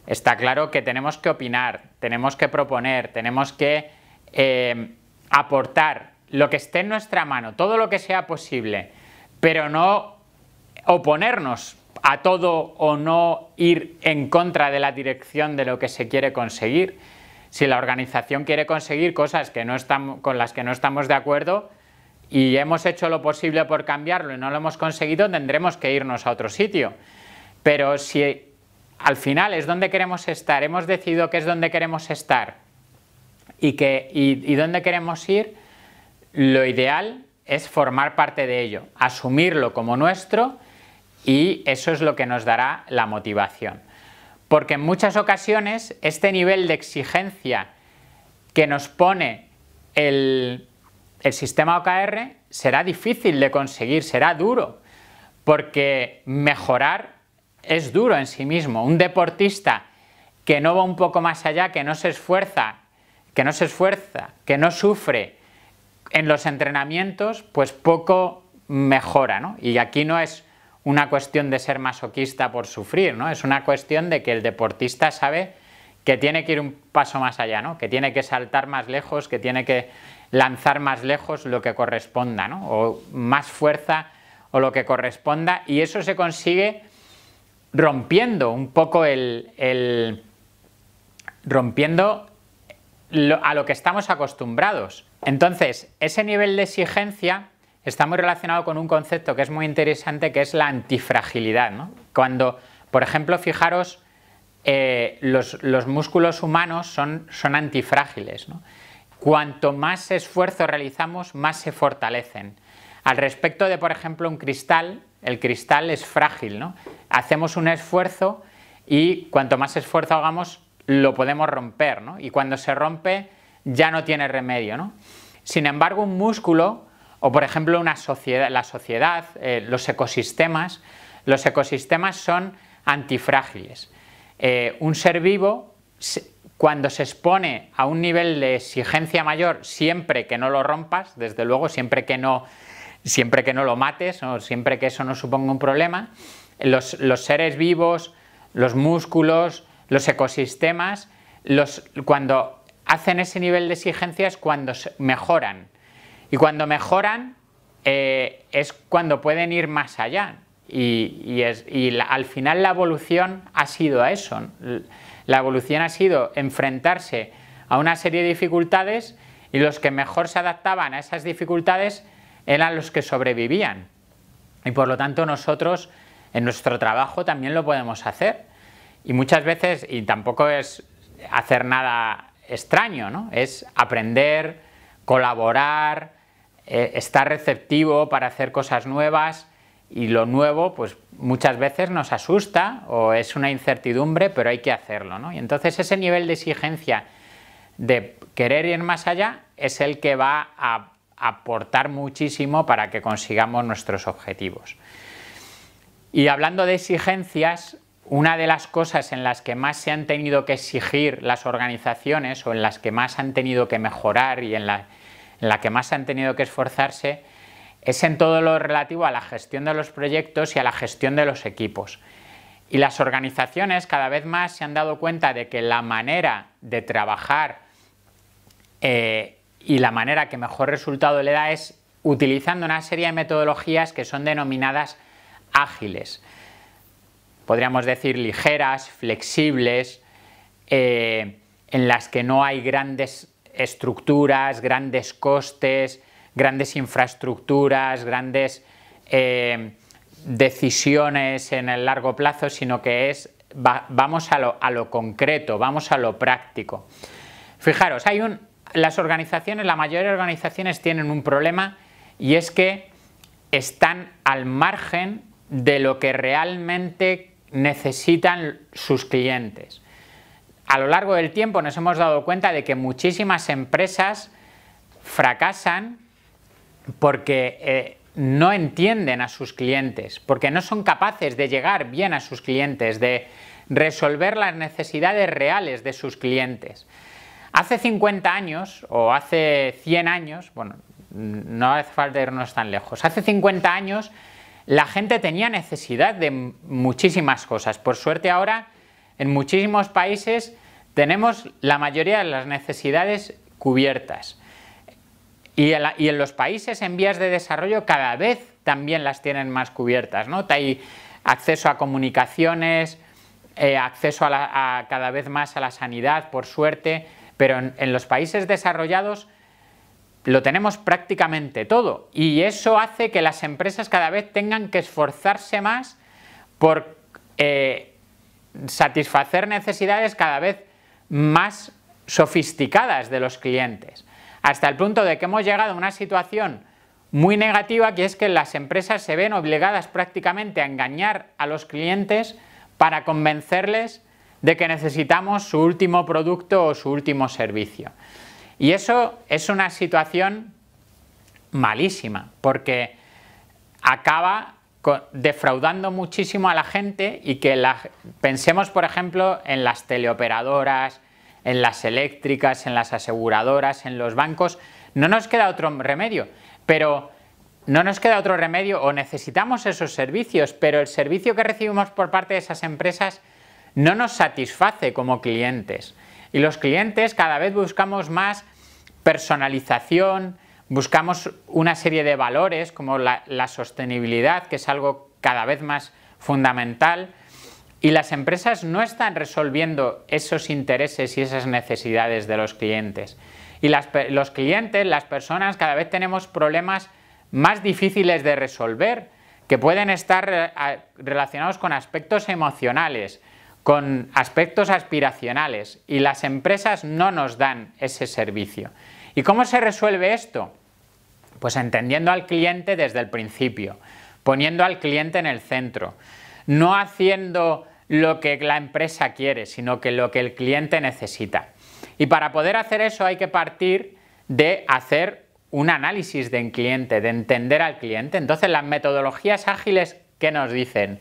Está claro que tenemos que opinar, tenemos que proponer, tenemos que eh, aportar lo que esté en nuestra mano, todo lo que sea posible, pero no oponernos a todo o no ir en contra de la dirección de lo que se quiere conseguir. Si la organización quiere conseguir cosas que no estamos, con las que no estamos de acuerdo y hemos hecho lo posible por cambiarlo y no lo hemos conseguido, tendremos que irnos a otro sitio. Pero si al final es donde queremos estar, hemos decidido que es donde queremos estar y, que, dónde queremos ir, lo ideal es formar parte de ello, asumirlo como nuestro y eso es lo que nos dará la motivación. Porque en muchas ocasiones este nivel de exigencia que nos pone el, el sistema OKR será difícil de conseguir, será duro, porque mejorar es duro en sí mismo. Un deportista que no va un poco más allá, que no se esfuerza, que no se esfuerza, que no sufre en los entrenamientos, pues poco mejora, ¿no? Y aquí no es una cuestión de ser masoquista por sufrir, ¿no? Es una cuestión de que el deportista sabe que tiene que ir un paso más allá, ¿no? Que tiene que saltar más lejos, que tiene que lanzar más lejos lo que corresponda, ¿no? O más fuerza o lo que corresponda y eso se consigue rompiendo un poco el, rompiendo a lo que estamos acostumbrados. Entonces, ese nivel de exigencia está muy relacionado con un concepto que es muy interesante, que es la antifragilidad. Cuando, por ejemplo, fijaros, eh, los, músculos humanos son, son antifrágiles. Cuanto más esfuerzo realizamos, más se fortalecen. Al respecto de, por ejemplo, un cristal, el cristal es frágil, ¿no? hacemos un esfuerzo y cuanto más esfuerzo hagamos, lo podemos romper, ¿no? Y cuando se rompe, ya no tiene remedio, ¿no? Sin embargo, un músculo, o por ejemplo una sociedad, la sociedad, eh, los ecosistemas, los ecosistemas son antifrágiles. Eh, un ser vivo, cuando se expone a un nivel de exigencia mayor, siempre que no lo rompas, desde luego, siempre que no, siempre que no lo mates, o siempre que eso no suponga un problema, los, seres vivos, los músculos, los ecosistemas, los, cuando hacen ese nivel de exigencia es cuando mejoran. Y cuando mejoran eh, es cuando pueden ir más allá. Y, al final la evolución ha sido a eso. La evolución ha sido enfrentarse a una serie de dificultades y los que mejor se adaptaban a esas dificultades eran los que sobrevivían. Y por lo tanto nosotros en nuestro trabajo también lo podemos hacer. Y muchas veces, y tampoco es hacer nada extraño, Es aprender, colaborar, eh, estar receptivo para hacer cosas nuevas y lo nuevo pues muchas veces nos asusta o es una incertidumbre, pero hay que hacerlo, Y entonces ese nivel de exigencia de querer ir más allá es el que va a aportar muchísimo para que consigamos nuestros objetivos. Y hablando de exigencias, una de las cosas en las que más se han tenido que exigir las organizaciones o en las que más han tenido que mejorar y en la, que más han tenido que esforzarse es en todo lo relativo a la gestión de los proyectos y a la gestión de los equipos. Y las organizaciones cada vez más se han dado cuenta de que la manera de trabajar eh, y la manera que mejor resultado le da es utilizando una serie de metodologías que son denominadas ágiles. Podríamos decir ligeras, flexibles, eh, en las que no hay grandes estructuras, grandes costes, grandes infraestructuras, grandes eh, decisiones en el largo plazo, sino que es vamos a lo, a lo, concreto, vamos a lo práctico. Fijaros, hay un, las organizaciones, la mayoría de organizaciones tienen un problema y es que están al margen de lo que realmente necesitan sus clientes. A lo largo del tiempo nos hemos dado cuenta de que muchísimas empresas fracasan porque eh, no entienden a sus clientes, porque no son capaces de llegar bien a sus clientes, de resolver las necesidades reales de sus clientes. Hace 50 años o hace 100 años, bueno, no hace falta irnos tan lejos, hace 50 años la gente tenía necesidad de muchísimas cosas. Por suerte ahora en muchísimos países tenemos la mayoría de las necesidades cubiertas. Y en, los países en vías de desarrollo cada vez también las tienen más cubiertas. Hay acceso a comunicaciones, eh, acceso a, cada vez más a la sanidad, por suerte, pero en los países desarrollados lo tenemos prácticamente todo y eso hace que las empresas cada vez tengan que esforzarse más por eh, satisfacer necesidades cada vez más sofisticadas de los clientes, hasta el punto de que hemos llegado a una situación muy negativa que es que las empresas se ven obligadas prácticamente a engañar a los clientes para convencerles de que necesitamos su último producto o su último servicio. Y eso es una situación malísima, porque acaba defraudando muchísimo a la gente y que pensemos, por ejemplo, en las teleoperadoras, en las eléctricas, en las aseguradoras, en los bancos, no nos queda otro remedio, pero no nos queda otro remedio o necesitamos esos servicios, pero el servicio que recibimos por parte de esas empresas no nos satisface como clientes. Y los clientes cada vez buscamos más personalización, buscamos una serie de valores como la, sostenibilidad, que es algo cada vez más fundamental. Y las empresas no están resolviendo esos intereses y esas necesidades de los clientes. Y los clientes, las personas, cada vez tenemos problemas más difíciles de resolver, que pueden estar relacionados con aspectos emocionales, con aspectos aspiracionales y las empresas no nos dan ese servicio. ¿Y cómo se resuelve esto? Pues entendiendo al cliente desde el principio, poniendo al cliente en el centro, no haciendo lo que la empresa quiere, sino que lo que el cliente necesita. Y para poder hacer eso hay que partir de hacer un análisis del cliente, de entender al cliente. Entonces las metodologías ágiles, que nos dicen?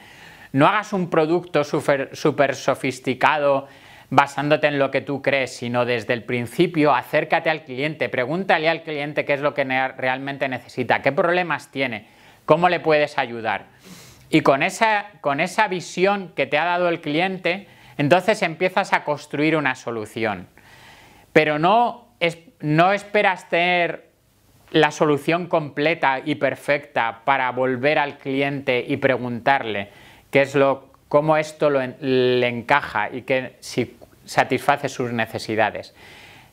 No hagas un producto súper super sofisticado basándote en lo que tú crees, sino desde el principio acércate al cliente, pregúntale al cliente qué es lo que realmente necesita, qué problemas tiene, cómo le puedes ayudar. Y con esa, visión que te ha dado el cliente, entonces empiezas a construir una solución. Pero no esperas tener la solución completa y perfecta para volver al cliente y preguntarle, qué es lo, cómo esto le encaja y que si satisface sus necesidades.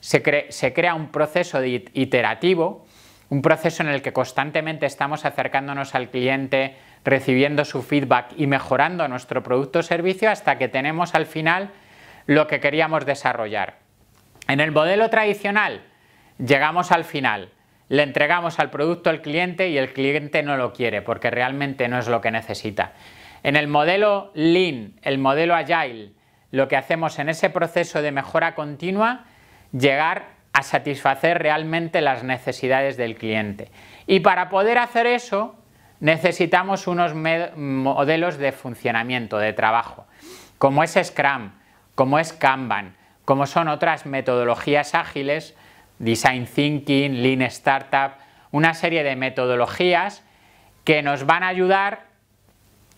Se, crea un proceso iterativo, un proceso en el que constantemente estamos acercándonos al cliente, recibiendo su feedback y mejorando nuestro producto o servicio hasta que tenemos al final lo que queríamos desarrollar. En el modelo tradicional, llegamos al final, le entregamos al producto al cliente y el cliente no lo quiere porque realmente no es lo que necesita. En el modelo Lean, el modelo Agile, lo que hacemos en ese proceso de mejora continua, llegar a satisfacer realmente las necesidades del cliente. Y para poder hacer eso, necesitamos unos modelos de funcionamiento, de trabajo, como es Scrum, como es Kanban, como son otras metodologías ágiles, Design Thinking, Lean Startup, una serie de metodologías que nos van a ayudar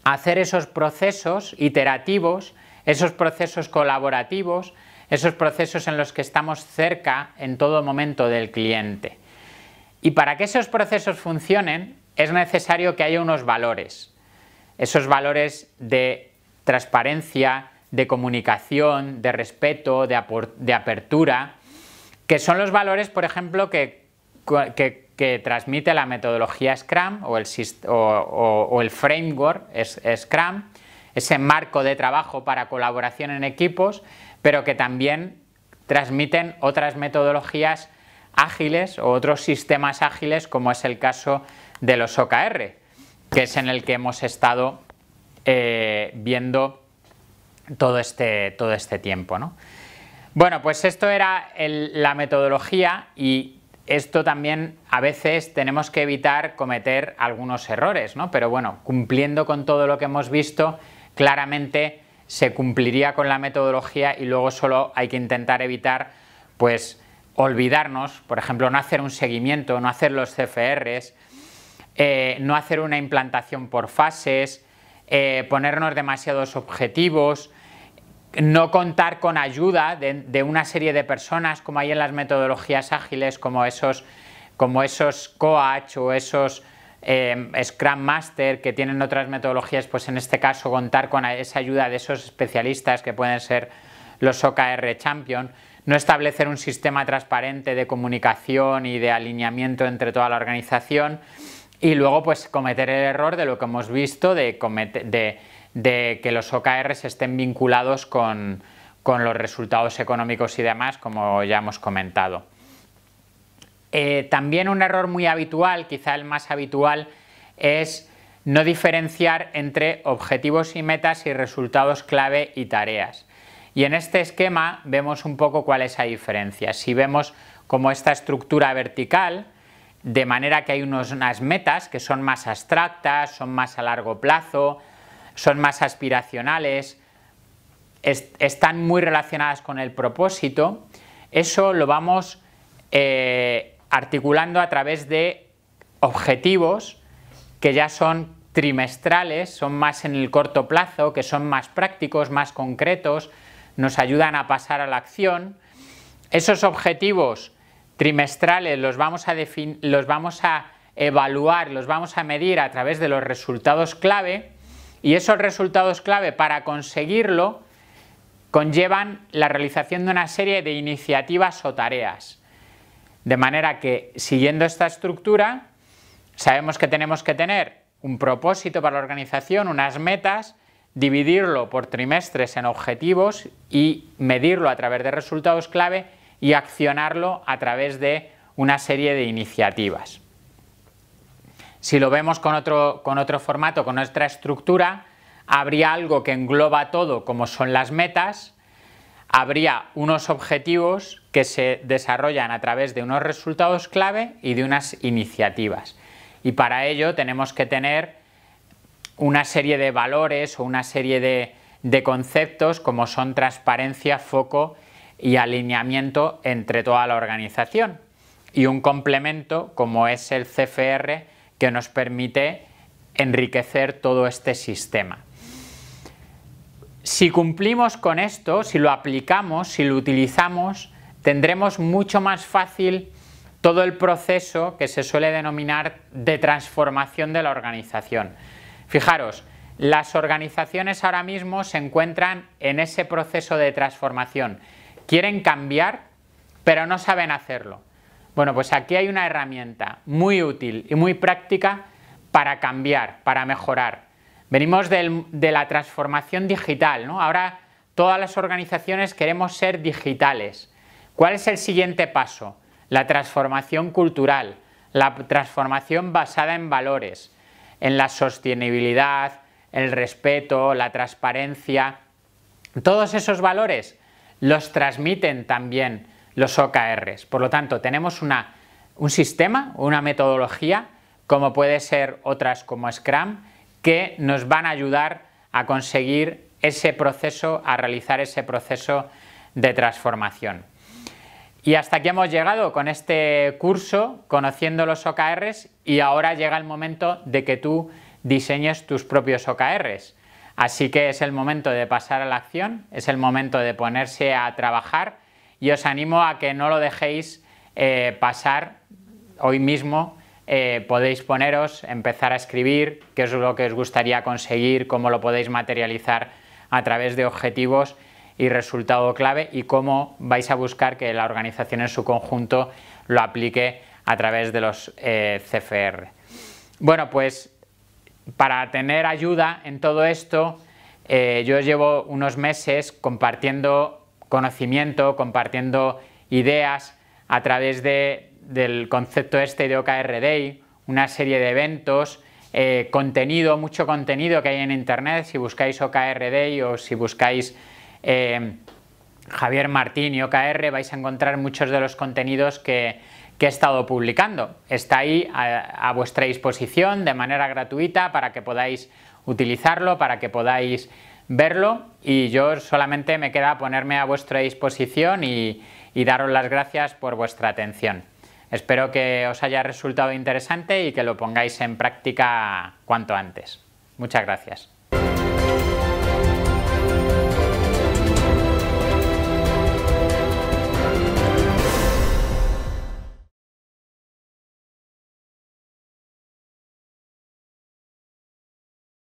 hacer esos procesos iterativos, esos procesos colaborativos, esos procesos en los que estamos cerca en todo momento del cliente. Y para que esos procesos funcionen es necesario que haya unos valores, esos valores de transparencia, de comunicación, de respeto, de, apertura, que son los valores, por ejemplo, que, que que transmite la metodología Scrum o el, o, el framework es, Scrum, ese marco de trabajo para colaboración en equipos, pero que también transmiten otras metodologías ágiles o otros sistemas ágiles como es el caso de los OKR, que es en el que hemos estado eh, viendo todo este, todo este tiempo. Bueno, pues esto era la metodología y esto también a veces tenemos que evitar cometer algunos errores, ¿no? Pero bueno, cumpliendo con todo lo que hemos visto, claramente se cumpliría con la metodología y luego solo hay que intentar evitar, pues, olvidarnos, por ejemplo, no hacer un seguimiento, no hacer los CFRs, eh, no hacer una implantación por fases, eh, ponernos demasiados objetivos, no contar con ayuda de, una serie de personas, como hay en las metodologías ágiles, como esos, como esos coach o esos em, Scrum Master que tienen otras metodologías, pues en este caso contar con esa ayuda de esos especialistas que pueden ser los OKR Champion, no establecer un sistema transparente de comunicación y de alineamiento entre toda la organización y luego pues cometer el error de lo que hemos visto de, de de que los OKRs estén vinculados con, los resultados económicos y demás, como ya hemos comentado. Eh, también un error muy habitual, quizá el más habitual, es no diferenciar entre objetivos y metas y resultados clave y tareas. Y en este esquema vemos un poco cuál es la diferencia. Si vemos como esta estructura vertical, de manera que hay unas metas que son más abstractas, son más a largo plazo, son más aspiracionales, están muy relacionadas con el propósito, eso lo vamos eh, articulando a través de objetivos que ya son trimestrales, son más en el corto plazo, que son más prácticos, más concretos, nos ayudan a pasar a la acción. Esos objetivos trimestrales los vamos a, los vamos a evaluar, los vamos a medir a través de los resultados clave y esos resultados clave para conseguirlo conllevan la realización de una serie de iniciativas o tareas. De manera que, siguiendo esta estructura, sabemos que tenemos que tener un propósito para la organización, unas metas, dividirlo por trimestres en objetivos y medirlo a través de resultados clave y accionarlo a través de una serie de iniciativas. Si lo vemos con otro, formato, con nuestra estructura, habría algo que engloba todo, como son las metas, habría unos objetivos que se desarrollan a través de unos resultados clave y de unas iniciativas. Y para ello tenemos que tener una serie de valores o una serie de, de conceptos como son transparencia, foco y alineamiento entre toda la organización. Y un complemento como es el CFR que nos permite enriquecer todo este sistema. Si cumplimos con esto, si lo aplicamos, si lo utilizamos, tendremos mucho más fácil todo el proceso que se suele denominar de transformación de la organización. Fijaros, las organizaciones ahora mismo se encuentran en ese proceso de transformación. Quieren cambiar, pero no saben hacerlo. Bueno, pues aquí hay una herramienta muy útil y muy práctica para cambiar, para mejorar. Venimos de la transformación digital, ¿no? Ahora todas las organizaciones queremos ser digitales. ¿Cuál es el siguiente paso? La transformación cultural, la transformación basada en valores, en la sostenibilidad, el respeto, la transparencia. Todos esos valores los transmiten también los OKRs. Por lo tanto, tenemos un sistema, una metodología, como puede ser otras como Scrum, que nos van a ayudar a conseguir ese proceso, a realizar ese proceso de transformación. Y hasta aquí hemos llegado con este curso, conociendo los OKRs, y ahora llega el momento de que tú diseñes tus propios OKRs. Así que es el momento de pasar a la acción, es el momento de ponerse a trabajar y os animo a que no lo dejéis eh, pasar hoy mismo. Eh, podéis poneros, empezar a escribir qué es lo que os gustaría conseguir, cómo lo podéis materializar a través de objetivos y resultado clave y cómo vais a buscar que la organización en su conjunto lo aplique a través de los eh, CFR. Bueno, pues para tener ayuda en todo esto, yo llevo unos meses compartiendo conocimiento, compartiendo ideas a través de, del concepto este de OKR Day, una serie de eventos, eh, contenido, mucho contenido que hay en Internet. Si buscáis OKR Day o si buscáis eh, Javier Martín y OKR, vais a encontrar muchos de los contenidos que, he estado publicando. Está ahí a vuestra disposición de manera gratuita para que podáis utilizarlo, para que podáis verlo y yo solamente me queda ponerme a vuestra disposición y, y daros las gracias por vuestra atención. Espero que os haya resultado interesante y que lo pongáis en práctica cuanto antes. Muchas gracias.